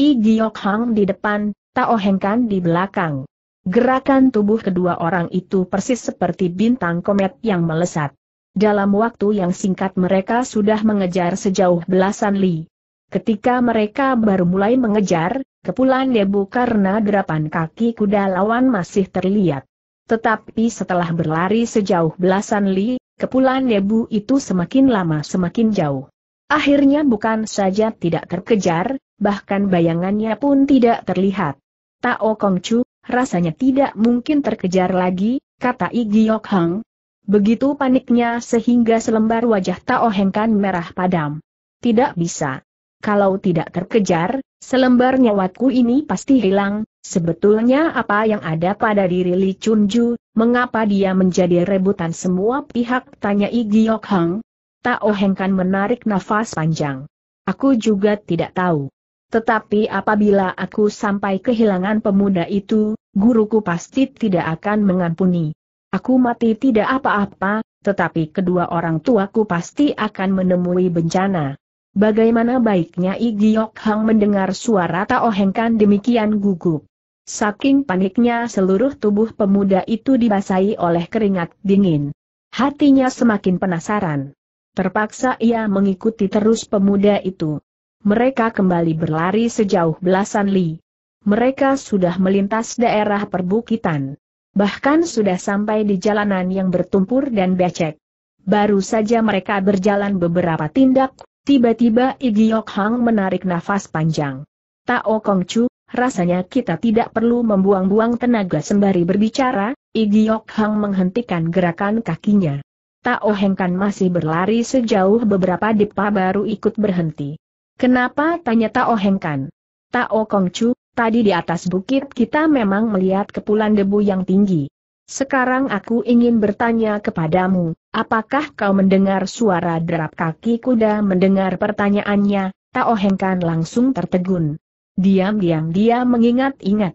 Igio Hang di depan, Tao Hengkan di belakang. Gerakan tubuh kedua orang itu persis seperti bintang komet yang melesat. Dalam waktu yang singkat mereka sudah mengejar sejauh belasan li. Ketika mereka baru mulai mengejar, kepulan debu karena derapan kaki kuda lawan masih terlihat. Tetapi setelah berlari sejauh belasan li, kepulan debu itu semakin lama semakin jauh. Akhirnya bukan saja tidak terkejar, bahkan bayangannya pun tidak terlihat. Tao Chu, rasanya tidak mungkin terkejar lagi, kata Igiok Hang. Begitu paniknya sehingga selembar wajah Tao kan merah padam. Tidak bisa. Kalau tidak terkejar, selembar nyawaku ini pasti hilang, sebetulnya apa yang ada pada diri Li Chunju, mengapa dia menjadi rebutan semua pihak tanya Igiok Hang. Tao kan menarik nafas panjang. Aku juga tidak tahu. Tetapi apabila aku sampai kehilangan pemuda itu, guruku pasti tidak akan mengampuni. Aku mati tidak apa-apa, tetapi kedua orang tuaku pasti akan menemui bencana. Bagaimana baiknya Igiok Hang mendengar suara Tao Heng demikian gugup. Saking paniknya seluruh tubuh pemuda itu dibasahi oleh keringat dingin. Hatinya semakin penasaran. Terpaksa ia mengikuti terus pemuda itu. Mereka kembali berlari sejauh belasan li. Mereka sudah melintas daerah perbukitan. Bahkan sudah sampai di jalanan yang bertumpur dan becek. Baru saja mereka berjalan beberapa tindak, tiba-tiba Yok Hang menarik nafas panjang. Tao Kong Chu, rasanya kita tidak perlu membuang-buang tenaga sembari berbicara, Yok Hang menghentikan gerakan kakinya. Tao Hengkan masih berlari sejauh beberapa depa baru ikut berhenti. Kenapa? tanya Tao Hengkan. Tao Kongcu, tadi di atas bukit kita memang melihat kepulan debu yang tinggi. Sekarang aku ingin bertanya kepadamu, apakah kau mendengar suara derap kaki kuda mendengar pertanyaannya, Tao Hengkan langsung tertegun. Diam-diam dia mengingat-ingat.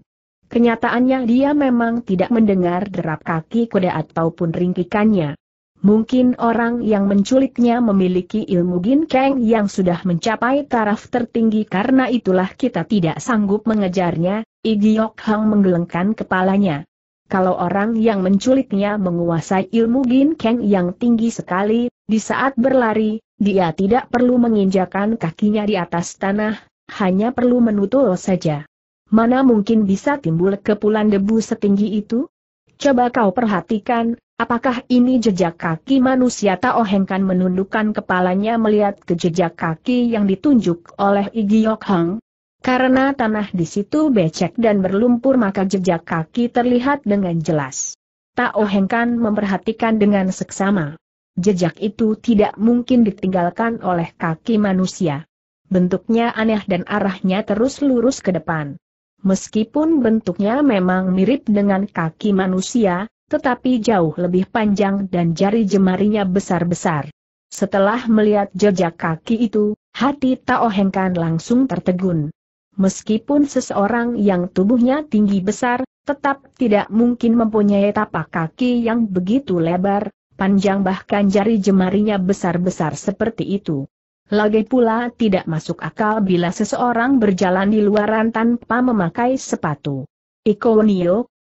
Kenyataannya dia memang tidak mendengar derap kaki kuda ataupun ringkikannya. Mungkin orang yang menculiknya memiliki ilmu ginkeng yang sudah mencapai taraf tertinggi karena itulah kita tidak sanggup mengejarnya, Igiok Hang menggelengkan kepalanya. Kalau orang yang menculiknya menguasai ilmu ginkeng yang tinggi sekali, di saat berlari, dia tidak perlu menginjakan kakinya di atas tanah, hanya perlu menutul saja. Mana mungkin bisa timbul kepulan debu setinggi itu? Coba kau perhatikan, Apakah ini jejak kaki manusia Tao menundukkan kepalanya melihat ke jejak kaki yang ditunjuk oleh Igiok Hang? Karena tanah di situ becek dan berlumpur maka jejak kaki terlihat dengan jelas. Tao memperhatikan dengan seksama. Jejak itu tidak mungkin ditinggalkan oleh kaki manusia. Bentuknya aneh dan arahnya terus lurus ke depan. Meskipun bentuknya memang mirip dengan kaki manusia, tetapi jauh lebih panjang dan jari jemarinya besar-besar. Setelah melihat jejak kaki itu, hati Tao Hengkan langsung tertegun. Meskipun seseorang yang tubuhnya tinggi besar, tetap tidak mungkin mempunyai tapak kaki yang begitu lebar, panjang bahkan jari jemarinya besar-besar seperti itu. Lagi pula tidak masuk akal bila seseorang berjalan di luaran tanpa memakai sepatu. Iko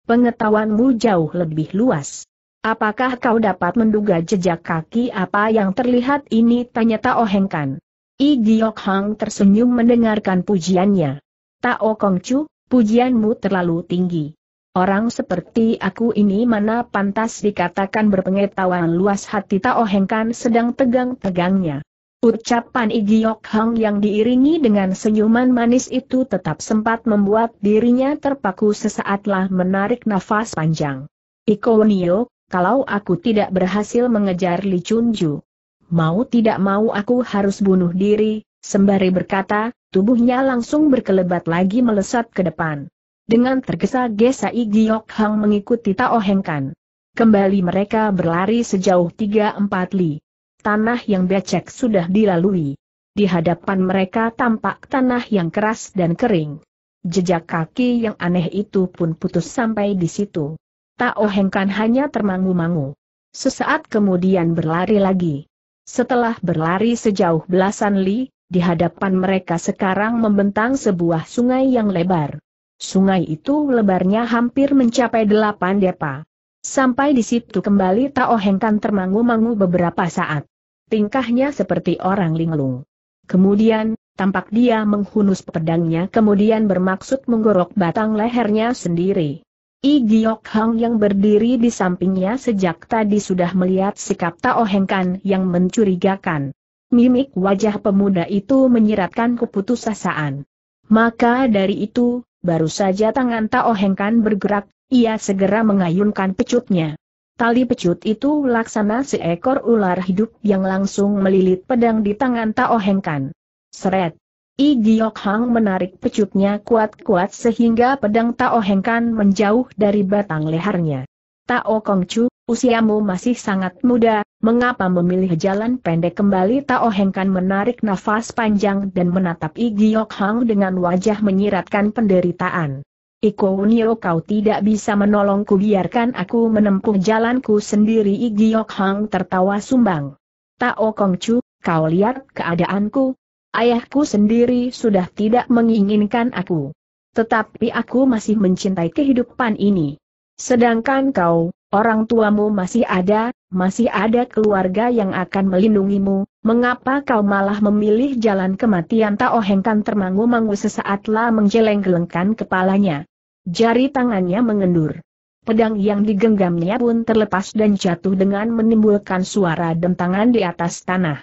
pengetahuanmu jauh lebih luas. Apakah kau dapat menduga jejak kaki apa yang terlihat ini? Tanya Tao Heng Kan. I Giok Hang tersenyum mendengarkan pujiannya. Tao Kong Chu, pujianmu terlalu tinggi. Orang seperti aku ini mana pantas dikatakan berpengetahuan luas hati Tao Heng Kan sedang tegang-tegangnya. Ucapan Igiok Hang yang diiringi dengan senyuman manis itu tetap sempat membuat dirinya terpaku sesaatlah menarik nafas panjang. Iko Nio, kalau aku tidak berhasil mengejar Li Chunju, mau tidak mau aku harus bunuh diri, sembari berkata, tubuhnya langsung berkelebat lagi melesat ke depan. Dengan tergesa-gesa Igiok Hang mengikuti Tao kan. Kembali mereka berlari sejauh 3-4 li tanah yang becek sudah dilalui. Di hadapan mereka tampak tanah yang keras dan kering. Jejak kaki yang aneh itu pun putus sampai di situ. Tak ohengkan hanya termangu-mangu. Sesaat kemudian berlari lagi. Setelah berlari sejauh belasan li, di hadapan mereka sekarang membentang sebuah sungai yang lebar. Sungai itu lebarnya hampir mencapai delapan depa. Sampai di situ kembali Tao Heng termangu-mangu beberapa saat. Tingkahnya seperti orang linglung. Kemudian, tampak dia menghunus pedangnya kemudian bermaksud menggorok batang lehernya sendiri. I Giok Hang yang berdiri di sampingnya sejak tadi sudah melihat sikap Tao Heng yang mencurigakan. Mimik wajah pemuda itu menyiratkan keputusasaan. Maka dari itu, baru saja tangan Tao Heng bergerak ia segera mengayunkan pecutnya. Tali pecut itu laksana seekor ular hidup yang langsung melilit pedang di tangan Tao Kan. Seret. I Giok Hang menarik pecutnya kuat-kuat sehingga pedang Tao Kan menjauh dari batang lehernya. Tao Chu, usiamu masih sangat muda, mengapa memilih jalan pendek kembali Tao Kan menarik nafas panjang dan menatap I Giok Hang dengan wajah menyiratkan penderitaan. Iko Unio kau tidak bisa menolongku biarkan aku menempuh jalanku sendiri Igiok Hang tertawa sumbang. Tao Kong Chu, kau lihat keadaanku? Ayahku sendiri sudah tidak menginginkan aku. Tetapi aku masih mencintai kehidupan ini. Sedangkan kau, orang tuamu masih ada, masih ada keluarga yang akan melindungimu, Mengapa kau malah memilih jalan kematian Tao Hengkan termangu-mangu sesaatlah menggeleng-gelengkan kepalanya. Jari tangannya mengendur. Pedang yang digenggamnya pun terlepas dan jatuh dengan menimbulkan suara dentangan di atas tanah.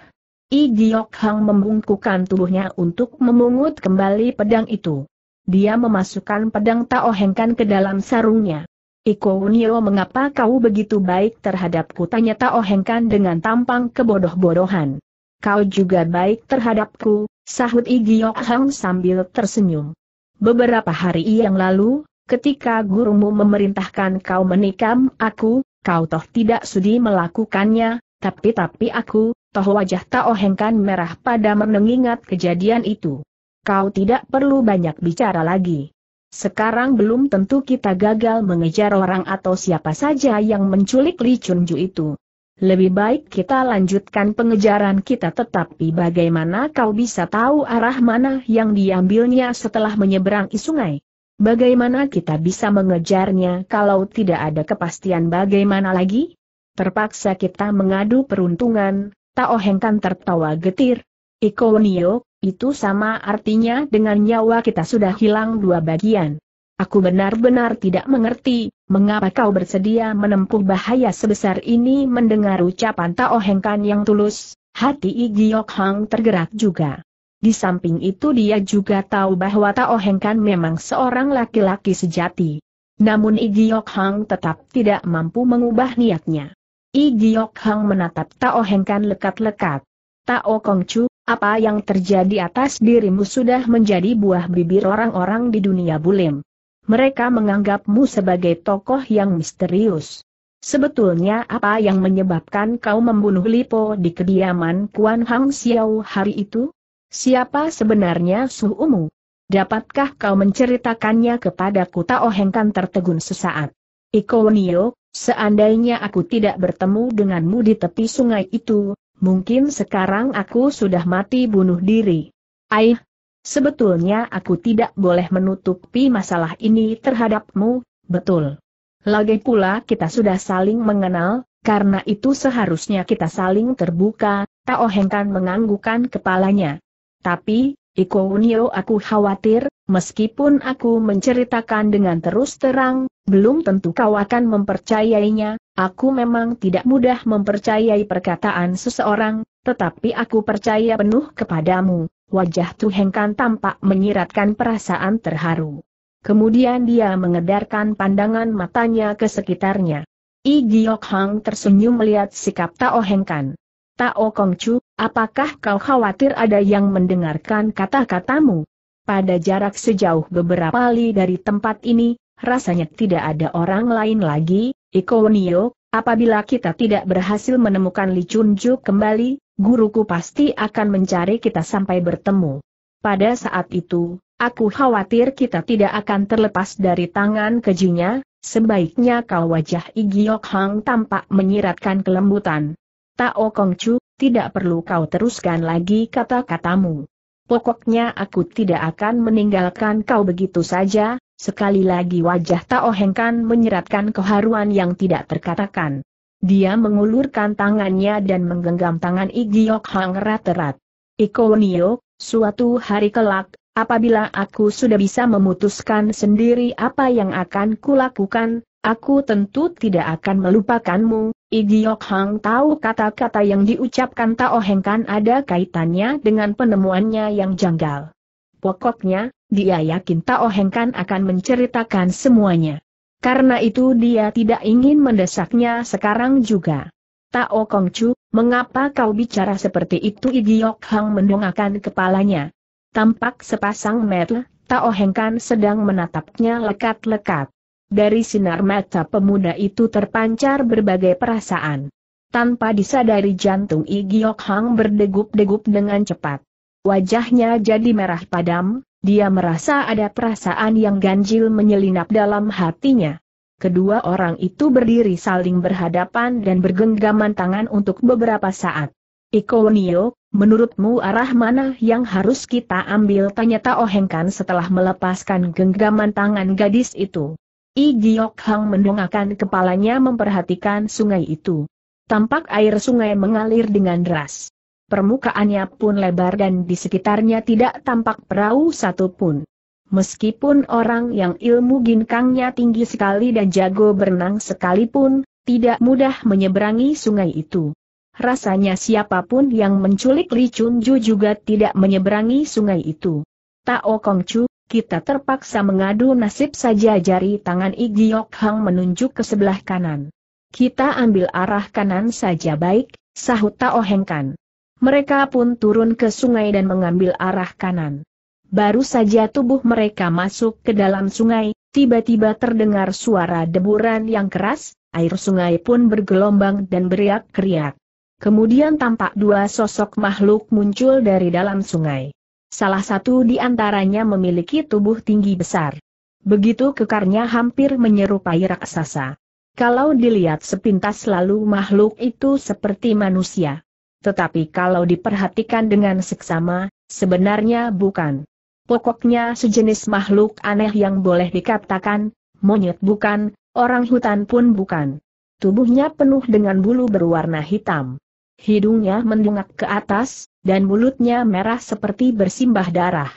I Giok Hang membungkukan tubuhnya untuk memungut kembali pedang itu. Dia memasukkan pedang Tao Hengkan ke dalam sarungnya. Iko Unio mengapa kau begitu baik terhadapku tanya Tao Hengkan dengan tampang kebodoh-bodohan kau juga baik terhadapku, sahut Igiok Hang sambil tersenyum. Beberapa hari yang lalu, ketika gurumu memerintahkan kau menikam aku, kau toh tidak sudi melakukannya, tapi-tapi aku, toh wajah Taohengkan merah pada menengingat kejadian itu. Kau tidak perlu banyak bicara lagi. Sekarang belum tentu kita gagal mengejar orang atau siapa saja yang menculik Li Chunju itu. Lebih baik kita lanjutkan pengejaran kita tetapi bagaimana kau bisa tahu arah mana yang diambilnya setelah menyeberangi sungai? Bagaimana kita bisa mengejarnya kalau tidak ada kepastian bagaimana lagi? Terpaksa kita mengadu peruntungan, Tao Hengkan tertawa getir. Iko Nio, itu sama artinya dengan nyawa kita sudah hilang dua bagian. Aku benar-benar tidak mengerti, mengapa kau bersedia menempuh bahaya sebesar ini mendengar ucapan Tao Hengkan yang tulus, hati Igiok Hang tergerak juga. Di samping itu dia juga tahu bahwa Tao Hengkan memang seorang laki-laki sejati. Namun Igiok Hang tetap tidak mampu mengubah niatnya. Igiok Hang menatap Tao Hengkan lekat-lekat. Tao Kong Chu, apa yang terjadi atas dirimu sudah menjadi buah bibir orang-orang di dunia bulim mereka menganggapmu sebagai tokoh yang misterius. Sebetulnya apa yang menyebabkan kau membunuh Lipo di kediaman Kuan Hang Xiao hari itu? Siapa sebenarnya Suumu? Dapatkah kau menceritakannya kepadaku? Tao Kan tertegun sesaat. Iko Nio, seandainya aku tidak bertemu denganmu di tepi sungai itu, mungkin sekarang aku sudah mati bunuh diri. Aih, Sebetulnya aku tidak boleh menutupi masalah ini terhadapmu, betul. Lagi pula kita sudah saling mengenal, karena itu seharusnya kita saling terbuka, Tao Hengkan menganggukan kepalanya. Tapi, Iko Unio aku khawatir, meskipun aku menceritakan dengan terus terang, belum tentu kau akan mempercayainya, aku memang tidak mudah mempercayai perkataan seseorang, tetapi aku percaya penuh kepadamu. Wajah Tuhengkan tampak menyiratkan perasaan terharu. Kemudian dia mengedarkan pandangan matanya ke sekitarnya. I Giok Hang tersenyum melihat sikap Tao Hengkan. Tao Kongcu, apakah kau khawatir ada yang mendengarkan kata-katamu? Pada jarak sejauh beberapa li dari tempat ini, rasanya tidak ada orang lain lagi, Iko Nio, apabila kita tidak berhasil menemukan Li Ju kembali, guruku pasti akan mencari kita sampai bertemu. Pada saat itu, aku khawatir kita tidak akan terlepas dari tangan kejinya, sebaiknya kau wajah Igiok Hang tampak menyiratkan kelembutan. Tao Chu, tidak perlu kau teruskan lagi kata-katamu. Pokoknya aku tidak akan meninggalkan kau begitu saja, Sekali lagi wajah Tao Heng Kan menyeratkan keharuan yang tidak terkatakan. Dia mengulurkan tangannya dan menggenggam tangan Igiok Hang erat-erat. Iko Nio, suatu hari kelak, apabila aku sudah bisa memutuskan sendiri apa yang akan kulakukan, aku tentu tidak akan melupakanmu. Igiok Hang tahu kata-kata yang diucapkan Tao Heng kan ada kaitannya dengan penemuannya yang janggal. Pokoknya, dia yakin Tao Heng kan akan menceritakan semuanya. Karena itu dia tidak ingin mendesaknya sekarang juga. Tao Kong Chu, mengapa kau bicara seperti itu? Igiok Hang mendongakkan kepalanya. Tampak sepasang mata, Tao Hengkan sedang menatapnya lekat-lekat. Dari sinar mata pemuda itu terpancar berbagai perasaan. Tanpa disadari jantung Igiok Hang berdegup-degup dengan cepat. Wajahnya jadi merah padam, dia merasa ada perasaan yang ganjil menyelinap dalam hatinya. Kedua orang itu berdiri saling berhadapan dan bergenggaman tangan untuk beberapa saat. Iko Nio, menurutmu arah mana yang harus kita ambil? Tanya Tao Kan setelah melepaskan genggaman tangan gadis itu. I Giok Hang mendongakkan kepalanya memperhatikan sungai itu. Tampak air sungai mengalir dengan deras permukaannya pun lebar dan di sekitarnya tidak tampak perahu satupun. Meskipun orang yang ilmu ginkangnya tinggi sekali dan jago berenang sekalipun, tidak mudah menyeberangi sungai itu. Rasanya siapapun yang menculik Li Chunju juga tidak menyeberangi sungai itu. Tao Chu, kita terpaksa mengadu nasib saja jari tangan Igiok Hang menunjuk ke sebelah kanan. Kita ambil arah kanan saja baik, sahut Tao Kan. Mereka pun turun ke sungai dan mengambil arah kanan. Baru saja tubuh mereka masuk ke dalam sungai, tiba-tiba terdengar suara deburan yang keras, air sungai pun bergelombang dan beriak-keriak. Kemudian tampak dua sosok makhluk muncul dari dalam sungai. Salah satu di antaranya memiliki tubuh tinggi besar. Begitu kekarnya hampir menyerupai raksasa. Kalau dilihat sepintas lalu makhluk itu seperti manusia. Tetapi kalau diperhatikan dengan seksama, sebenarnya bukan. Pokoknya sejenis makhluk aneh yang boleh dikatakan, monyet bukan, orang hutan pun bukan. Tubuhnya penuh dengan bulu berwarna hitam. Hidungnya mendungak ke atas, dan mulutnya merah seperti bersimbah darah.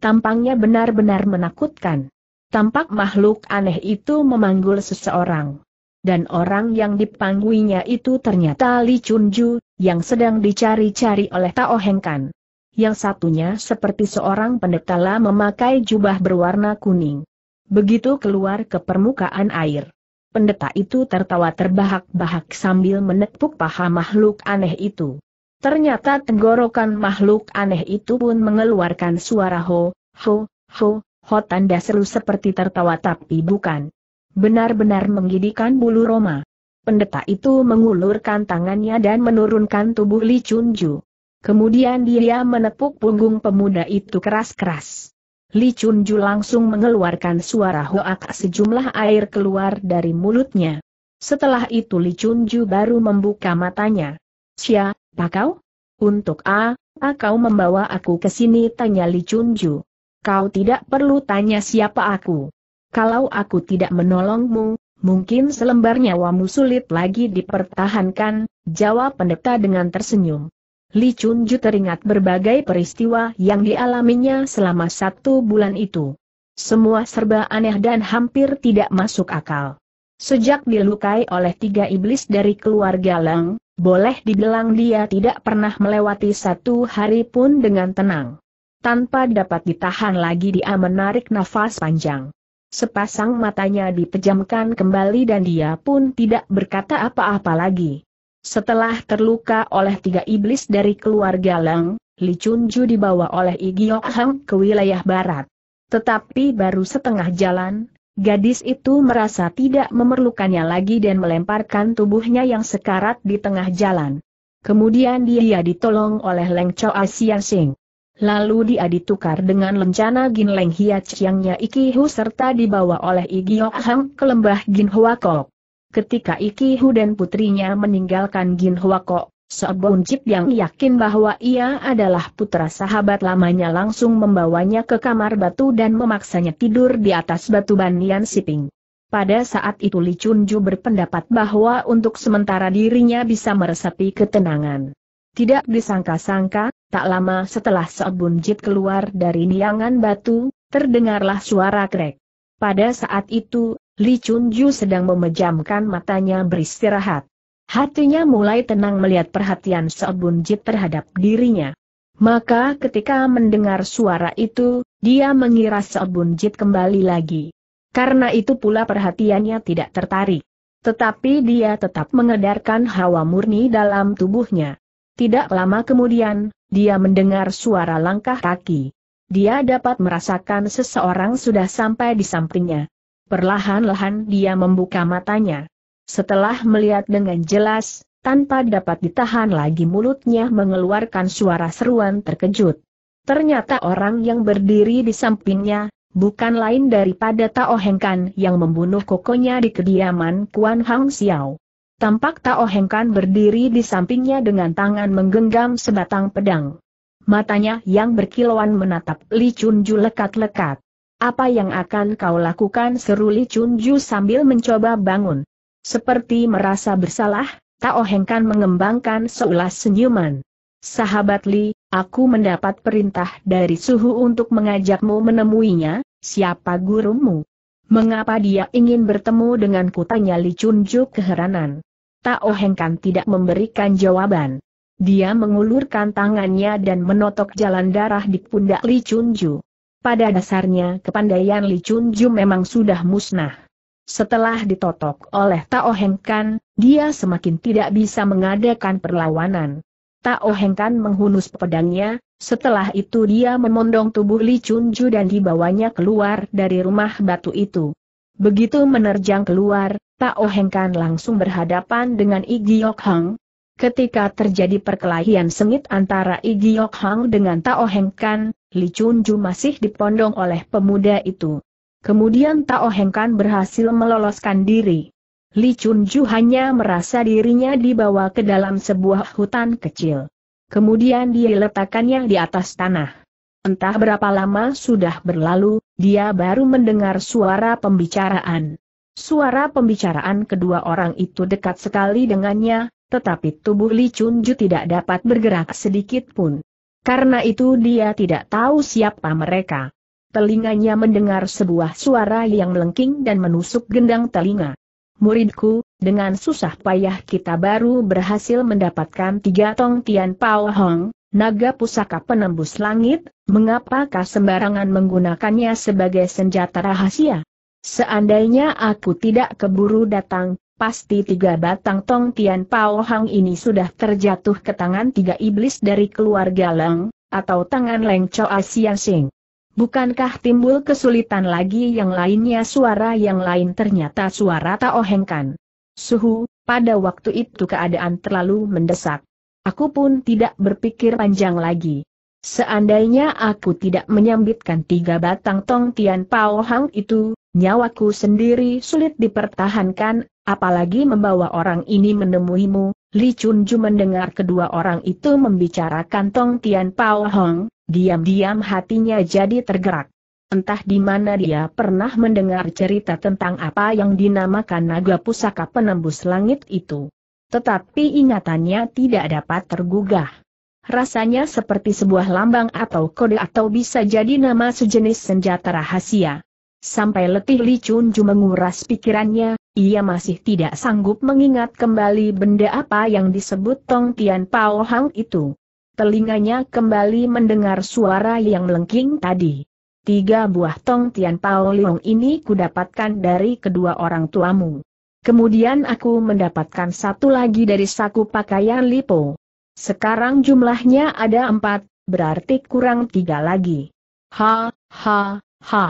Tampangnya benar-benar menakutkan. Tampak makhluk aneh itu memanggul seseorang dan orang yang dipangguinya itu ternyata Li Chunju, yang sedang dicari-cari oleh Tao Hengkan. Yang satunya seperti seorang pendeta lama memakai jubah berwarna kuning. Begitu keluar ke permukaan air. Pendeta itu tertawa terbahak-bahak sambil menepuk paha makhluk aneh itu. Ternyata tenggorokan makhluk aneh itu pun mengeluarkan suara ho, ho, ho, ho tanda seru seperti tertawa tapi bukan. Benar-benar menggidikan bulu Roma. Pendeta itu mengulurkan tangannya dan menurunkan tubuh Li Chunju. Kemudian dia menepuk punggung pemuda itu keras-keras. Li Chunju langsung mengeluarkan suara hoak sejumlah air keluar dari mulutnya. Setelah itu Li Chunju baru membuka matanya. Sia, kau? Untuk A, A kau membawa aku ke sini tanya Li Chunju. Kau tidak perlu tanya siapa aku. Kalau aku tidak menolongmu, mungkin selembar nyawamu sulit lagi dipertahankan, jawab pendeta dengan tersenyum. Li Chunju teringat berbagai peristiwa yang dialaminya selama satu bulan itu. Semua serba aneh dan hampir tidak masuk akal. Sejak dilukai oleh tiga iblis dari keluarga Lang, boleh dibilang dia tidak pernah melewati satu hari pun dengan tenang. Tanpa dapat ditahan lagi dia menarik nafas panjang. Sepasang matanya dipejamkan kembali dan dia pun tidak berkata apa-apa lagi. Setelah terluka oleh tiga iblis dari keluarga Lang, Li Chunju dibawa oleh Igio Hang ke wilayah barat. Tetapi baru setengah jalan, gadis itu merasa tidak memerlukannya lagi dan melemparkan tubuhnya yang sekarat di tengah jalan. Kemudian dia ditolong oleh Leng Choa Sian Sing. Lalu dia ditukar dengan lencana Gin Leng Hia Chiangnya Iki Hu serta dibawa oleh Igi Yok Hang ke lembah Gin Hua Kok. Ketika Iki Hu dan putrinya meninggalkan Gin Hua Kok, Seobon Jip yang yakin bahwa ia adalah putra sahabat lamanya langsung membawanya ke kamar batu dan memaksanya tidur di atas batu banian siping. Pada saat itu Li Chun Ju berpendapat bahwa untuk sementara dirinya bisa meresapi ketenangan. Tidak disangka-sangka, tak lama setelah Seobun Jit keluar dari niangan batu, terdengarlah suara krek. Pada saat itu, Li Chun Ju sedang memejamkan matanya beristirahat. Hatinya mulai tenang melihat perhatian Seobun Jit terhadap dirinya. Maka ketika mendengar suara itu, dia mengira Seobun Jit kembali lagi. Karena itu pula perhatiannya tidak tertarik. Tetapi dia tetap mengedarkan hawa murni dalam tubuhnya. Tidak lama kemudian, dia mendengar suara langkah kaki. Dia dapat merasakan seseorang sudah sampai di sampingnya. Perlahan-lahan dia membuka matanya. Setelah melihat dengan jelas, tanpa dapat ditahan lagi mulutnya mengeluarkan suara seruan terkejut. Ternyata orang yang berdiri di sampingnya, bukan lain daripada Tao Hengkan yang membunuh kokonya di kediaman Kuan Hang Xiao. Tampak Tao Hengkan berdiri di sampingnya dengan tangan menggenggam sebatang pedang. Matanya yang berkilauan menatap Li Chunju lekat-lekat. Apa yang akan kau lakukan seru Li Chunju sambil mencoba bangun. Seperti merasa bersalah, Tao Hengkan mengembangkan seulas senyuman. Sahabat Li, aku mendapat perintah dari Suhu untuk mengajakmu menemuinya, siapa gurumu? Mengapa dia ingin bertemu dengan kutanya Li Chunju keheranan. Tao Heng tidak memberikan jawaban. Dia mengulurkan tangannya dan menotok jalan darah di pundak Li Chunju. Pada dasarnya kepandaian Li Chunju memang sudah musnah. Setelah ditotok oleh Tao Heng Kan, dia semakin tidak bisa mengadakan perlawanan. Tao Heng Kan menghunus pedangnya, setelah itu dia memondong tubuh Li Chunju dan dibawanya keluar dari rumah batu itu. Begitu menerjang keluar, Tao Kan langsung berhadapan dengan Igiok Hang. Ketika terjadi perkelahian sengit antara Igiok Hang dengan Tao Kan, Li Chun Ju masih dipondong oleh pemuda itu. Kemudian Tao Kan berhasil meloloskan diri. Li Chun Ju hanya merasa dirinya dibawa ke dalam sebuah hutan kecil. Kemudian dia letakkannya di atas tanah. Entah berapa lama sudah berlalu, dia baru mendengar suara pembicaraan. Suara pembicaraan kedua orang itu dekat sekali dengannya, tetapi tubuh Li Chunju tidak dapat bergerak sedikit pun. Karena itu dia tidak tahu siapa mereka. Telinganya mendengar sebuah suara yang melengking dan menusuk gendang telinga. Muridku, dengan susah payah kita baru berhasil mendapatkan tiga tong Tian Pao Hong, naga pusaka penembus langit, mengapakah sembarangan menggunakannya sebagai senjata rahasia? Seandainya aku tidak keburu datang, pasti tiga batang tong tian pao hang ini sudah terjatuh ke tangan tiga iblis dari keluarga Leng, atau tangan Leng Choa Sian Sing. Bukankah timbul kesulitan lagi yang lainnya suara yang lain ternyata suara Tao Kan? Suhu, pada waktu itu keadaan terlalu mendesak. Aku pun tidak berpikir panjang lagi. Seandainya aku tidak menyambitkan tiga batang tong tian pao hang itu, nyawaku sendiri sulit dipertahankan, apalagi membawa orang ini menemuimu. Li Chunju mendengar kedua orang itu membicarakan tong tian pao hang, diam-diam hatinya jadi tergerak. Entah di mana dia pernah mendengar cerita tentang apa yang dinamakan naga pusaka penembus langit itu. Tetapi ingatannya tidak dapat tergugah rasanya seperti sebuah lambang atau kode atau bisa jadi nama sejenis senjata rahasia. Sampai letih Li Chunju menguras pikirannya, ia masih tidak sanggup mengingat kembali benda apa yang disebut Tong Tian Pao Hang itu. Telinganya kembali mendengar suara yang melengking tadi. Tiga buah Tong Tian Pao Leong ini kudapatkan dari kedua orang tuamu. Kemudian aku mendapatkan satu lagi dari saku pakaian Lipo. Sekarang jumlahnya ada empat, berarti kurang tiga lagi. Ha, ha, ha.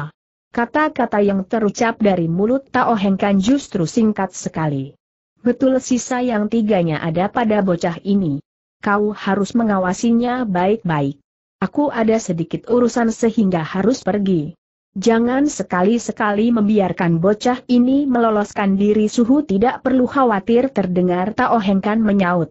Kata-kata yang terucap dari mulut Tao Hengkan justru singkat sekali. Betul sisa yang tiganya ada pada bocah ini. Kau harus mengawasinya baik-baik. Aku ada sedikit urusan sehingga harus pergi. Jangan sekali-sekali membiarkan bocah ini meloloskan diri suhu tidak perlu khawatir terdengar Tao Hengkan menyaut.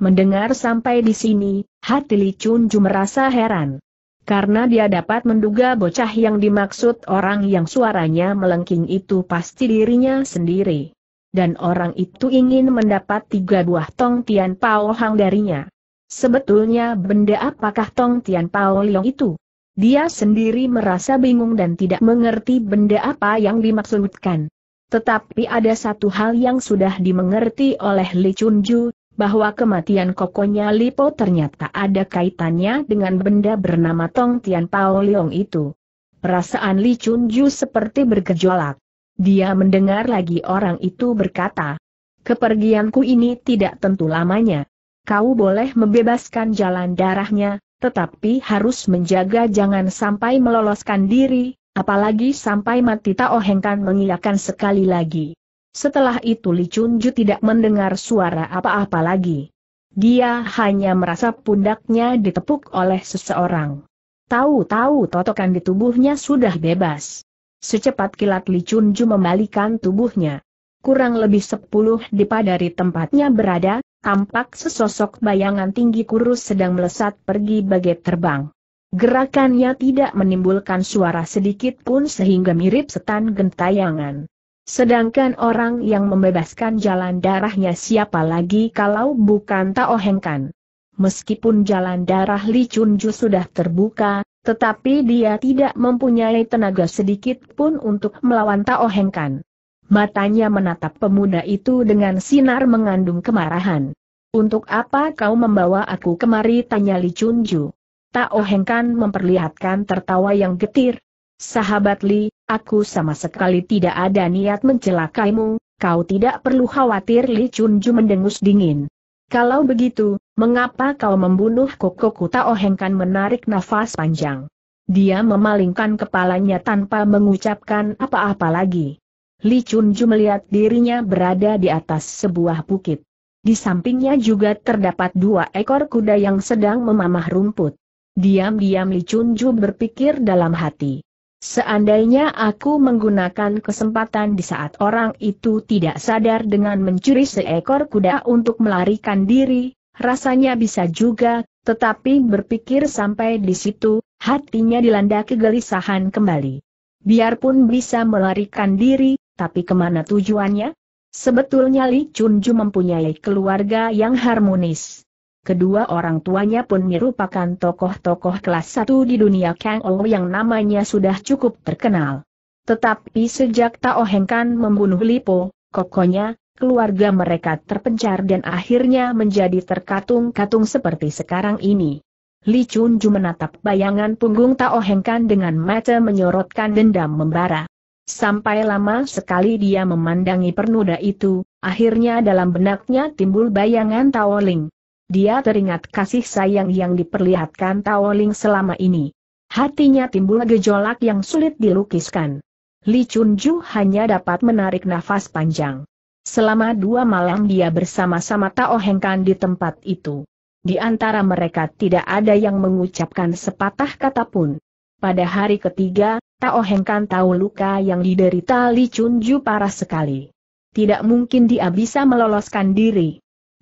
Mendengar sampai di sini, hati Li Chunju merasa heran. Karena dia dapat menduga bocah yang dimaksud orang yang suaranya melengking itu pasti dirinya sendiri. Dan orang itu ingin mendapat tiga buah tong tian pao hang darinya. Sebetulnya benda apakah tong tian pao liong itu? Dia sendiri merasa bingung dan tidak mengerti benda apa yang dimaksudkan. Tetapi ada satu hal yang sudah dimengerti oleh Li Chunju, bahwa kematian kokonya Lipo ternyata ada kaitannya dengan benda bernama Tong Tian Pao Leong itu. Perasaan Li Chun Ju seperti bergejolak. Dia mendengar lagi orang itu berkata, Kepergianku ini tidak tentu lamanya. Kau boleh membebaskan jalan darahnya, tetapi harus menjaga jangan sampai meloloskan diri, apalagi sampai mati Taohengkan mengiyakan sekali lagi. Setelah itu Li Chunju tidak mendengar suara apa-apa lagi. Dia hanya merasa pundaknya ditepuk oleh seseorang. Tahu-tahu totokan di tubuhnya sudah bebas. Secepat kilat Li Chunju membalikan tubuhnya. Kurang lebih sepuluh dipa dari tempatnya berada, tampak sesosok bayangan tinggi kurus sedang melesat pergi bagai terbang. Gerakannya tidak menimbulkan suara sedikit pun sehingga mirip setan gentayangan. Sedangkan orang yang membebaskan jalan darahnya siapa lagi kalau bukan Tao Hengkan. Meskipun jalan darah Li Chunju sudah terbuka, tetapi dia tidak mempunyai tenaga sedikit pun untuk melawan Tao Hengkan. Matanya menatap pemuda itu dengan sinar mengandung kemarahan. Untuk apa kau membawa aku kemari tanya Li Chunju. Tao Hengkan memperlihatkan tertawa yang getir. Sahabat Li, Aku sama sekali tidak ada niat mencelakaimu, kau tidak perlu khawatir Li Chunju mendengus dingin. Kalau begitu, mengapa kau membunuh Koko Kuta Ohengkan menarik nafas panjang? Dia memalingkan kepalanya tanpa mengucapkan apa-apa lagi. Li Chunju melihat dirinya berada di atas sebuah bukit. Di sampingnya juga terdapat dua ekor kuda yang sedang memamah rumput. Diam-diam Li Chunju berpikir dalam hati. Seandainya aku menggunakan kesempatan di saat orang itu tidak sadar dengan mencuri seekor kuda untuk melarikan diri, rasanya bisa juga, tetapi berpikir sampai di situ, hatinya dilanda kegelisahan kembali. Biarpun bisa melarikan diri, tapi kemana tujuannya? Sebetulnya Li Chunju mempunyai keluarga yang harmonis. Kedua orang tuanya pun merupakan tokoh-tokoh kelas satu di dunia Kang Ou yang namanya sudah cukup terkenal. Tetapi sejak Tao Heng Kan membunuh Lipo, kokonya, keluarga mereka terpencar dan akhirnya menjadi terkatung-katung seperti sekarang ini. Li Chun menatap bayangan punggung Tao Heng Kan dengan mata menyorotkan dendam membara. Sampai lama sekali dia memandangi pernuda itu, akhirnya dalam benaknya timbul bayangan Tao Ling. Dia teringat kasih sayang yang diperlihatkan Taoling selama ini. Hatinya timbul gejolak yang sulit dilukiskan. Li Chunju hanya dapat menarik nafas panjang. Selama dua malam dia bersama-sama Tao Hengkan di tempat itu. Di antara mereka tidak ada yang mengucapkan sepatah kata pun. Pada hari ketiga, Tao Hengkan tahu luka yang diderita Li Chunju parah sekali. Tidak mungkin dia bisa meloloskan diri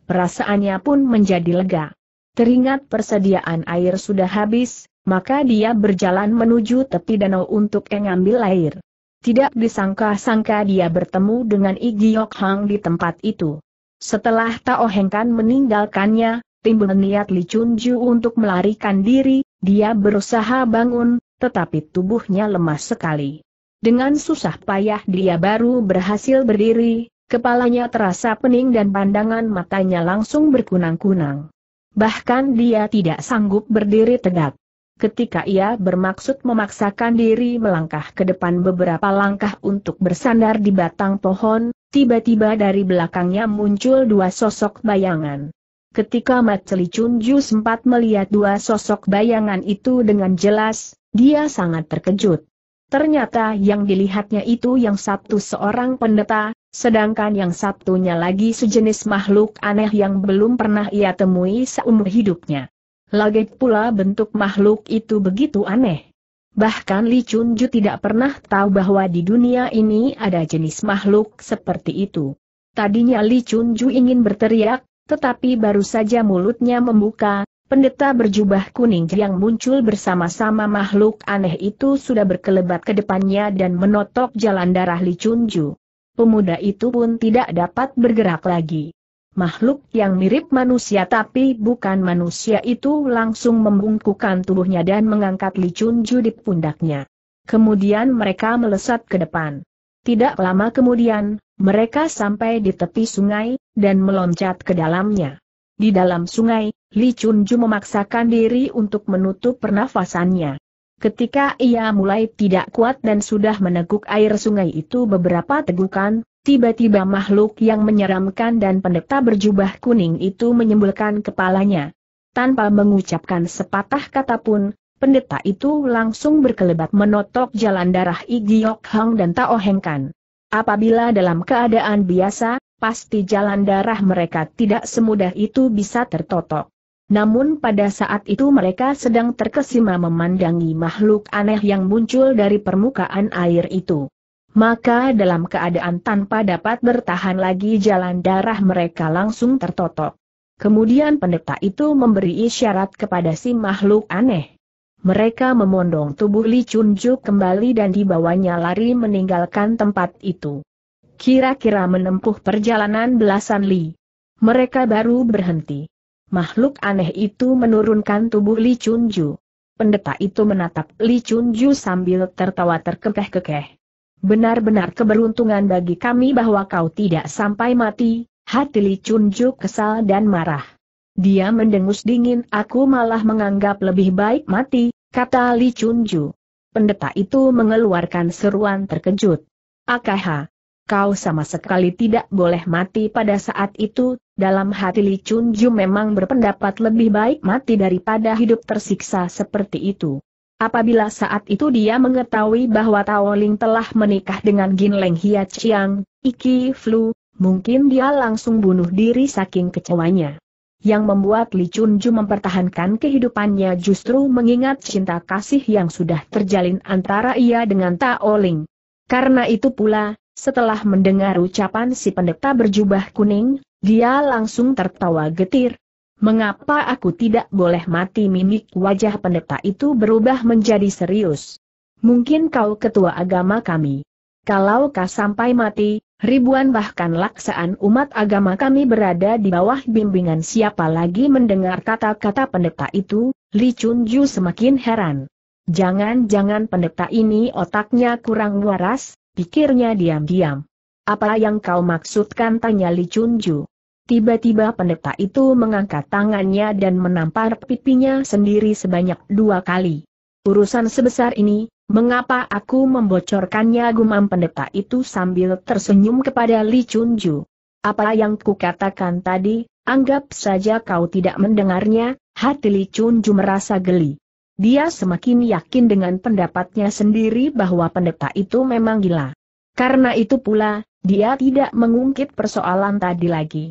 perasaannya pun menjadi lega. Teringat persediaan air sudah habis, maka dia berjalan menuju tepi danau untuk mengambil air. Tidak disangka-sangka dia bertemu dengan Igiok Hang di tempat itu. Setelah Tao Kan meninggalkannya, timbul niat Li Ju untuk melarikan diri, dia berusaha bangun, tetapi tubuhnya lemah sekali. Dengan susah payah dia baru berhasil berdiri, Kepalanya terasa pening dan pandangan matanya langsung berkunang-kunang. Bahkan dia tidak sanggup berdiri tegak. Ketika ia bermaksud memaksakan diri melangkah ke depan beberapa langkah untuk bersandar di batang pohon, tiba-tiba dari belakangnya muncul dua sosok bayangan. Ketika Mat Celicunju sempat melihat dua sosok bayangan itu dengan jelas, dia sangat terkejut. Ternyata yang dilihatnya itu yang satu seorang pendeta, sedangkan yang satunya lagi sejenis makhluk aneh yang belum pernah ia temui seumur hidupnya. Lagi pula bentuk makhluk itu begitu aneh. Bahkan Li Chunju tidak pernah tahu bahwa di dunia ini ada jenis makhluk seperti itu. Tadinya Li Chunju ingin berteriak, tetapi baru saja mulutnya membuka, pendeta berjubah kuning yang muncul bersama-sama makhluk aneh itu sudah berkelebat ke depannya dan menotok jalan darah Li Chunju pemuda itu pun tidak dapat bergerak lagi. Makhluk yang mirip manusia tapi bukan manusia itu langsung membungkukkan tubuhnya dan mengangkat licun Judip di pundaknya. Kemudian mereka melesat ke depan. Tidak lama kemudian, mereka sampai di tepi sungai, dan meloncat ke dalamnya. Di dalam sungai, Li Chun memaksakan diri untuk menutup pernafasannya. Ketika ia mulai tidak kuat dan sudah meneguk air sungai itu beberapa tegukan, tiba-tiba makhluk yang menyeramkan dan pendeta berjubah kuning itu menyembulkan kepalanya. Tanpa mengucapkan sepatah kata pun, pendeta itu langsung berkelebat menotok jalan darah Igiok Hang dan Tao Heng Kan. Apabila dalam keadaan biasa, pasti jalan darah mereka tidak semudah itu bisa tertotok. Namun pada saat itu mereka sedang terkesima memandangi makhluk aneh yang muncul dari permukaan air itu. Maka dalam keadaan tanpa dapat bertahan lagi jalan darah mereka langsung tertotok. Kemudian pendeta itu memberi isyarat kepada si makhluk aneh. Mereka memondong tubuh Li Chunju kembali dan dibawanya lari meninggalkan tempat itu kira-kira menempuh perjalanan belasan li. Mereka baru berhenti makhluk aneh itu menurunkan tubuh Li Chunju. Pendeta itu menatap Li Chunju sambil tertawa terkekeh-kekeh. Benar-benar keberuntungan bagi kami bahwa kau tidak sampai mati, hati Li Chunju kesal dan marah. Dia mendengus dingin aku malah menganggap lebih baik mati, kata Li Chunju. Pendeta itu mengeluarkan seruan terkejut. Akaha, kau sama sekali tidak boleh mati pada saat itu, dalam hati Li Chun Ju memang berpendapat lebih baik mati daripada hidup tersiksa seperti itu. Apabila saat itu dia mengetahui bahwa Tao Ling telah menikah dengan Gin Leng Hia Chiang, Iki Flu, mungkin dia langsung bunuh diri saking kecewanya. Yang membuat Li Chun Ju mempertahankan kehidupannya justru mengingat cinta kasih yang sudah terjalin antara ia dengan Tao Ling. Karena itu pula, setelah mendengar ucapan si pendeta berjubah kuning, dia langsung tertawa getir. Mengapa aku tidak boleh mati mimik wajah pendeta itu berubah menjadi serius? Mungkin kau ketua agama kami. Kalau kau sampai mati, ribuan bahkan laksaan umat agama kami berada di bawah bimbingan siapa lagi mendengar kata-kata pendeta itu, Li Chunju semakin heran. Jangan-jangan pendeta ini otaknya kurang waras, pikirnya diam-diam. Apa yang kau maksudkan tanya Li Chunju. Tiba-tiba pendeta itu mengangkat tangannya dan menampar pipinya sendiri sebanyak dua kali. Urusan sebesar ini, mengapa aku membocorkannya gumam pendeta itu sambil tersenyum kepada Li Chunju. Apa yang kukatakan tadi, anggap saja kau tidak mendengarnya, hati Li Chunju merasa geli. Dia semakin yakin dengan pendapatnya sendiri bahwa pendeta itu memang gila. Karena itu pula, dia tidak mengungkit persoalan tadi lagi.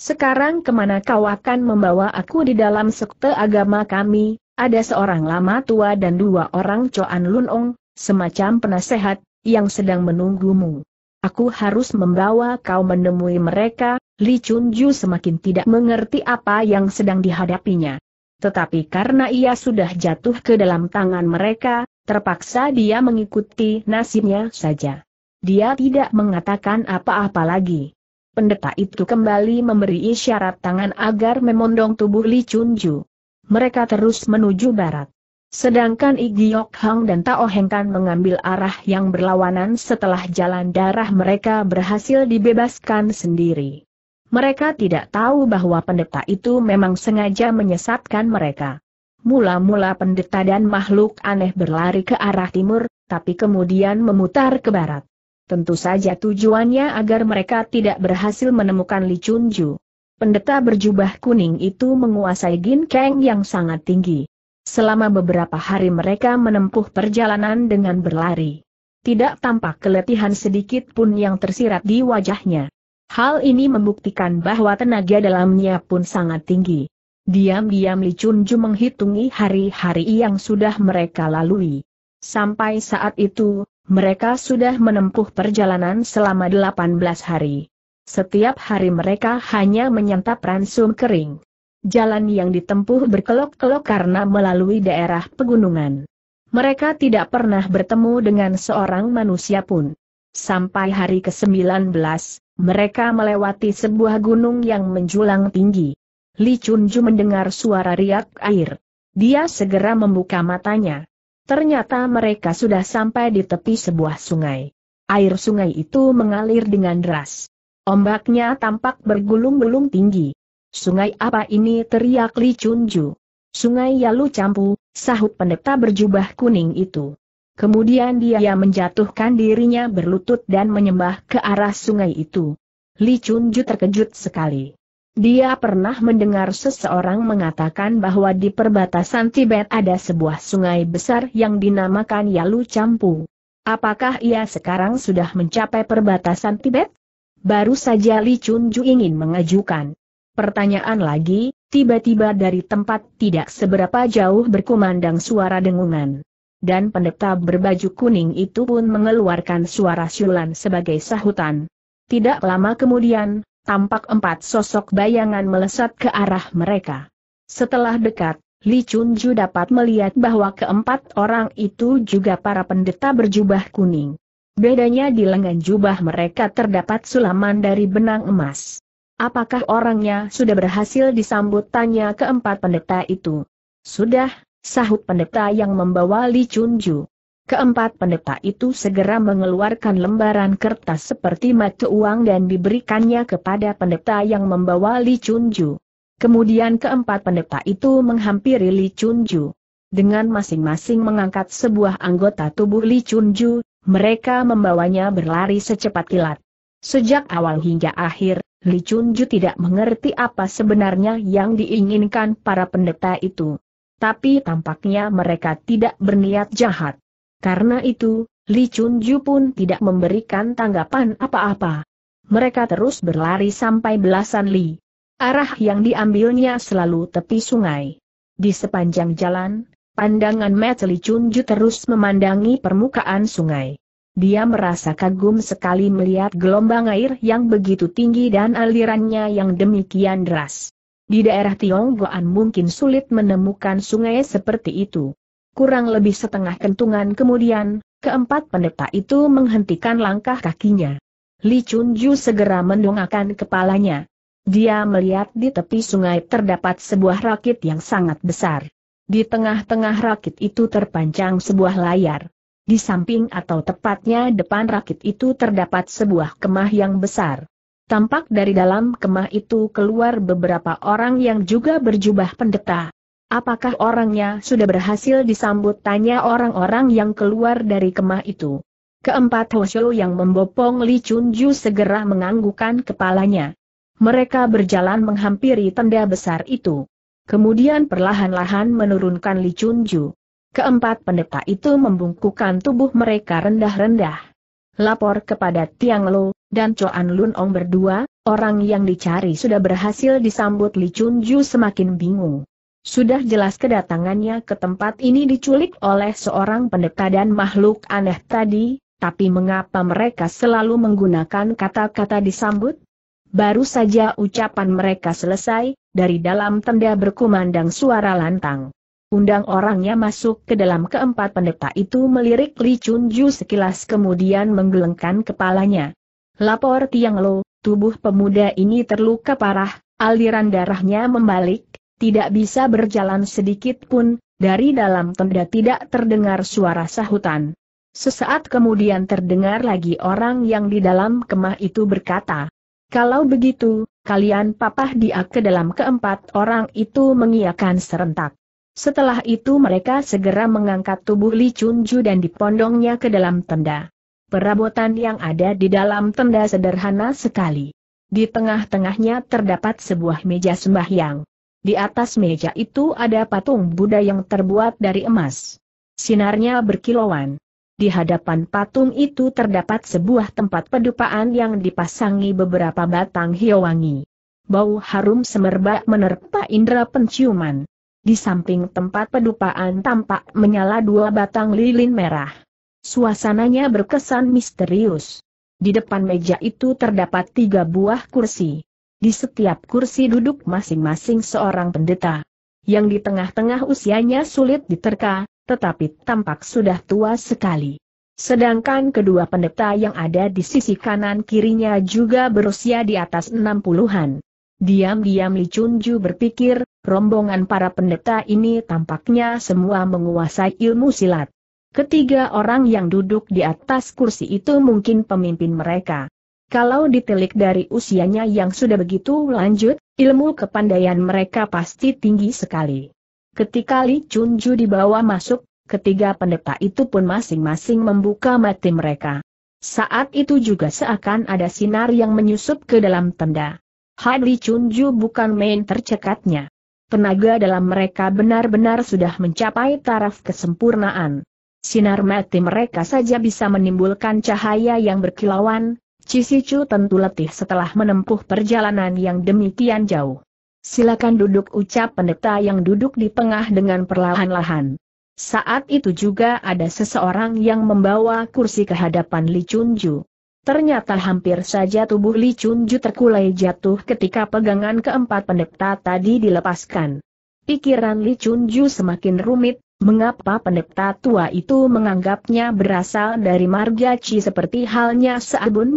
Sekarang kemana kau akan membawa aku di dalam sekte agama kami, ada seorang lama tua dan dua orang Coan Lunong, semacam penasehat, yang sedang menunggumu. Aku harus membawa kau menemui mereka, Li Chunju semakin tidak mengerti apa yang sedang dihadapinya. Tetapi karena ia sudah jatuh ke dalam tangan mereka, terpaksa dia mengikuti nasibnya saja. Dia tidak mengatakan apa-apa lagi. Pendeta itu kembali memberi isyarat tangan agar memondong tubuh Li Chunju. Mereka terus menuju barat. Sedangkan Igiok Hang dan Tao kan mengambil arah yang berlawanan setelah jalan darah mereka berhasil dibebaskan sendiri. Mereka tidak tahu bahwa pendeta itu memang sengaja menyesatkan mereka. Mula-mula pendeta dan makhluk aneh berlari ke arah timur, tapi kemudian memutar ke barat. Tentu saja tujuannya agar mereka tidak berhasil menemukan Li Chunju. Pendeta berjubah kuning itu menguasai ginkeng yang sangat tinggi. Selama beberapa hari mereka menempuh perjalanan dengan berlari. Tidak tampak keletihan sedikit pun yang tersirat di wajahnya. Hal ini membuktikan bahwa tenaga dalamnya pun sangat tinggi. Diam-diam Li Chunju menghitungi hari-hari yang sudah mereka lalui. Sampai saat itu, mereka sudah menempuh perjalanan selama 18 hari. Setiap hari mereka hanya menyantap ransum kering. Jalan yang ditempuh berkelok-kelok karena melalui daerah pegunungan. Mereka tidak pernah bertemu dengan seorang manusia pun. Sampai hari ke-19, mereka melewati sebuah gunung yang menjulang tinggi. Li Chunju mendengar suara riak air. Dia segera membuka matanya. Ternyata mereka sudah sampai di tepi sebuah sungai. Air sungai itu mengalir dengan deras. Ombaknya tampak bergulung-gulung tinggi. Sungai apa ini teriak Li Chunju. Sungai Yalu Campu, sahut pendeta berjubah kuning itu. Kemudian dia menjatuhkan dirinya berlutut dan menyembah ke arah sungai itu. Li Chunju terkejut sekali. Dia pernah mendengar seseorang mengatakan bahwa di perbatasan Tibet ada sebuah sungai besar yang dinamakan Yalu Campu. Apakah ia sekarang sudah mencapai perbatasan Tibet? Baru saja Li Chunju ingin mengajukan pertanyaan lagi, tiba-tiba dari tempat tidak seberapa jauh berkumandang suara dengungan. Dan pendeta berbaju kuning itu pun mengeluarkan suara siulan sebagai sahutan. Tidak lama kemudian, tampak empat sosok bayangan melesat ke arah mereka. Setelah dekat, Li Chunju dapat melihat bahwa keempat orang itu juga para pendeta berjubah kuning. Bedanya di lengan jubah mereka terdapat sulaman dari benang emas. Apakah orangnya sudah berhasil disambut tanya keempat pendeta itu? Sudah, sahut pendeta yang membawa Li Chunju. Keempat pendeta itu segera mengeluarkan lembaran kertas seperti mata uang dan diberikannya kepada pendeta yang membawa Li Chunju. Kemudian keempat pendeta itu menghampiri Li Chunju. Dengan masing-masing mengangkat sebuah anggota tubuh Li Chunju, mereka membawanya berlari secepat kilat. Sejak awal hingga akhir, Li Chunju tidak mengerti apa sebenarnya yang diinginkan para pendeta itu. Tapi tampaknya mereka tidak berniat jahat. Karena itu, Li Chunju pun tidak memberikan tanggapan apa-apa. Mereka terus berlari sampai belasan li. Arah yang diambilnya selalu tepi sungai. Di sepanjang jalan, pandangan Mat Li Chunju terus memandangi permukaan sungai. Dia merasa kagum sekali melihat gelombang air yang begitu tinggi dan alirannya yang demikian deras. Di daerah Tionggoan mungkin sulit menemukan sungai seperti itu. Kurang lebih setengah kentungan kemudian, keempat pendeta itu menghentikan langkah kakinya. Li Chunju segera mendongakkan kepalanya. Dia melihat di tepi sungai terdapat sebuah rakit yang sangat besar. Di tengah-tengah rakit itu terpanjang sebuah layar. Di samping atau tepatnya depan rakit itu terdapat sebuah kemah yang besar. Tampak dari dalam kemah itu keluar beberapa orang yang juga berjubah pendeta, Apakah orangnya sudah berhasil disambut tanya orang-orang yang keluar dari kemah itu? Keempat Hoshio yang membopong Li Chunju segera menganggukkan kepalanya. Mereka berjalan menghampiri tenda besar itu. Kemudian perlahan-lahan menurunkan Li Chunju. Keempat pendeta itu membungkukkan tubuh mereka rendah-rendah. Lapor kepada Tiang Lo, dan Choan Lun Ong berdua, orang yang dicari sudah berhasil disambut Li Chunju semakin bingung. Sudah jelas kedatangannya ke tempat ini diculik oleh seorang pendeta dan makhluk aneh tadi, tapi mengapa mereka selalu menggunakan kata-kata disambut? Baru saja ucapan mereka selesai, dari dalam tenda berkumandang suara lantang. Undang orangnya masuk ke dalam keempat pendeta itu melirik Li Chun Ju sekilas kemudian menggelengkan kepalanya. Lapor Tiang Lo, tubuh pemuda ini terluka parah, aliran darahnya membalik, tidak bisa berjalan sedikit pun, dari dalam tenda tidak terdengar suara sahutan. Sesaat kemudian terdengar lagi orang yang di dalam kemah itu berkata, Kalau begitu, kalian papah dia ke dalam keempat orang itu mengiakan serentak. Setelah itu mereka segera mengangkat tubuh Li Chunju dan dipondongnya ke dalam tenda. Perabotan yang ada di dalam tenda sederhana sekali. Di tengah-tengahnya terdapat sebuah meja sembahyang. Di atas meja itu ada patung Buddha yang terbuat dari emas. Sinarnya berkilauan. Di hadapan patung itu terdapat sebuah tempat pedupaan yang dipasangi beberapa batang hiowangi. Bau harum semerbak menerpa indera penciuman. Di samping tempat pedupaan tampak menyala dua batang lilin merah. Suasananya berkesan misterius. Di depan meja itu terdapat tiga buah kursi. Di setiap kursi duduk masing-masing seorang pendeta. Yang di tengah-tengah usianya sulit diterka, tetapi tampak sudah tua sekali. Sedangkan kedua pendeta yang ada di sisi kanan kirinya juga berusia di atas enam puluhan. Diam-diam Li Chunju berpikir, rombongan para pendeta ini tampaknya semua menguasai ilmu silat. Ketiga orang yang duduk di atas kursi itu mungkin pemimpin mereka. Kalau ditilik dari usianya yang sudah begitu lanjut, ilmu kepandaian mereka pasti tinggi sekali. Ketika Li Chunju dibawa masuk, ketiga pendeta itu pun masing-masing membuka mati mereka. Saat itu juga seakan ada sinar yang menyusup ke dalam tenda. Hai Li Chunju bukan main tercekatnya. Tenaga dalam mereka benar-benar sudah mencapai taraf kesempurnaan. Sinar mati mereka saja bisa menimbulkan cahaya yang berkilauan, Cisicu tentu letih setelah menempuh perjalanan yang demikian jauh. Silakan duduk ucap pendeta yang duduk di tengah dengan perlahan-lahan. Saat itu juga ada seseorang yang membawa kursi ke hadapan Li Chunju. Ternyata hampir saja tubuh Li Chunju terkulai jatuh ketika pegangan keempat pendeta tadi dilepaskan. Pikiran Li Chunju semakin rumit, Mengapa pendeta tua itu menganggapnya berasal dari Margaci seperti halnya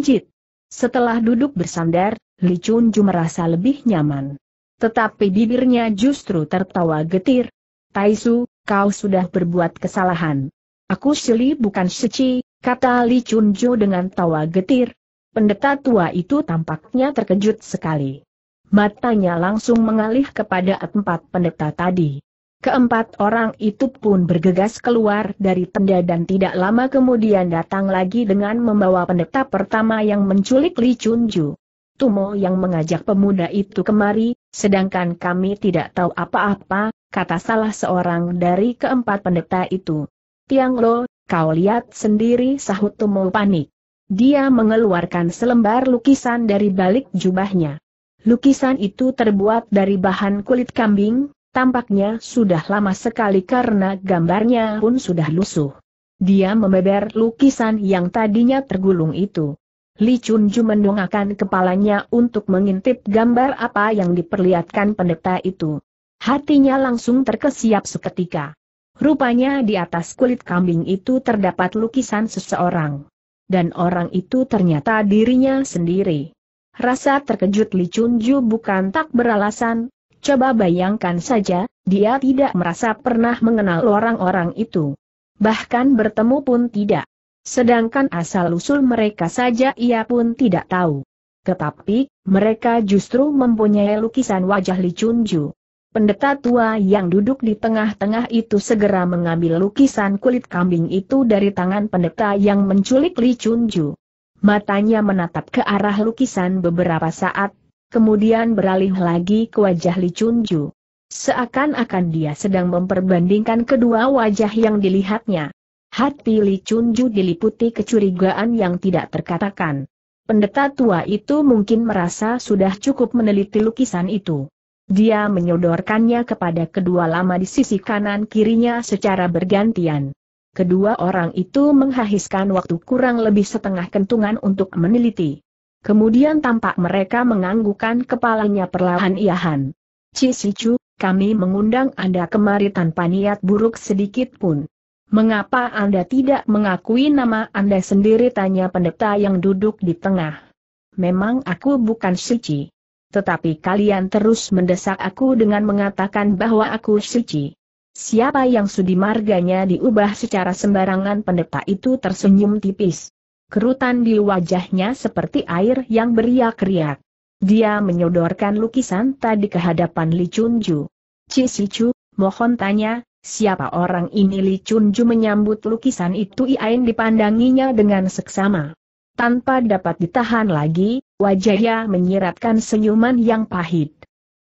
Jit? Setelah duduk bersandar, Li Chunju merasa lebih nyaman. Tetapi bibirnya justru tertawa getir. Taisu, kau sudah berbuat kesalahan. Aku Shili bukan Shichi, kata Li Chunju dengan tawa getir. Pendeta tua itu tampaknya terkejut sekali. Matanya langsung mengalih kepada empat pendeta tadi. Keempat orang itu pun bergegas keluar dari tenda dan tidak lama kemudian datang lagi dengan membawa pendeta pertama yang menculik Li Chunju. Tumo yang mengajak pemuda itu kemari, sedangkan kami tidak tahu apa-apa, kata salah seorang dari keempat pendeta itu. Tiang Lo, kau lihat sendiri sahut Tumo panik. Dia mengeluarkan selembar lukisan dari balik jubahnya. Lukisan itu terbuat dari bahan kulit kambing, Tampaknya sudah lama sekali karena gambarnya pun sudah lusuh. Dia membeber lukisan yang tadinya tergulung itu. Li Chunju mendongakkan kepalanya untuk mengintip gambar apa yang diperlihatkan pendeta itu. Hatinya langsung terkesiap seketika. Rupanya di atas kulit kambing itu terdapat lukisan seseorang. Dan orang itu ternyata dirinya sendiri. Rasa terkejut Li Chunju bukan tak beralasan, Coba bayangkan saja, dia tidak merasa pernah mengenal orang-orang itu. Bahkan bertemu pun tidak. Sedangkan asal-usul mereka saja ia pun tidak tahu. Tetapi, mereka justru mempunyai lukisan wajah Li Chunju. Pendeta tua yang duduk di tengah-tengah itu segera mengambil lukisan kulit kambing itu dari tangan pendeta yang menculik Li Chunju. Matanya menatap ke arah lukisan beberapa saat, kemudian beralih lagi ke wajah Li Chunju. Seakan-akan dia sedang memperbandingkan kedua wajah yang dilihatnya. Hati Li Chunju diliputi kecurigaan yang tidak terkatakan. Pendeta tua itu mungkin merasa sudah cukup meneliti lukisan itu. Dia menyodorkannya kepada kedua lama di sisi kanan kirinya secara bergantian. Kedua orang itu menghabiskan waktu kurang lebih setengah kentungan untuk meneliti. Kemudian tampak mereka menganggukan kepalanya perlahan-iahan. Cisicu, kami mengundang Anda kemari tanpa niat buruk sedikit pun. Mengapa Anda tidak mengakui nama Anda sendiri tanya pendeta yang duduk di tengah. Memang aku bukan suci. Tetapi kalian terus mendesak aku dengan mengatakan bahwa aku suci. Siapa yang sudi marganya diubah secara sembarangan pendeta itu tersenyum tipis kerutan di wajahnya seperti air yang beriak-riak. Dia menyodorkan lukisan tadi ke hadapan Li Chunju. Ci Chu, mohon tanya, siapa orang ini Li Chunju menyambut lukisan itu Iain dipandanginya dengan seksama. Tanpa dapat ditahan lagi, wajahnya menyiratkan senyuman yang pahit.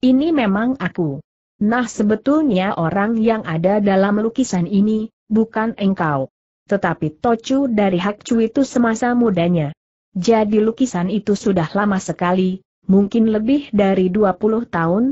Ini memang aku. Nah sebetulnya orang yang ada dalam lukisan ini, bukan engkau. Tetapi Tocu dari Hakcu itu semasa mudanya. Jadi lukisan itu sudah lama sekali, mungkin lebih dari 20 tahun.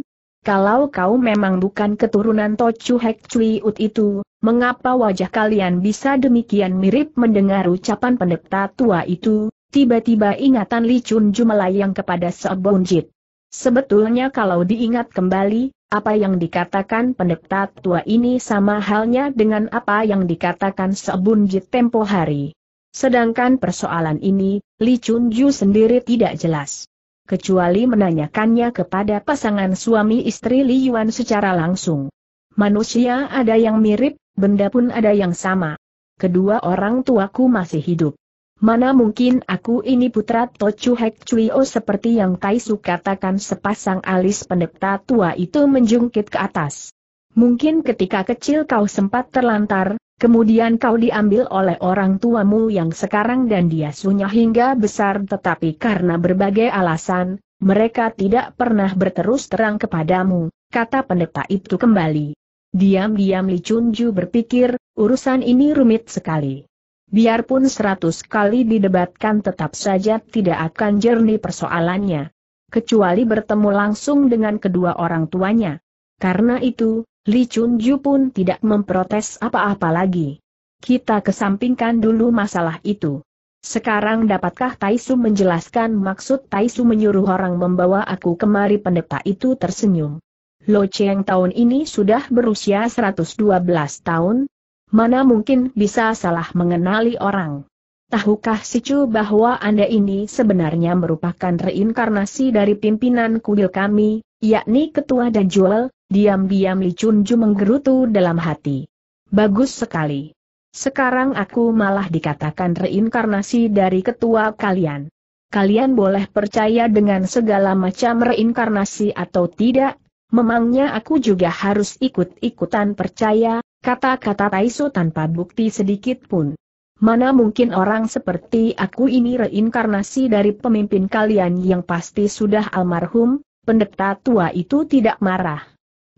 Kalau kau memang bukan keturunan Tocu Hakcui Ut itu, mengapa wajah kalian bisa demikian mirip mendengar ucapan pendeta tua itu? Tiba-tiba ingatan Li Chun yang kepada Seobonjit. Sebetulnya kalau diingat kembali, apa yang dikatakan pendeta tua ini sama halnya dengan apa yang dikatakan sebunjit tempo hari. Sedangkan persoalan ini, Li Chunju sendiri tidak jelas. Kecuali menanyakannya kepada pasangan suami istri Li Yuan secara langsung. Manusia ada yang mirip, benda pun ada yang sama. Kedua orang tuaku masih hidup. Mana mungkin aku ini putra Tochu Hek O oh seperti yang Taisu katakan sepasang alis pendeta tua itu menjungkit ke atas. Mungkin ketika kecil kau sempat terlantar, kemudian kau diambil oleh orang tuamu yang sekarang dan dia sunya hingga besar tetapi karena berbagai alasan, mereka tidak pernah berterus terang kepadamu, kata pendeta itu kembali. Diam-diam Li Chunju berpikir, urusan ini rumit sekali. Biarpun seratus kali didebatkan tetap saja tidak akan jernih persoalannya. Kecuali bertemu langsung dengan kedua orang tuanya. Karena itu, Li Chunju pun tidak memprotes apa-apa lagi. Kita kesampingkan dulu masalah itu. Sekarang dapatkah Taisu menjelaskan maksud Taisu menyuruh orang membawa aku kemari pendeta itu tersenyum. Lo Cheng tahun ini sudah berusia 112 tahun, mana mungkin bisa salah mengenali orang. Tahukah si Chu bahwa Anda ini sebenarnya merupakan reinkarnasi dari pimpinan kuil kami, yakni ketua dan jual, diam-diam Li Chunju menggerutu dalam hati. Bagus sekali. Sekarang aku malah dikatakan reinkarnasi dari ketua kalian. Kalian boleh percaya dengan segala macam reinkarnasi atau tidak, memangnya aku juga harus ikut-ikutan percaya, Kata-kata Taiso tanpa bukti sedikit pun. Mana mungkin orang seperti aku ini reinkarnasi dari pemimpin kalian yang pasti sudah almarhum, pendeta tua itu tidak marah.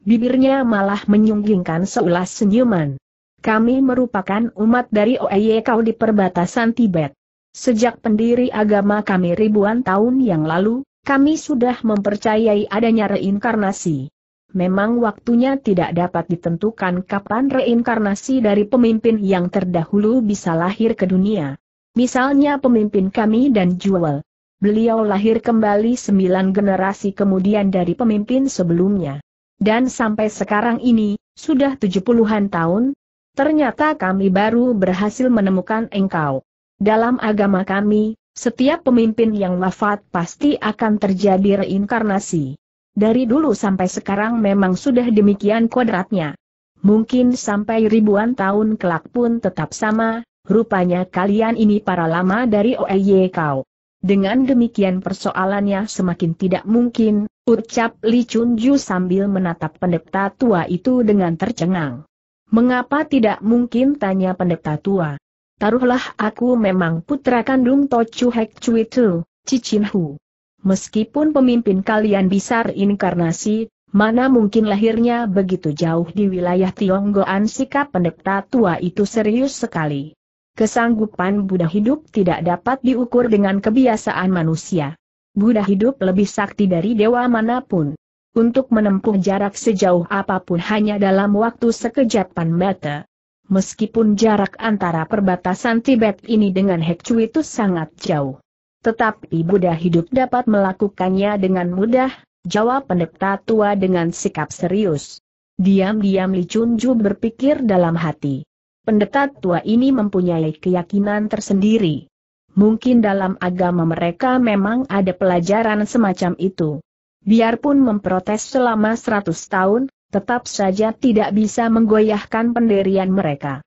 Bibirnya malah menyunggingkan seulas senyuman. Kami merupakan umat dari Oeyekau di perbatasan Tibet. Sejak pendiri agama kami ribuan tahun yang lalu, kami sudah mempercayai adanya reinkarnasi memang waktunya tidak dapat ditentukan kapan reinkarnasi dari pemimpin yang terdahulu bisa lahir ke dunia. Misalnya pemimpin kami dan Jewel. Beliau lahir kembali sembilan generasi kemudian dari pemimpin sebelumnya. Dan sampai sekarang ini, sudah tujuh puluhan tahun, ternyata kami baru berhasil menemukan engkau. Dalam agama kami, setiap pemimpin yang wafat pasti akan terjadi reinkarnasi dari dulu sampai sekarang memang sudah demikian kodratnya. Mungkin sampai ribuan tahun kelak pun tetap sama, rupanya kalian ini para lama dari OEY kau. Dengan demikian persoalannya semakin tidak mungkin, ucap Li Chunju sambil menatap pendeta tua itu dengan tercengang. Mengapa tidak mungkin tanya pendeta tua? Taruhlah aku memang putra kandung Tochu Hek Cui Tu, Cicin Hu meskipun pemimpin kalian bisa reinkarnasi, mana mungkin lahirnya begitu jauh di wilayah Tionggoan sikap pendekta tua itu serius sekali. Kesanggupan Buddha hidup tidak dapat diukur dengan kebiasaan manusia. Buddha hidup lebih sakti dari dewa manapun. Untuk menempuh jarak sejauh apapun hanya dalam waktu sekejapan mata. Meskipun jarak antara perbatasan Tibet ini dengan Hekcu itu sangat jauh tetapi Buddha hidup dapat melakukannya dengan mudah, jawab pendeta tua dengan sikap serius. Diam-diam Li Chunju berpikir dalam hati. Pendeta tua ini mempunyai keyakinan tersendiri. Mungkin dalam agama mereka memang ada pelajaran semacam itu. Biarpun memprotes selama seratus tahun, tetap saja tidak bisa menggoyahkan pendirian mereka.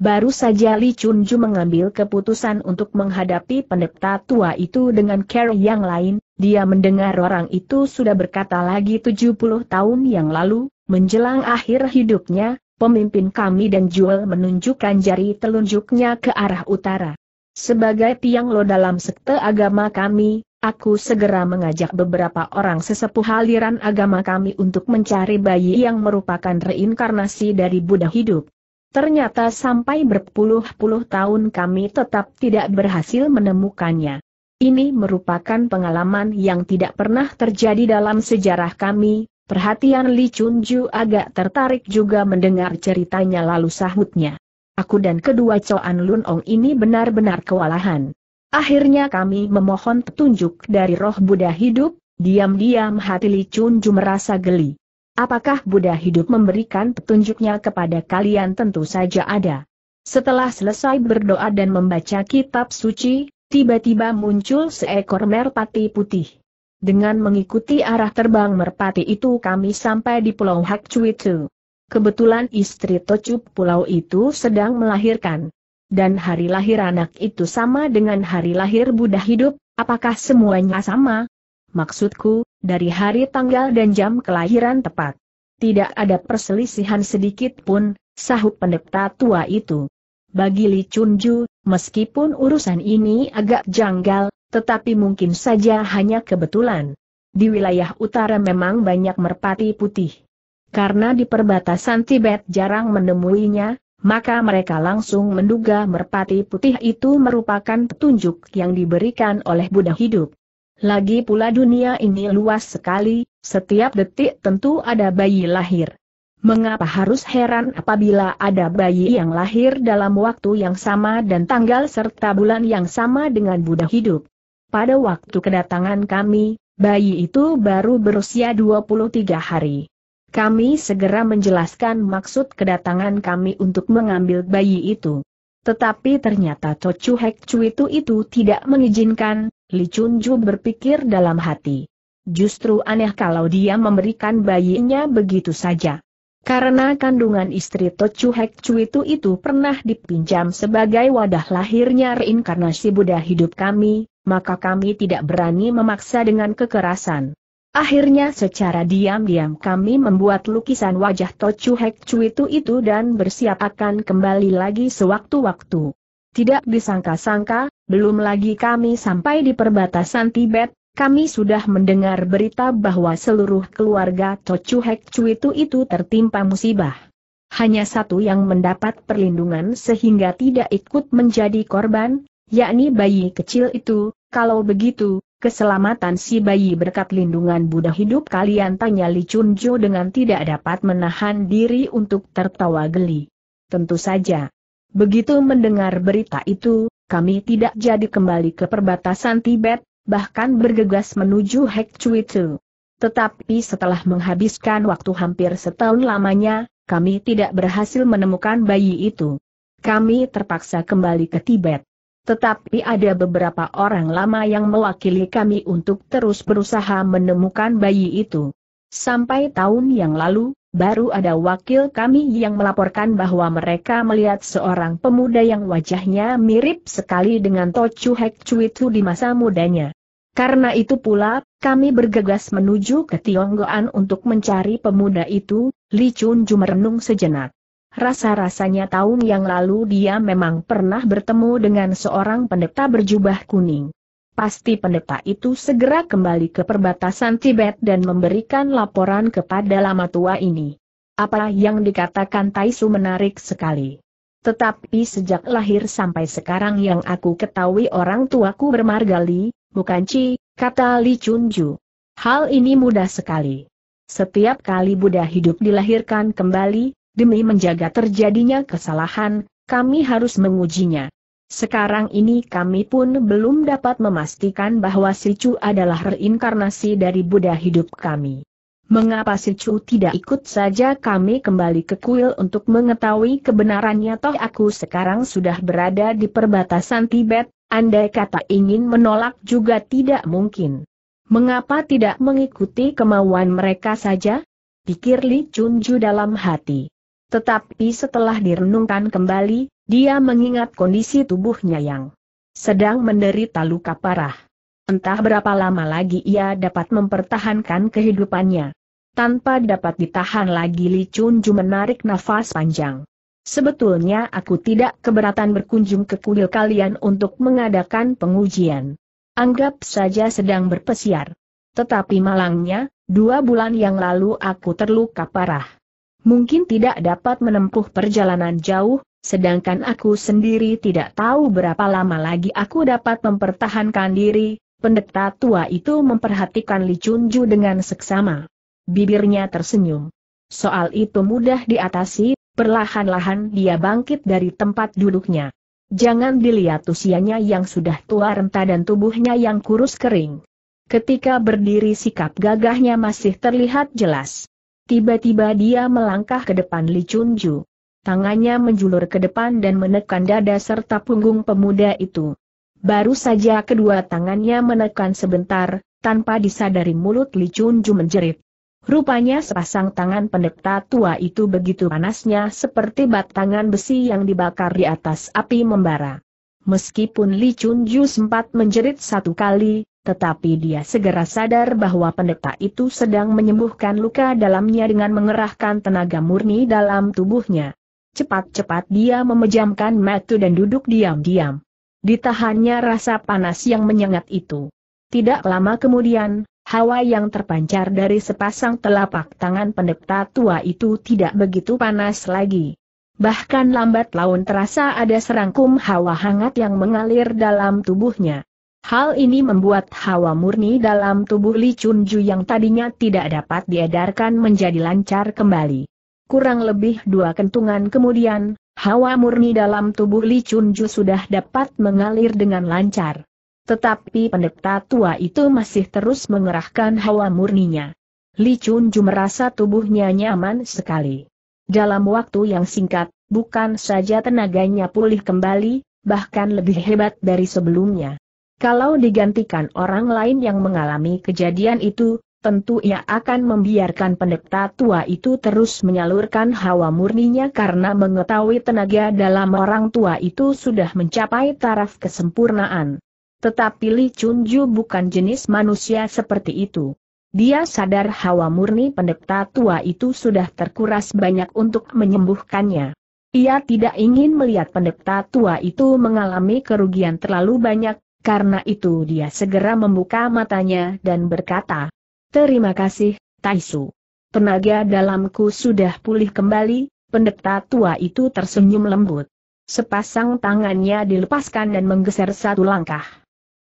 Baru saja Li Chunju mengambil keputusan untuk menghadapi pendeta tua itu dengan care yang lain, dia mendengar orang itu sudah berkata lagi 70 tahun yang lalu, menjelang akhir hidupnya, pemimpin kami dan Jual menunjukkan jari telunjuknya ke arah utara. Sebagai tiang lo dalam sekte agama kami, Aku segera mengajak beberapa orang sesepuh aliran agama kami untuk mencari bayi yang merupakan reinkarnasi dari Buddha hidup. Ternyata sampai berpuluh-puluh tahun kami tetap tidak berhasil menemukannya. Ini merupakan pengalaman yang tidak pernah terjadi dalam sejarah kami, perhatian Li Chunju agak tertarik juga mendengar ceritanya lalu sahutnya. Aku dan kedua Coan Lun Ong ini benar-benar kewalahan. Akhirnya kami memohon petunjuk dari roh Buddha hidup, diam-diam hati Li Chunju merasa geli. Apakah Buddha hidup memberikan petunjuknya kepada kalian tentu saja ada. Setelah selesai berdoa dan membaca kitab suci, tiba-tiba muncul seekor merpati putih. Dengan mengikuti arah terbang merpati itu kami sampai di Pulau Hakcuitu. Kebetulan istri Tocup pulau itu sedang melahirkan. Dan hari lahir anak itu sama dengan hari lahir Buddha hidup, apakah semuanya sama? Maksudku, dari hari tanggal dan jam kelahiran tepat. Tidak ada perselisihan sedikit pun, sahut pendeta tua itu. Bagi Li Chunju, meskipun urusan ini agak janggal, tetapi mungkin saja hanya kebetulan. Di wilayah utara memang banyak merpati putih. Karena di perbatasan Tibet jarang menemuinya, maka mereka langsung menduga merpati putih itu merupakan petunjuk yang diberikan oleh Buddha hidup. Lagi pula dunia ini luas sekali, setiap detik tentu ada bayi lahir. Mengapa harus heran apabila ada bayi yang lahir dalam waktu yang sama dan tanggal serta bulan yang sama dengan Buddha hidup? Pada waktu kedatangan kami, bayi itu baru berusia 23 hari. Kami segera menjelaskan maksud kedatangan kami untuk mengambil bayi itu. Tetapi ternyata Tocu Hekcu itu itu tidak mengizinkan, Li Chunju berpikir dalam hati. Justru aneh kalau dia memberikan bayinya begitu saja. Karena kandungan istri Tochu Hek itu itu pernah dipinjam sebagai wadah lahirnya reinkarnasi Buddha hidup kami, maka kami tidak berani memaksa dengan kekerasan. Akhirnya secara diam-diam kami membuat lukisan wajah Tochu Hek itu itu dan bersiap akan kembali lagi sewaktu-waktu. Tidak disangka-sangka, belum lagi kami sampai di perbatasan Tibet, kami sudah mendengar berita bahwa seluruh keluarga Tochu Hek Chu itu itu tertimpa musibah. Hanya satu yang mendapat perlindungan sehingga tidak ikut menjadi korban, yakni bayi kecil itu, kalau begitu, keselamatan si bayi berkat lindungan Buddha hidup kalian tanya Li Chunjo dengan tidak dapat menahan diri untuk tertawa geli. Tentu saja, Begitu mendengar berita itu, kami tidak jadi kembali ke perbatasan Tibet, bahkan bergegas menuju Hek Chui Tu. Tetapi setelah menghabiskan waktu hampir setahun lamanya, kami tidak berhasil menemukan bayi itu. Kami terpaksa kembali ke Tibet. Tetapi ada beberapa orang lama yang mewakili kami untuk terus berusaha menemukan bayi itu. Sampai tahun yang lalu, Baru ada wakil kami yang melaporkan bahwa mereka melihat seorang pemuda yang wajahnya mirip sekali dengan Tochu Hek Cuitu di masa mudanya. Karena itu pula, kami bergegas menuju ke Tionggoan untuk mencari pemuda itu, Li Chun Ju merenung sejenak. Rasa-rasanya tahun yang lalu dia memang pernah bertemu dengan seorang pendeta berjubah kuning. Pasti pendeta itu segera kembali ke perbatasan Tibet dan memberikan laporan kepada lama tua ini. Apa yang dikatakan Taisu menarik sekali. Tetapi sejak lahir sampai sekarang yang aku ketahui orang tuaku bermargali, bukan Ci, kata Li Chunju. Hal ini mudah sekali. Setiap kali Buddha hidup dilahirkan kembali, demi menjaga terjadinya kesalahan, kami harus mengujinya. Sekarang ini kami pun belum dapat memastikan bahwa si Chu adalah reinkarnasi dari Buddha hidup kami. Mengapa si Chu tidak ikut saja kami kembali ke kuil untuk mengetahui kebenarannya toh aku sekarang sudah berada di perbatasan Tibet, andai kata ingin menolak juga tidak mungkin. Mengapa tidak mengikuti kemauan mereka saja? Pikir Li Chunju dalam hati. Tetapi setelah direnungkan kembali, dia mengingat kondisi tubuhnya yang sedang menderita luka parah. Entah berapa lama lagi ia dapat mempertahankan kehidupannya. Tanpa dapat ditahan lagi Li Chunju menarik nafas panjang. Sebetulnya aku tidak keberatan berkunjung ke kuil kalian untuk mengadakan pengujian. Anggap saja sedang berpesiar. Tetapi malangnya, dua bulan yang lalu aku terluka parah. Mungkin tidak dapat menempuh perjalanan jauh, sedangkan aku sendiri tidak tahu berapa lama lagi aku dapat mempertahankan diri, pendeta tua itu memperhatikan Li Chunju dengan seksama. Bibirnya tersenyum. Soal itu mudah diatasi, perlahan-lahan dia bangkit dari tempat duduknya. Jangan dilihat usianya yang sudah tua renta dan tubuhnya yang kurus kering. Ketika berdiri sikap gagahnya masih terlihat jelas. Tiba-tiba dia melangkah ke depan Li Chunju tangannya menjulur ke depan dan menekan dada serta punggung pemuda itu. Baru saja kedua tangannya menekan sebentar, tanpa disadari mulut Li Chunju menjerit. Rupanya sepasang tangan pendeta tua itu begitu panasnya seperti batangan besi yang dibakar di atas api membara. Meskipun Li Chunju sempat menjerit satu kali, tetapi dia segera sadar bahwa pendeta itu sedang menyembuhkan luka dalamnya dengan mengerahkan tenaga murni dalam tubuhnya. Cepat-cepat dia memejamkan mata dan duduk diam-diam. Ditahannya rasa panas yang menyengat itu. Tidak lama kemudian, hawa yang terpancar dari sepasang telapak tangan pendeta tua itu tidak begitu panas lagi. Bahkan lambat laun terasa ada serangkum hawa hangat yang mengalir dalam tubuhnya. Hal ini membuat hawa murni dalam tubuh Li Chunju yang tadinya tidak dapat diedarkan menjadi lancar kembali. Kurang lebih dua kentungan kemudian, hawa murni dalam tubuh Li Chunju sudah dapat mengalir dengan lancar. Tetapi pendeta tua itu masih terus mengerahkan hawa murninya. Li Chunju merasa tubuhnya nyaman sekali. Dalam waktu yang singkat, bukan saja tenaganya pulih kembali, bahkan lebih hebat dari sebelumnya. Kalau digantikan orang lain yang mengalami kejadian itu, tentu ia akan membiarkan pendeta tua itu terus menyalurkan hawa murninya karena mengetahui tenaga dalam orang tua itu sudah mencapai taraf kesempurnaan. Tetapi Li Chunju bukan jenis manusia seperti itu. Dia sadar hawa murni pendeta tua itu sudah terkuras banyak untuk menyembuhkannya. Ia tidak ingin melihat pendeta tua itu mengalami kerugian terlalu banyak, karena itu dia segera membuka matanya dan berkata, Terima kasih, Taisu. Tenaga dalamku sudah pulih kembali, pendeta tua itu tersenyum lembut. Sepasang tangannya dilepaskan dan menggeser satu langkah.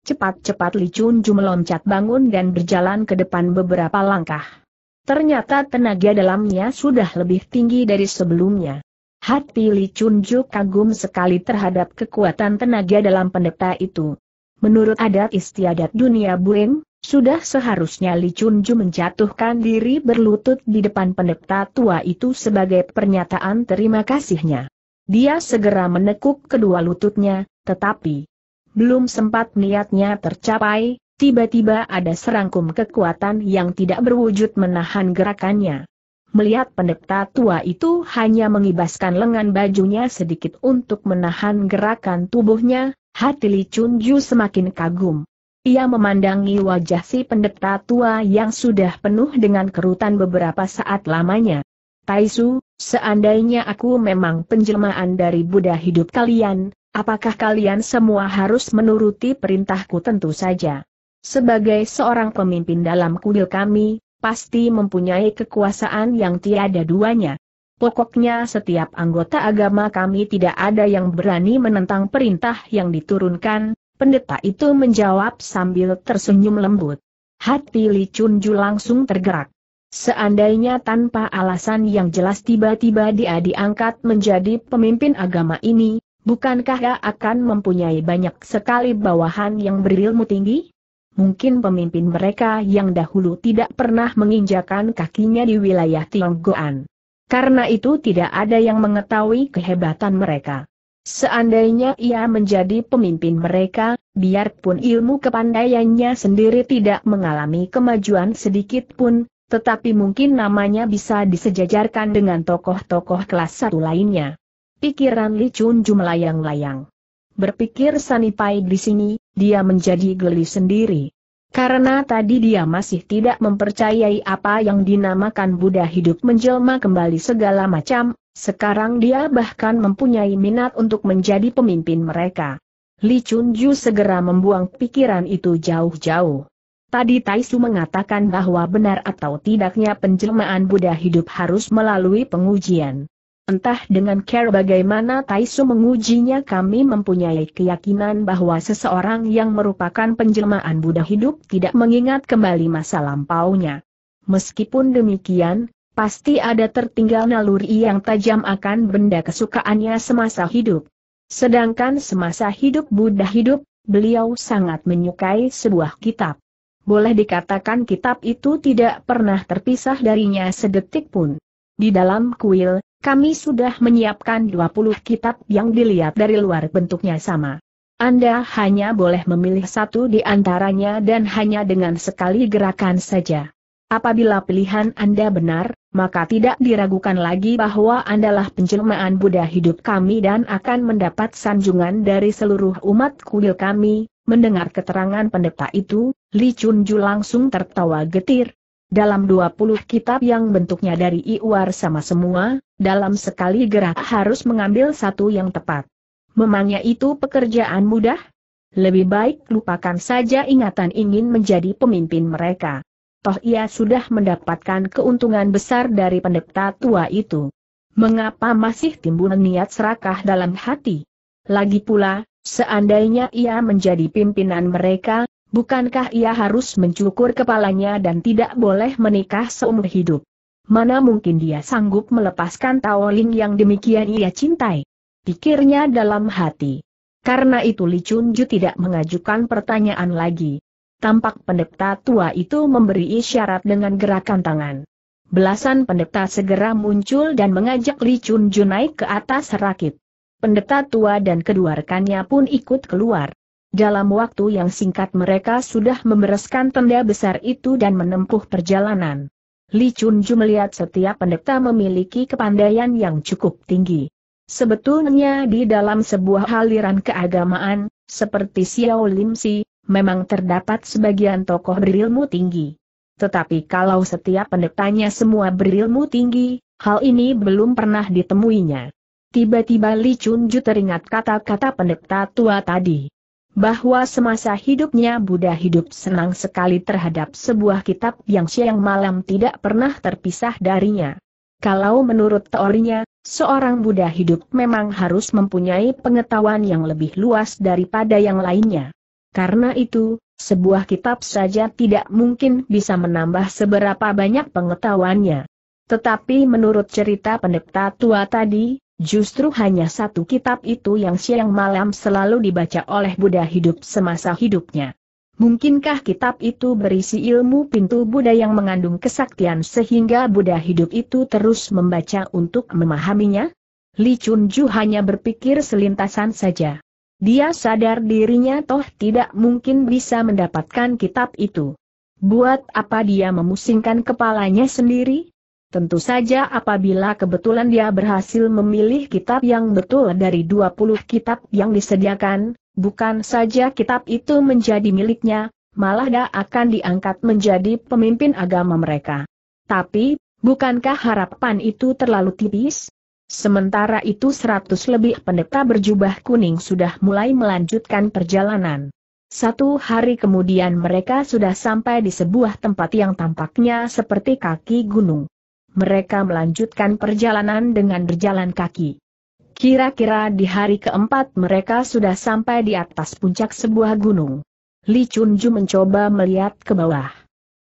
Cepat-cepat Li Chunju meloncat bangun dan berjalan ke depan beberapa langkah. Ternyata tenaga dalamnya sudah lebih tinggi dari sebelumnya. Hati Li Chunju kagum sekali terhadap kekuatan tenaga dalam pendeta itu. Menurut adat istiadat dunia Bueng, sudah seharusnya Li Chunju menjatuhkan diri berlutut di depan pendeta tua itu sebagai pernyataan terima kasihnya. Dia segera menekuk kedua lututnya, tetapi belum sempat niatnya tercapai, tiba-tiba ada serangkum kekuatan yang tidak berwujud menahan gerakannya. Melihat pendeta tua itu hanya mengibaskan lengan bajunya sedikit untuk menahan gerakan tubuhnya, hati Li Chunju semakin kagum. Ia memandangi wajah si pendeta tua yang sudah penuh dengan kerutan beberapa saat lamanya. Taisu, seandainya aku memang penjelmaan dari Buddha hidup kalian, apakah kalian semua harus menuruti perintahku tentu saja. Sebagai seorang pemimpin dalam kuil kami, pasti mempunyai kekuasaan yang tiada duanya. Pokoknya setiap anggota agama kami tidak ada yang berani menentang perintah yang diturunkan, Pendeta itu menjawab sambil tersenyum lembut. Hati Li Chunju langsung tergerak. Seandainya tanpa alasan yang jelas tiba-tiba dia diangkat menjadi pemimpin agama ini, bukankah dia akan mempunyai banyak sekali bawahan yang berilmu tinggi? Mungkin pemimpin mereka yang dahulu tidak pernah menginjakan kakinya di wilayah Tionggoan. Karena itu tidak ada yang mengetahui kehebatan mereka. Seandainya ia menjadi pemimpin mereka, biarpun ilmu kepandaiannya sendiri tidak mengalami kemajuan sedikit pun, tetapi mungkin namanya bisa disejajarkan dengan tokoh-tokoh kelas satu lainnya. Pikiran Li Chun melayang-layang. Berpikir Sanipai di sini, dia menjadi geli sendiri. Karena tadi dia masih tidak mempercayai apa yang dinamakan Buddha hidup menjelma kembali segala macam, sekarang dia bahkan mempunyai minat untuk menjadi pemimpin mereka. Li Chunju segera membuang pikiran itu jauh-jauh. Tadi Taisu mengatakan bahwa benar atau tidaknya penjelmaan Buddha hidup harus melalui pengujian. Entah dengan care bagaimana Taisu mengujinya kami mempunyai keyakinan bahwa seseorang yang merupakan penjelmaan Buddha hidup tidak mengingat kembali masa lampaunya. Meskipun demikian, Pasti ada tertinggal naluri yang tajam akan benda kesukaannya semasa hidup. Sedangkan semasa hidup Buddha hidup, beliau sangat menyukai sebuah kitab. Boleh dikatakan kitab itu tidak pernah terpisah darinya sedetik pun. Di dalam kuil, kami sudah menyiapkan 20 kitab yang dilihat dari luar bentuknya sama. Anda hanya boleh memilih satu di antaranya dan hanya dengan sekali gerakan saja. Apabila pilihan Anda benar, maka tidak diragukan lagi bahwa Andalah penjelmaan Buddha hidup kami dan akan mendapat sanjungan dari seluruh umat kuil kami. Mendengar keterangan pendeta itu, Li Chunju langsung tertawa getir. Dalam 20 kitab yang bentuknya dari iwar sama semua, dalam sekali gerak harus mengambil satu yang tepat. Memangnya itu pekerjaan mudah? Lebih baik lupakan saja ingatan ingin menjadi pemimpin mereka toh ia sudah mendapatkan keuntungan besar dari pendeta tua itu. Mengapa masih timbul niat serakah dalam hati? Lagi pula, seandainya ia menjadi pimpinan mereka, bukankah ia harus mencukur kepalanya dan tidak boleh menikah seumur hidup? Mana mungkin dia sanggup melepaskan Taoling yang demikian ia cintai? Pikirnya dalam hati. Karena itu Li Chunju tidak mengajukan pertanyaan lagi tampak pendeta tua itu memberi isyarat dengan gerakan tangan. Belasan pendeta segera muncul dan mengajak Li Chun Ju naik ke atas rakit. Pendeta tua dan kedua rekannya pun ikut keluar. Dalam waktu yang singkat mereka sudah membereskan tenda besar itu dan menempuh perjalanan. Li Chun Jun melihat setiap pendeta memiliki kepandaian yang cukup tinggi. Sebetulnya di dalam sebuah aliran keagamaan, seperti Xiao Lim Si, memang terdapat sebagian tokoh berilmu tinggi. Tetapi kalau setiap pendetanya semua berilmu tinggi, hal ini belum pernah ditemuinya. Tiba-tiba Li Chunju teringat kata-kata pendeta tua tadi. Bahwa semasa hidupnya Buddha hidup senang sekali terhadap sebuah kitab yang siang malam tidak pernah terpisah darinya. Kalau menurut teorinya, seorang Buddha hidup memang harus mempunyai pengetahuan yang lebih luas daripada yang lainnya. Karena itu, sebuah kitab saja tidak mungkin bisa menambah seberapa banyak pengetahuannya. Tetapi menurut cerita pendeta tua tadi, justru hanya satu kitab itu yang siang malam selalu dibaca oleh Buddha hidup semasa hidupnya. Mungkinkah kitab itu berisi ilmu pintu Buddha yang mengandung kesaktian sehingga Buddha hidup itu terus membaca untuk memahaminya? Li Chunju hanya berpikir selintasan saja. Dia sadar dirinya toh tidak mungkin bisa mendapatkan kitab itu. Buat apa dia memusingkan kepalanya sendiri? Tentu saja apabila kebetulan dia berhasil memilih kitab yang betul dari 20 kitab yang disediakan, bukan saja kitab itu menjadi miliknya, malah dia akan diangkat menjadi pemimpin agama mereka. Tapi, bukankah harapan itu terlalu tipis? Sementara itu seratus lebih pendeta berjubah kuning sudah mulai melanjutkan perjalanan. Satu hari kemudian mereka sudah sampai di sebuah tempat yang tampaknya seperti kaki gunung. Mereka melanjutkan perjalanan dengan berjalan kaki. Kira-kira di hari keempat mereka sudah sampai di atas puncak sebuah gunung. Li Chunju mencoba melihat ke bawah.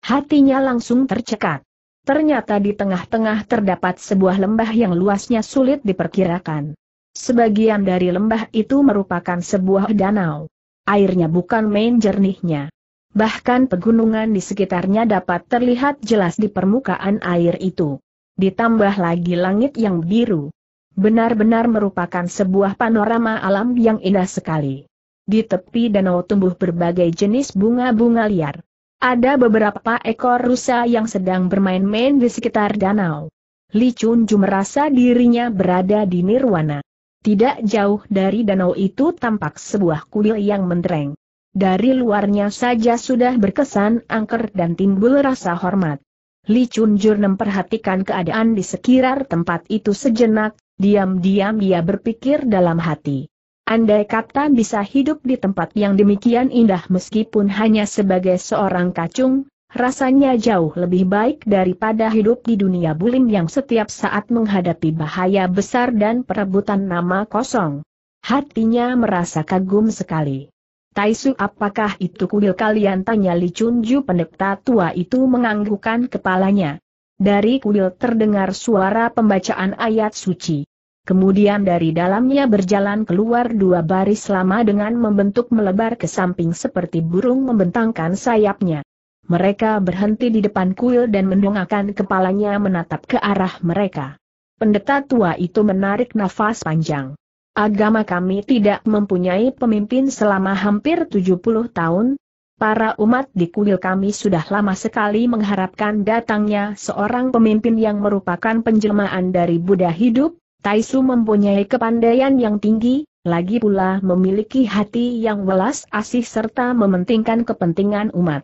Hatinya langsung tercekat. Ternyata di tengah-tengah terdapat sebuah lembah yang luasnya sulit diperkirakan. Sebagian dari lembah itu merupakan sebuah danau. Airnya bukan main jernihnya. Bahkan pegunungan di sekitarnya dapat terlihat jelas di permukaan air itu. Ditambah lagi langit yang biru. Benar-benar merupakan sebuah panorama alam yang indah sekali. Di tepi danau tumbuh berbagai jenis bunga-bunga liar. Ada beberapa ekor rusa yang sedang bermain-main di sekitar danau. Li Chunju merasa dirinya berada di Nirwana. Tidak jauh dari danau itu tampak sebuah kuil yang mentereng. Dari luarnya saja sudah berkesan angker dan timbul rasa hormat. Li Chunjur memperhatikan keadaan di sekitar tempat itu sejenak, diam-diam dia berpikir dalam hati. Andai kata bisa hidup di tempat yang demikian indah meskipun hanya sebagai seorang kacung, rasanya jauh lebih baik daripada hidup di dunia bulim yang setiap saat menghadapi bahaya besar dan perebutan nama kosong. Hatinya merasa kagum sekali. Taisu apakah itu kuil kalian tanya Li Chunju pendekta tua itu menganggukkan kepalanya. Dari kuil terdengar suara pembacaan ayat suci. Kemudian dari dalamnya berjalan keluar dua baris lama dengan membentuk melebar ke samping seperti burung membentangkan sayapnya. Mereka berhenti di depan kuil dan mendongakkan kepalanya menatap ke arah mereka. Pendeta tua itu menarik nafas panjang. Agama kami tidak mempunyai pemimpin selama hampir 70 tahun. Para umat di kuil kami sudah lama sekali mengharapkan datangnya seorang pemimpin yang merupakan penjelmaan dari Buddha hidup, Taisu mempunyai kepandaian yang tinggi, lagi pula memiliki hati yang welas asih serta mementingkan kepentingan umat.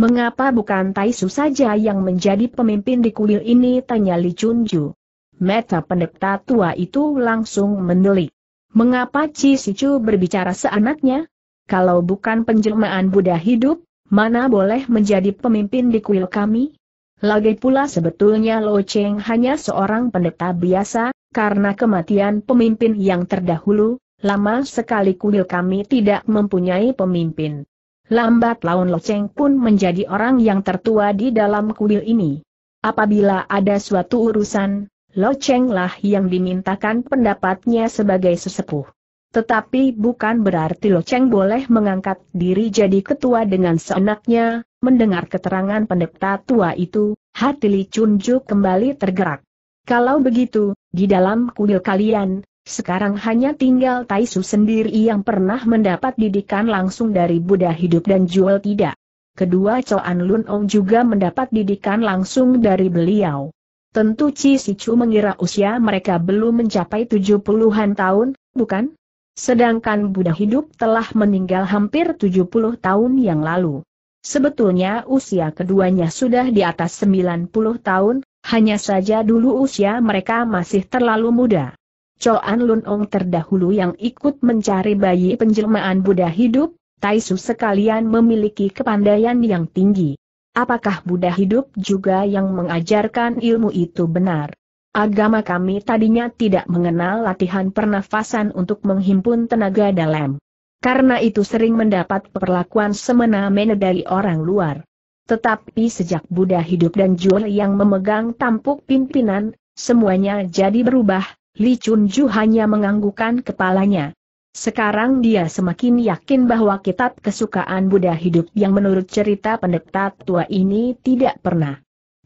Mengapa bukan Taisu saja yang menjadi pemimpin di kuil ini? tanya Li Chunju. Meta pendeta tua itu langsung mendelik. Mengapa Ci Sicu berbicara seanaknya? Kalau bukan penjelmaan Buddha hidup, mana boleh menjadi pemimpin di kuil kami? Lagi pula sebetulnya Lo Cheng hanya seorang pendeta biasa, karena kematian pemimpin yang terdahulu, lama sekali kuil kami tidak mempunyai pemimpin. Lambat laun Loceng pun menjadi orang yang tertua di dalam kuil ini. Apabila ada suatu urusan, locenglah yang dimintakan pendapatnya sebagai sesepuh. Tetapi bukan berarti Loceng boleh mengangkat diri jadi ketua dengan seenaknya, mendengar keterangan pendeta tua itu, hati Li Chunju kembali tergerak. Kalau begitu, di dalam kuil kalian, sekarang hanya tinggal Taisu sendiri yang pernah mendapat didikan langsung dari Buddha hidup dan jual tidak. Kedua Coan Lun Ong juga mendapat didikan langsung dari beliau. Tentu Chi Chu mengira usia mereka belum mencapai 70-an tahun, bukan? Sedangkan Buddha hidup telah meninggal hampir 70 tahun yang lalu. Sebetulnya usia keduanya sudah di atas 90 tahun, hanya saja dulu usia mereka masih terlalu muda. Coan Lunong terdahulu yang ikut mencari bayi penjelmaan Buddha hidup, Taisu sekalian memiliki kepandaian yang tinggi. Apakah Buddha hidup juga yang mengajarkan ilmu itu benar? Agama kami tadinya tidak mengenal latihan pernafasan untuk menghimpun tenaga dalam. Karena itu sering mendapat perlakuan semena-mena dari orang luar. Tetapi sejak Buddha hidup dan Jul yang memegang tampuk pimpinan, semuanya jadi berubah, Li Chun Ju hanya menganggukan kepalanya. Sekarang dia semakin yakin bahwa kitab kesukaan Buddha hidup yang menurut cerita pendeta tua ini tidak pernah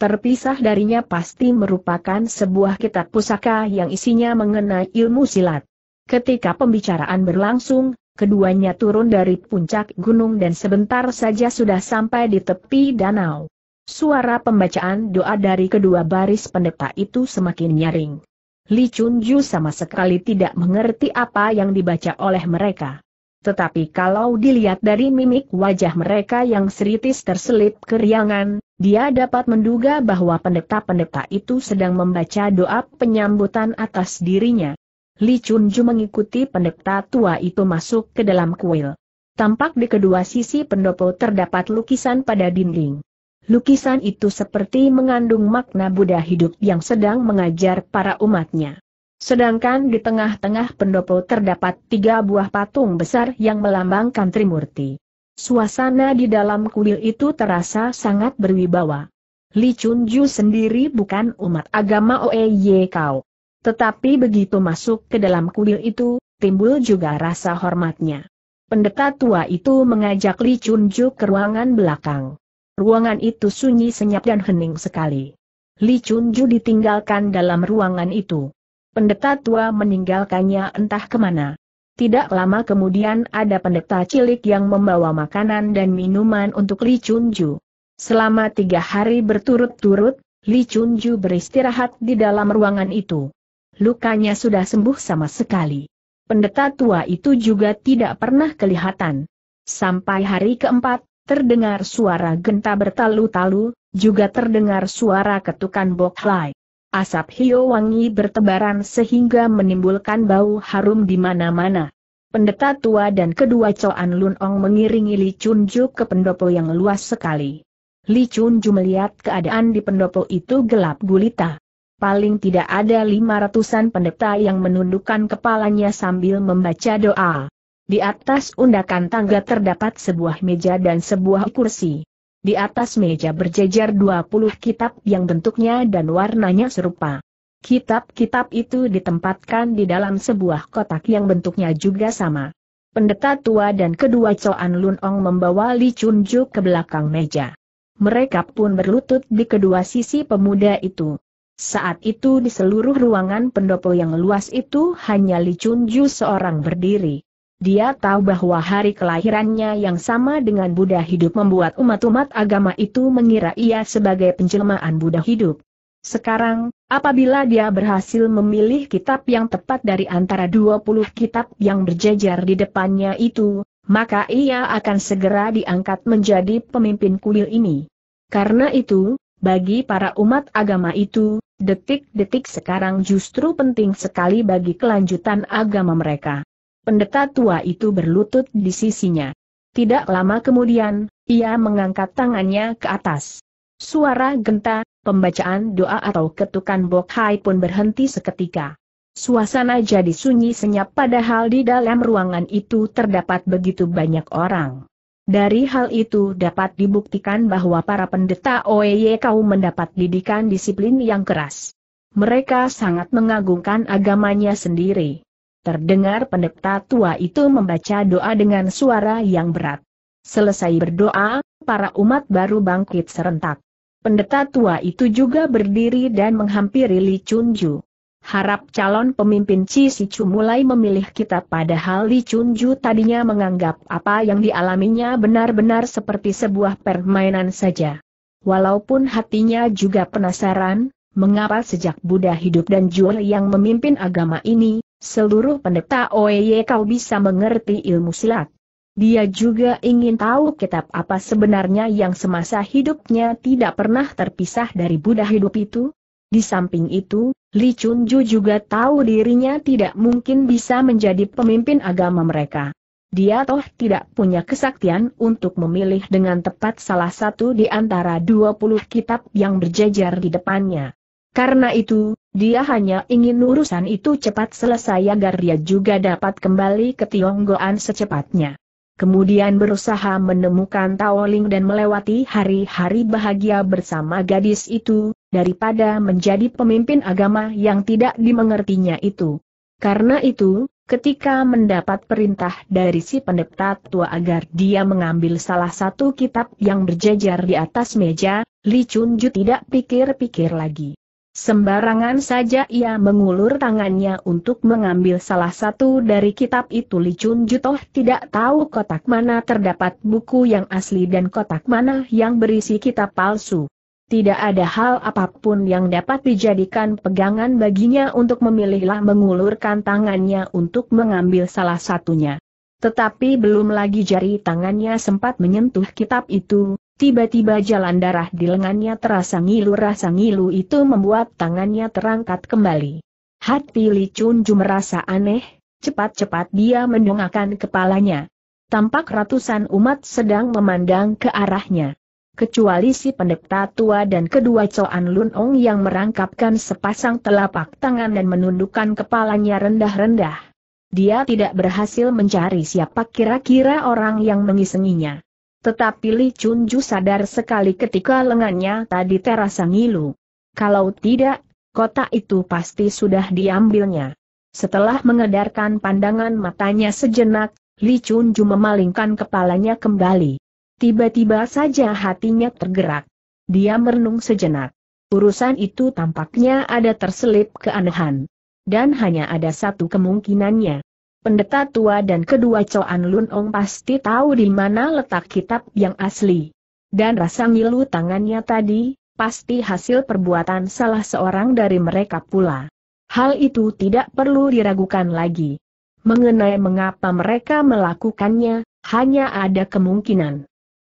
terpisah darinya pasti merupakan sebuah kitab pusaka yang isinya mengenai ilmu silat. Ketika pembicaraan berlangsung, Keduanya turun dari puncak gunung dan sebentar saja sudah sampai di tepi danau. Suara pembacaan doa dari kedua baris pendeta itu semakin nyaring. Li Chunju sama sekali tidak mengerti apa yang dibaca oleh mereka. Tetapi kalau dilihat dari mimik wajah mereka yang seritis terselip keriangan, dia dapat menduga bahwa pendeta-pendeta itu sedang membaca doa penyambutan atas dirinya. Li Chunju mengikuti pendeta tua itu masuk ke dalam kuil. Tampak di kedua sisi pendopo terdapat lukisan pada dinding. Lukisan itu seperti mengandung makna Buddha hidup yang sedang mengajar para umatnya. Sedangkan di tengah-tengah pendopo terdapat tiga buah patung besar yang melambangkan Trimurti. Suasana di dalam kuil itu terasa sangat berwibawa. Li Chunju sendiri bukan umat agama Oeye Kau. Tetapi begitu masuk ke dalam kuil itu, timbul juga rasa hormatnya. Pendeta tua itu mengajak Li Chunju ke ruangan belakang. Ruangan itu sunyi senyap dan hening sekali. Li Chunju ditinggalkan dalam ruangan itu. Pendeta tua meninggalkannya entah kemana. Tidak lama kemudian ada pendeta cilik yang membawa makanan dan minuman untuk Li Chunju. Selama tiga hari berturut-turut, Li Chunju beristirahat di dalam ruangan itu. Lukanya sudah sembuh sama sekali. Pendeta tua itu juga tidak pernah kelihatan. Sampai hari keempat, terdengar suara genta bertalu-talu, juga terdengar suara ketukan boklai. Asap hio wangi bertebaran sehingga menimbulkan bau harum di mana-mana. Pendeta tua dan kedua Coan Lun Ong mengiringi Li Chun Ju ke pendopo yang luas sekali. Li Chun Ju melihat keadaan di pendopo itu gelap gulita paling tidak ada lima ratusan pendeta yang menundukkan kepalanya sambil membaca doa. Di atas undakan tangga terdapat sebuah meja dan sebuah kursi. Di atas meja berjejer 20 kitab yang bentuknya dan warnanya serupa. Kitab-kitab itu ditempatkan di dalam sebuah kotak yang bentuknya juga sama. Pendeta tua dan kedua Coan Lun Ong membawa Li Chun Ju ke belakang meja. Mereka pun berlutut di kedua sisi pemuda itu. Saat itu di seluruh ruangan pendopo yang luas itu hanya Li Chunju seorang berdiri. Dia tahu bahwa hari kelahirannya yang sama dengan Buddha hidup membuat umat-umat agama itu mengira ia sebagai penjelmaan Buddha hidup. Sekarang, apabila dia berhasil memilih kitab yang tepat dari antara 20 kitab yang berjejer di depannya itu, maka ia akan segera diangkat menjadi pemimpin kuil ini. Karena itu, bagi para umat agama itu, detik-detik sekarang justru penting sekali bagi kelanjutan agama mereka. Pendeta tua itu berlutut di sisinya. Tidak lama kemudian, ia mengangkat tangannya ke atas. Suara genta, pembacaan doa atau ketukan bokhai pun berhenti seketika. Suasana jadi sunyi senyap padahal di dalam ruangan itu terdapat begitu banyak orang. Dari hal itu dapat dibuktikan bahwa para pendeta OEY kau mendapat didikan disiplin yang keras. Mereka sangat mengagungkan agamanya sendiri. Terdengar pendeta tua itu membaca doa dengan suara yang berat. Selesai berdoa, para umat baru bangkit serentak. Pendeta tua itu juga berdiri dan menghampiri Li Chunju. Harap calon pemimpin Chi mulai memilih kita padahal Li Chunju tadinya menganggap apa yang dialaminya benar-benar seperti sebuah permainan saja. Walaupun hatinya juga penasaran, mengapa sejak Buddha hidup dan jual yang memimpin agama ini, seluruh pendeta Oeye kau bisa mengerti ilmu silat. Dia juga ingin tahu kitab apa sebenarnya yang semasa hidupnya tidak pernah terpisah dari Buddha hidup itu. Di samping itu, Li Chunju juga tahu dirinya tidak mungkin bisa menjadi pemimpin agama mereka. Dia toh tidak punya kesaktian untuk memilih dengan tepat salah satu di antara 20 kitab yang berjejer di depannya. Karena itu, dia hanya ingin urusan itu cepat selesai agar dia juga dapat kembali ke Tionggoan secepatnya. Kemudian berusaha menemukan Taoling dan melewati hari-hari bahagia bersama gadis itu, daripada menjadi pemimpin agama yang tidak dimengertinya itu. Karena itu, ketika mendapat perintah dari si pendeta tua agar dia mengambil salah satu kitab yang berjejer di atas meja, Li Chunju tidak pikir-pikir lagi. Sembarangan saja ia mengulur tangannya untuk mengambil salah satu dari kitab itu Li Chun Jutoh tidak tahu kotak mana terdapat buku yang asli dan kotak mana yang berisi kitab palsu tidak ada hal apapun yang dapat dijadikan pegangan baginya untuk memilihlah mengulurkan tangannya untuk mengambil salah satunya. Tetapi belum lagi jari tangannya sempat menyentuh kitab itu, tiba-tiba jalan darah di lengannya terasa ngilu rasa ngilu itu membuat tangannya terangkat kembali. Hati Li Chunju merasa aneh, cepat-cepat dia mendongakkan kepalanya. Tampak ratusan umat sedang memandang ke arahnya kecuali si pendeta tua dan kedua Coan lunong yang merangkapkan sepasang telapak tangan dan menundukkan kepalanya rendah-rendah. Dia tidak berhasil mencari siapa kira-kira orang yang mengisenginya. Tetapi Li Chunju sadar sekali ketika lengannya tadi terasa ngilu. Kalau tidak, kota itu pasti sudah diambilnya. Setelah mengedarkan pandangan matanya sejenak, Li Chunju memalingkan kepalanya kembali. Tiba-tiba saja hatinya tergerak. Dia merenung sejenak. Urusan itu tampaknya ada terselip keanehan. Dan hanya ada satu kemungkinannya. Pendeta tua dan kedua Coan lunong pasti tahu di mana letak kitab yang asli. Dan rasa ngilu tangannya tadi, pasti hasil perbuatan salah seorang dari mereka pula. Hal itu tidak perlu diragukan lagi. Mengenai mengapa mereka melakukannya, hanya ada kemungkinan.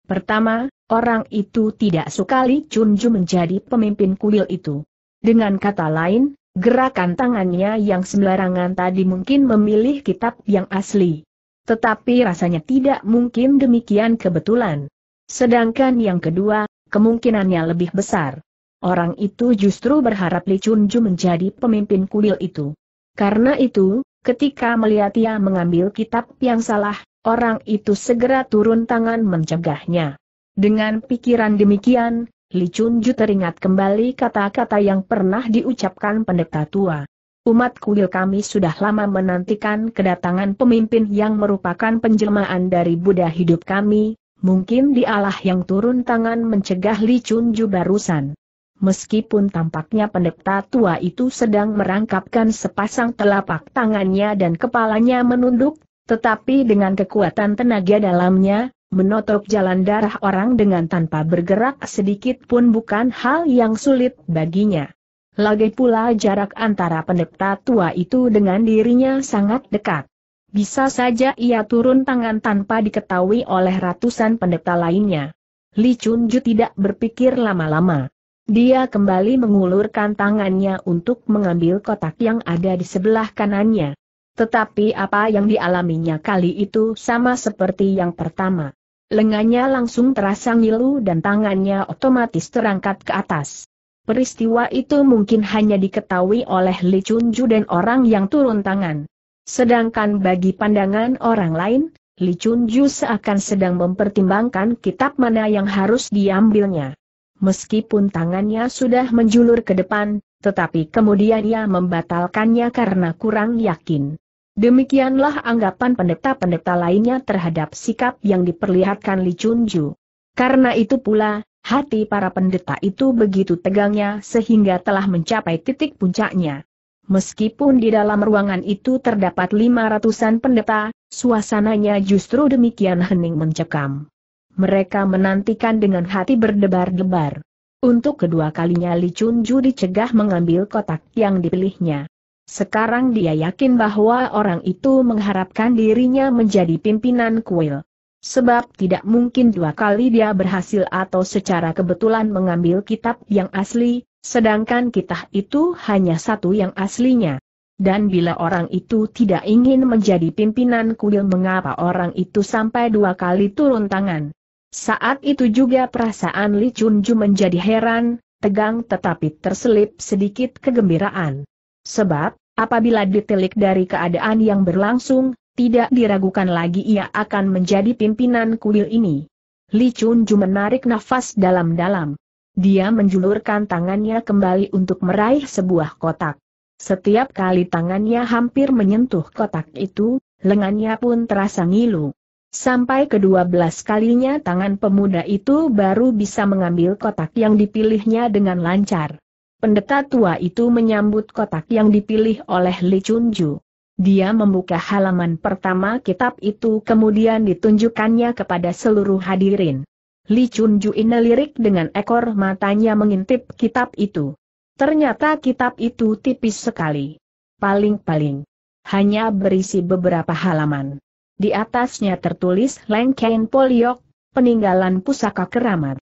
Pertama, orang itu tidak sukali Chunju menjadi pemimpin kuil itu. Dengan kata lain, gerakan tangannya yang sembarangan tadi mungkin memilih kitab yang asli. Tetapi rasanya tidak mungkin demikian kebetulan. Sedangkan yang kedua, kemungkinannya lebih besar. Orang itu justru berharap Li Chunju menjadi pemimpin kuil itu. Karena itu, ketika melihat ia mengambil kitab yang salah, Orang itu segera turun tangan mencegahnya. Dengan pikiran demikian, Li Chunju teringat kembali kata-kata yang pernah diucapkan pendeta tua. Umat kuil kami sudah lama menantikan kedatangan pemimpin yang merupakan penjelmaan dari Buddha hidup kami, mungkin dialah yang turun tangan mencegah Li Chunju barusan. Meskipun tampaknya pendeta tua itu sedang merangkapkan sepasang telapak tangannya dan kepalanya menunduk, tetapi dengan kekuatan tenaga dalamnya, menotok jalan darah orang dengan tanpa bergerak sedikit pun bukan hal yang sulit baginya. Lagi pula jarak antara pendeta tua itu dengan dirinya sangat dekat. Bisa saja ia turun tangan tanpa diketahui oleh ratusan pendeta lainnya. Li Chunju tidak berpikir lama-lama. Dia kembali mengulurkan tangannya untuk mengambil kotak yang ada di sebelah kanannya. Tetapi apa yang dialaminya kali itu sama seperti yang pertama. Lengannya langsung terasa ngilu dan tangannya otomatis terangkat ke atas. Peristiwa itu mungkin hanya diketahui oleh Li Chunju dan orang yang turun tangan. Sedangkan bagi pandangan orang lain, Li Chunju seakan sedang mempertimbangkan kitab mana yang harus diambilnya. Meskipun tangannya sudah menjulur ke depan, tetapi kemudian ia membatalkannya karena kurang yakin. Demikianlah anggapan pendeta-pendeta lainnya terhadap sikap yang diperlihatkan Li Chunju. Karena itu pula, hati para pendeta itu begitu tegangnya sehingga telah mencapai titik puncaknya. Meskipun di dalam ruangan itu terdapat lima ratusan pendeta, suasananya justru demikian hening mencekam. Mereka menantikan dengan hati berdebar-debar. Untuk kedua kalinya Li Chunju dicegah mengambil kotak yang dipilihnya. Sekarang dia yakin bahwa orang itu mengharapkan dirinya menjadi pimpinan kuil. Sebab tidak mungkin dua kali dia berhasil atau secara kebetulan mengambil kitab yang asli, sedangkan kitab itu hanya satu yang aslinya. Dan bila orang itu tidak ingin menjadi pimpinan kuil mengapa orang itu sampai dua kali turun tangan. Saat itu juga perasaan Li Chunju menjadi heran, tegang tetapi terselip sedikit kegembiraan. Sebab, apabila ditilik dari keadaan yang berlangsung, tidak diragukan lagi ia akan menjadi pimpinan kuil ini. Li Chunju menarik nafas dalam-dalam. Dia menjulurkan tangannya kembali untuk meraih sebuah kotak. Setiap kali tangannya hampir menyentuh kotak itu, lengannya pun terasa ngilu. Sampai kedua belas kalinya tangan pemuda itu baru bisa mengambil kotak yang dipilihnya dengan lancar. Pendeta tua itu menyambut kotak yang dipilih oleh Li Chunju. Dia membuka halaman pertama kitab itu kemudian ditunjukkannya kepada seluruh hadirin. Li Chunju inelirik dengan ekor matanya mengintip kitab itu. Ternyata kitab itu tipis sekali. Paling-paling. Hanya berisi beberapa halaman. Di atasnya tertulis Lengkeng Poliok, peninggalan pusaka keramat.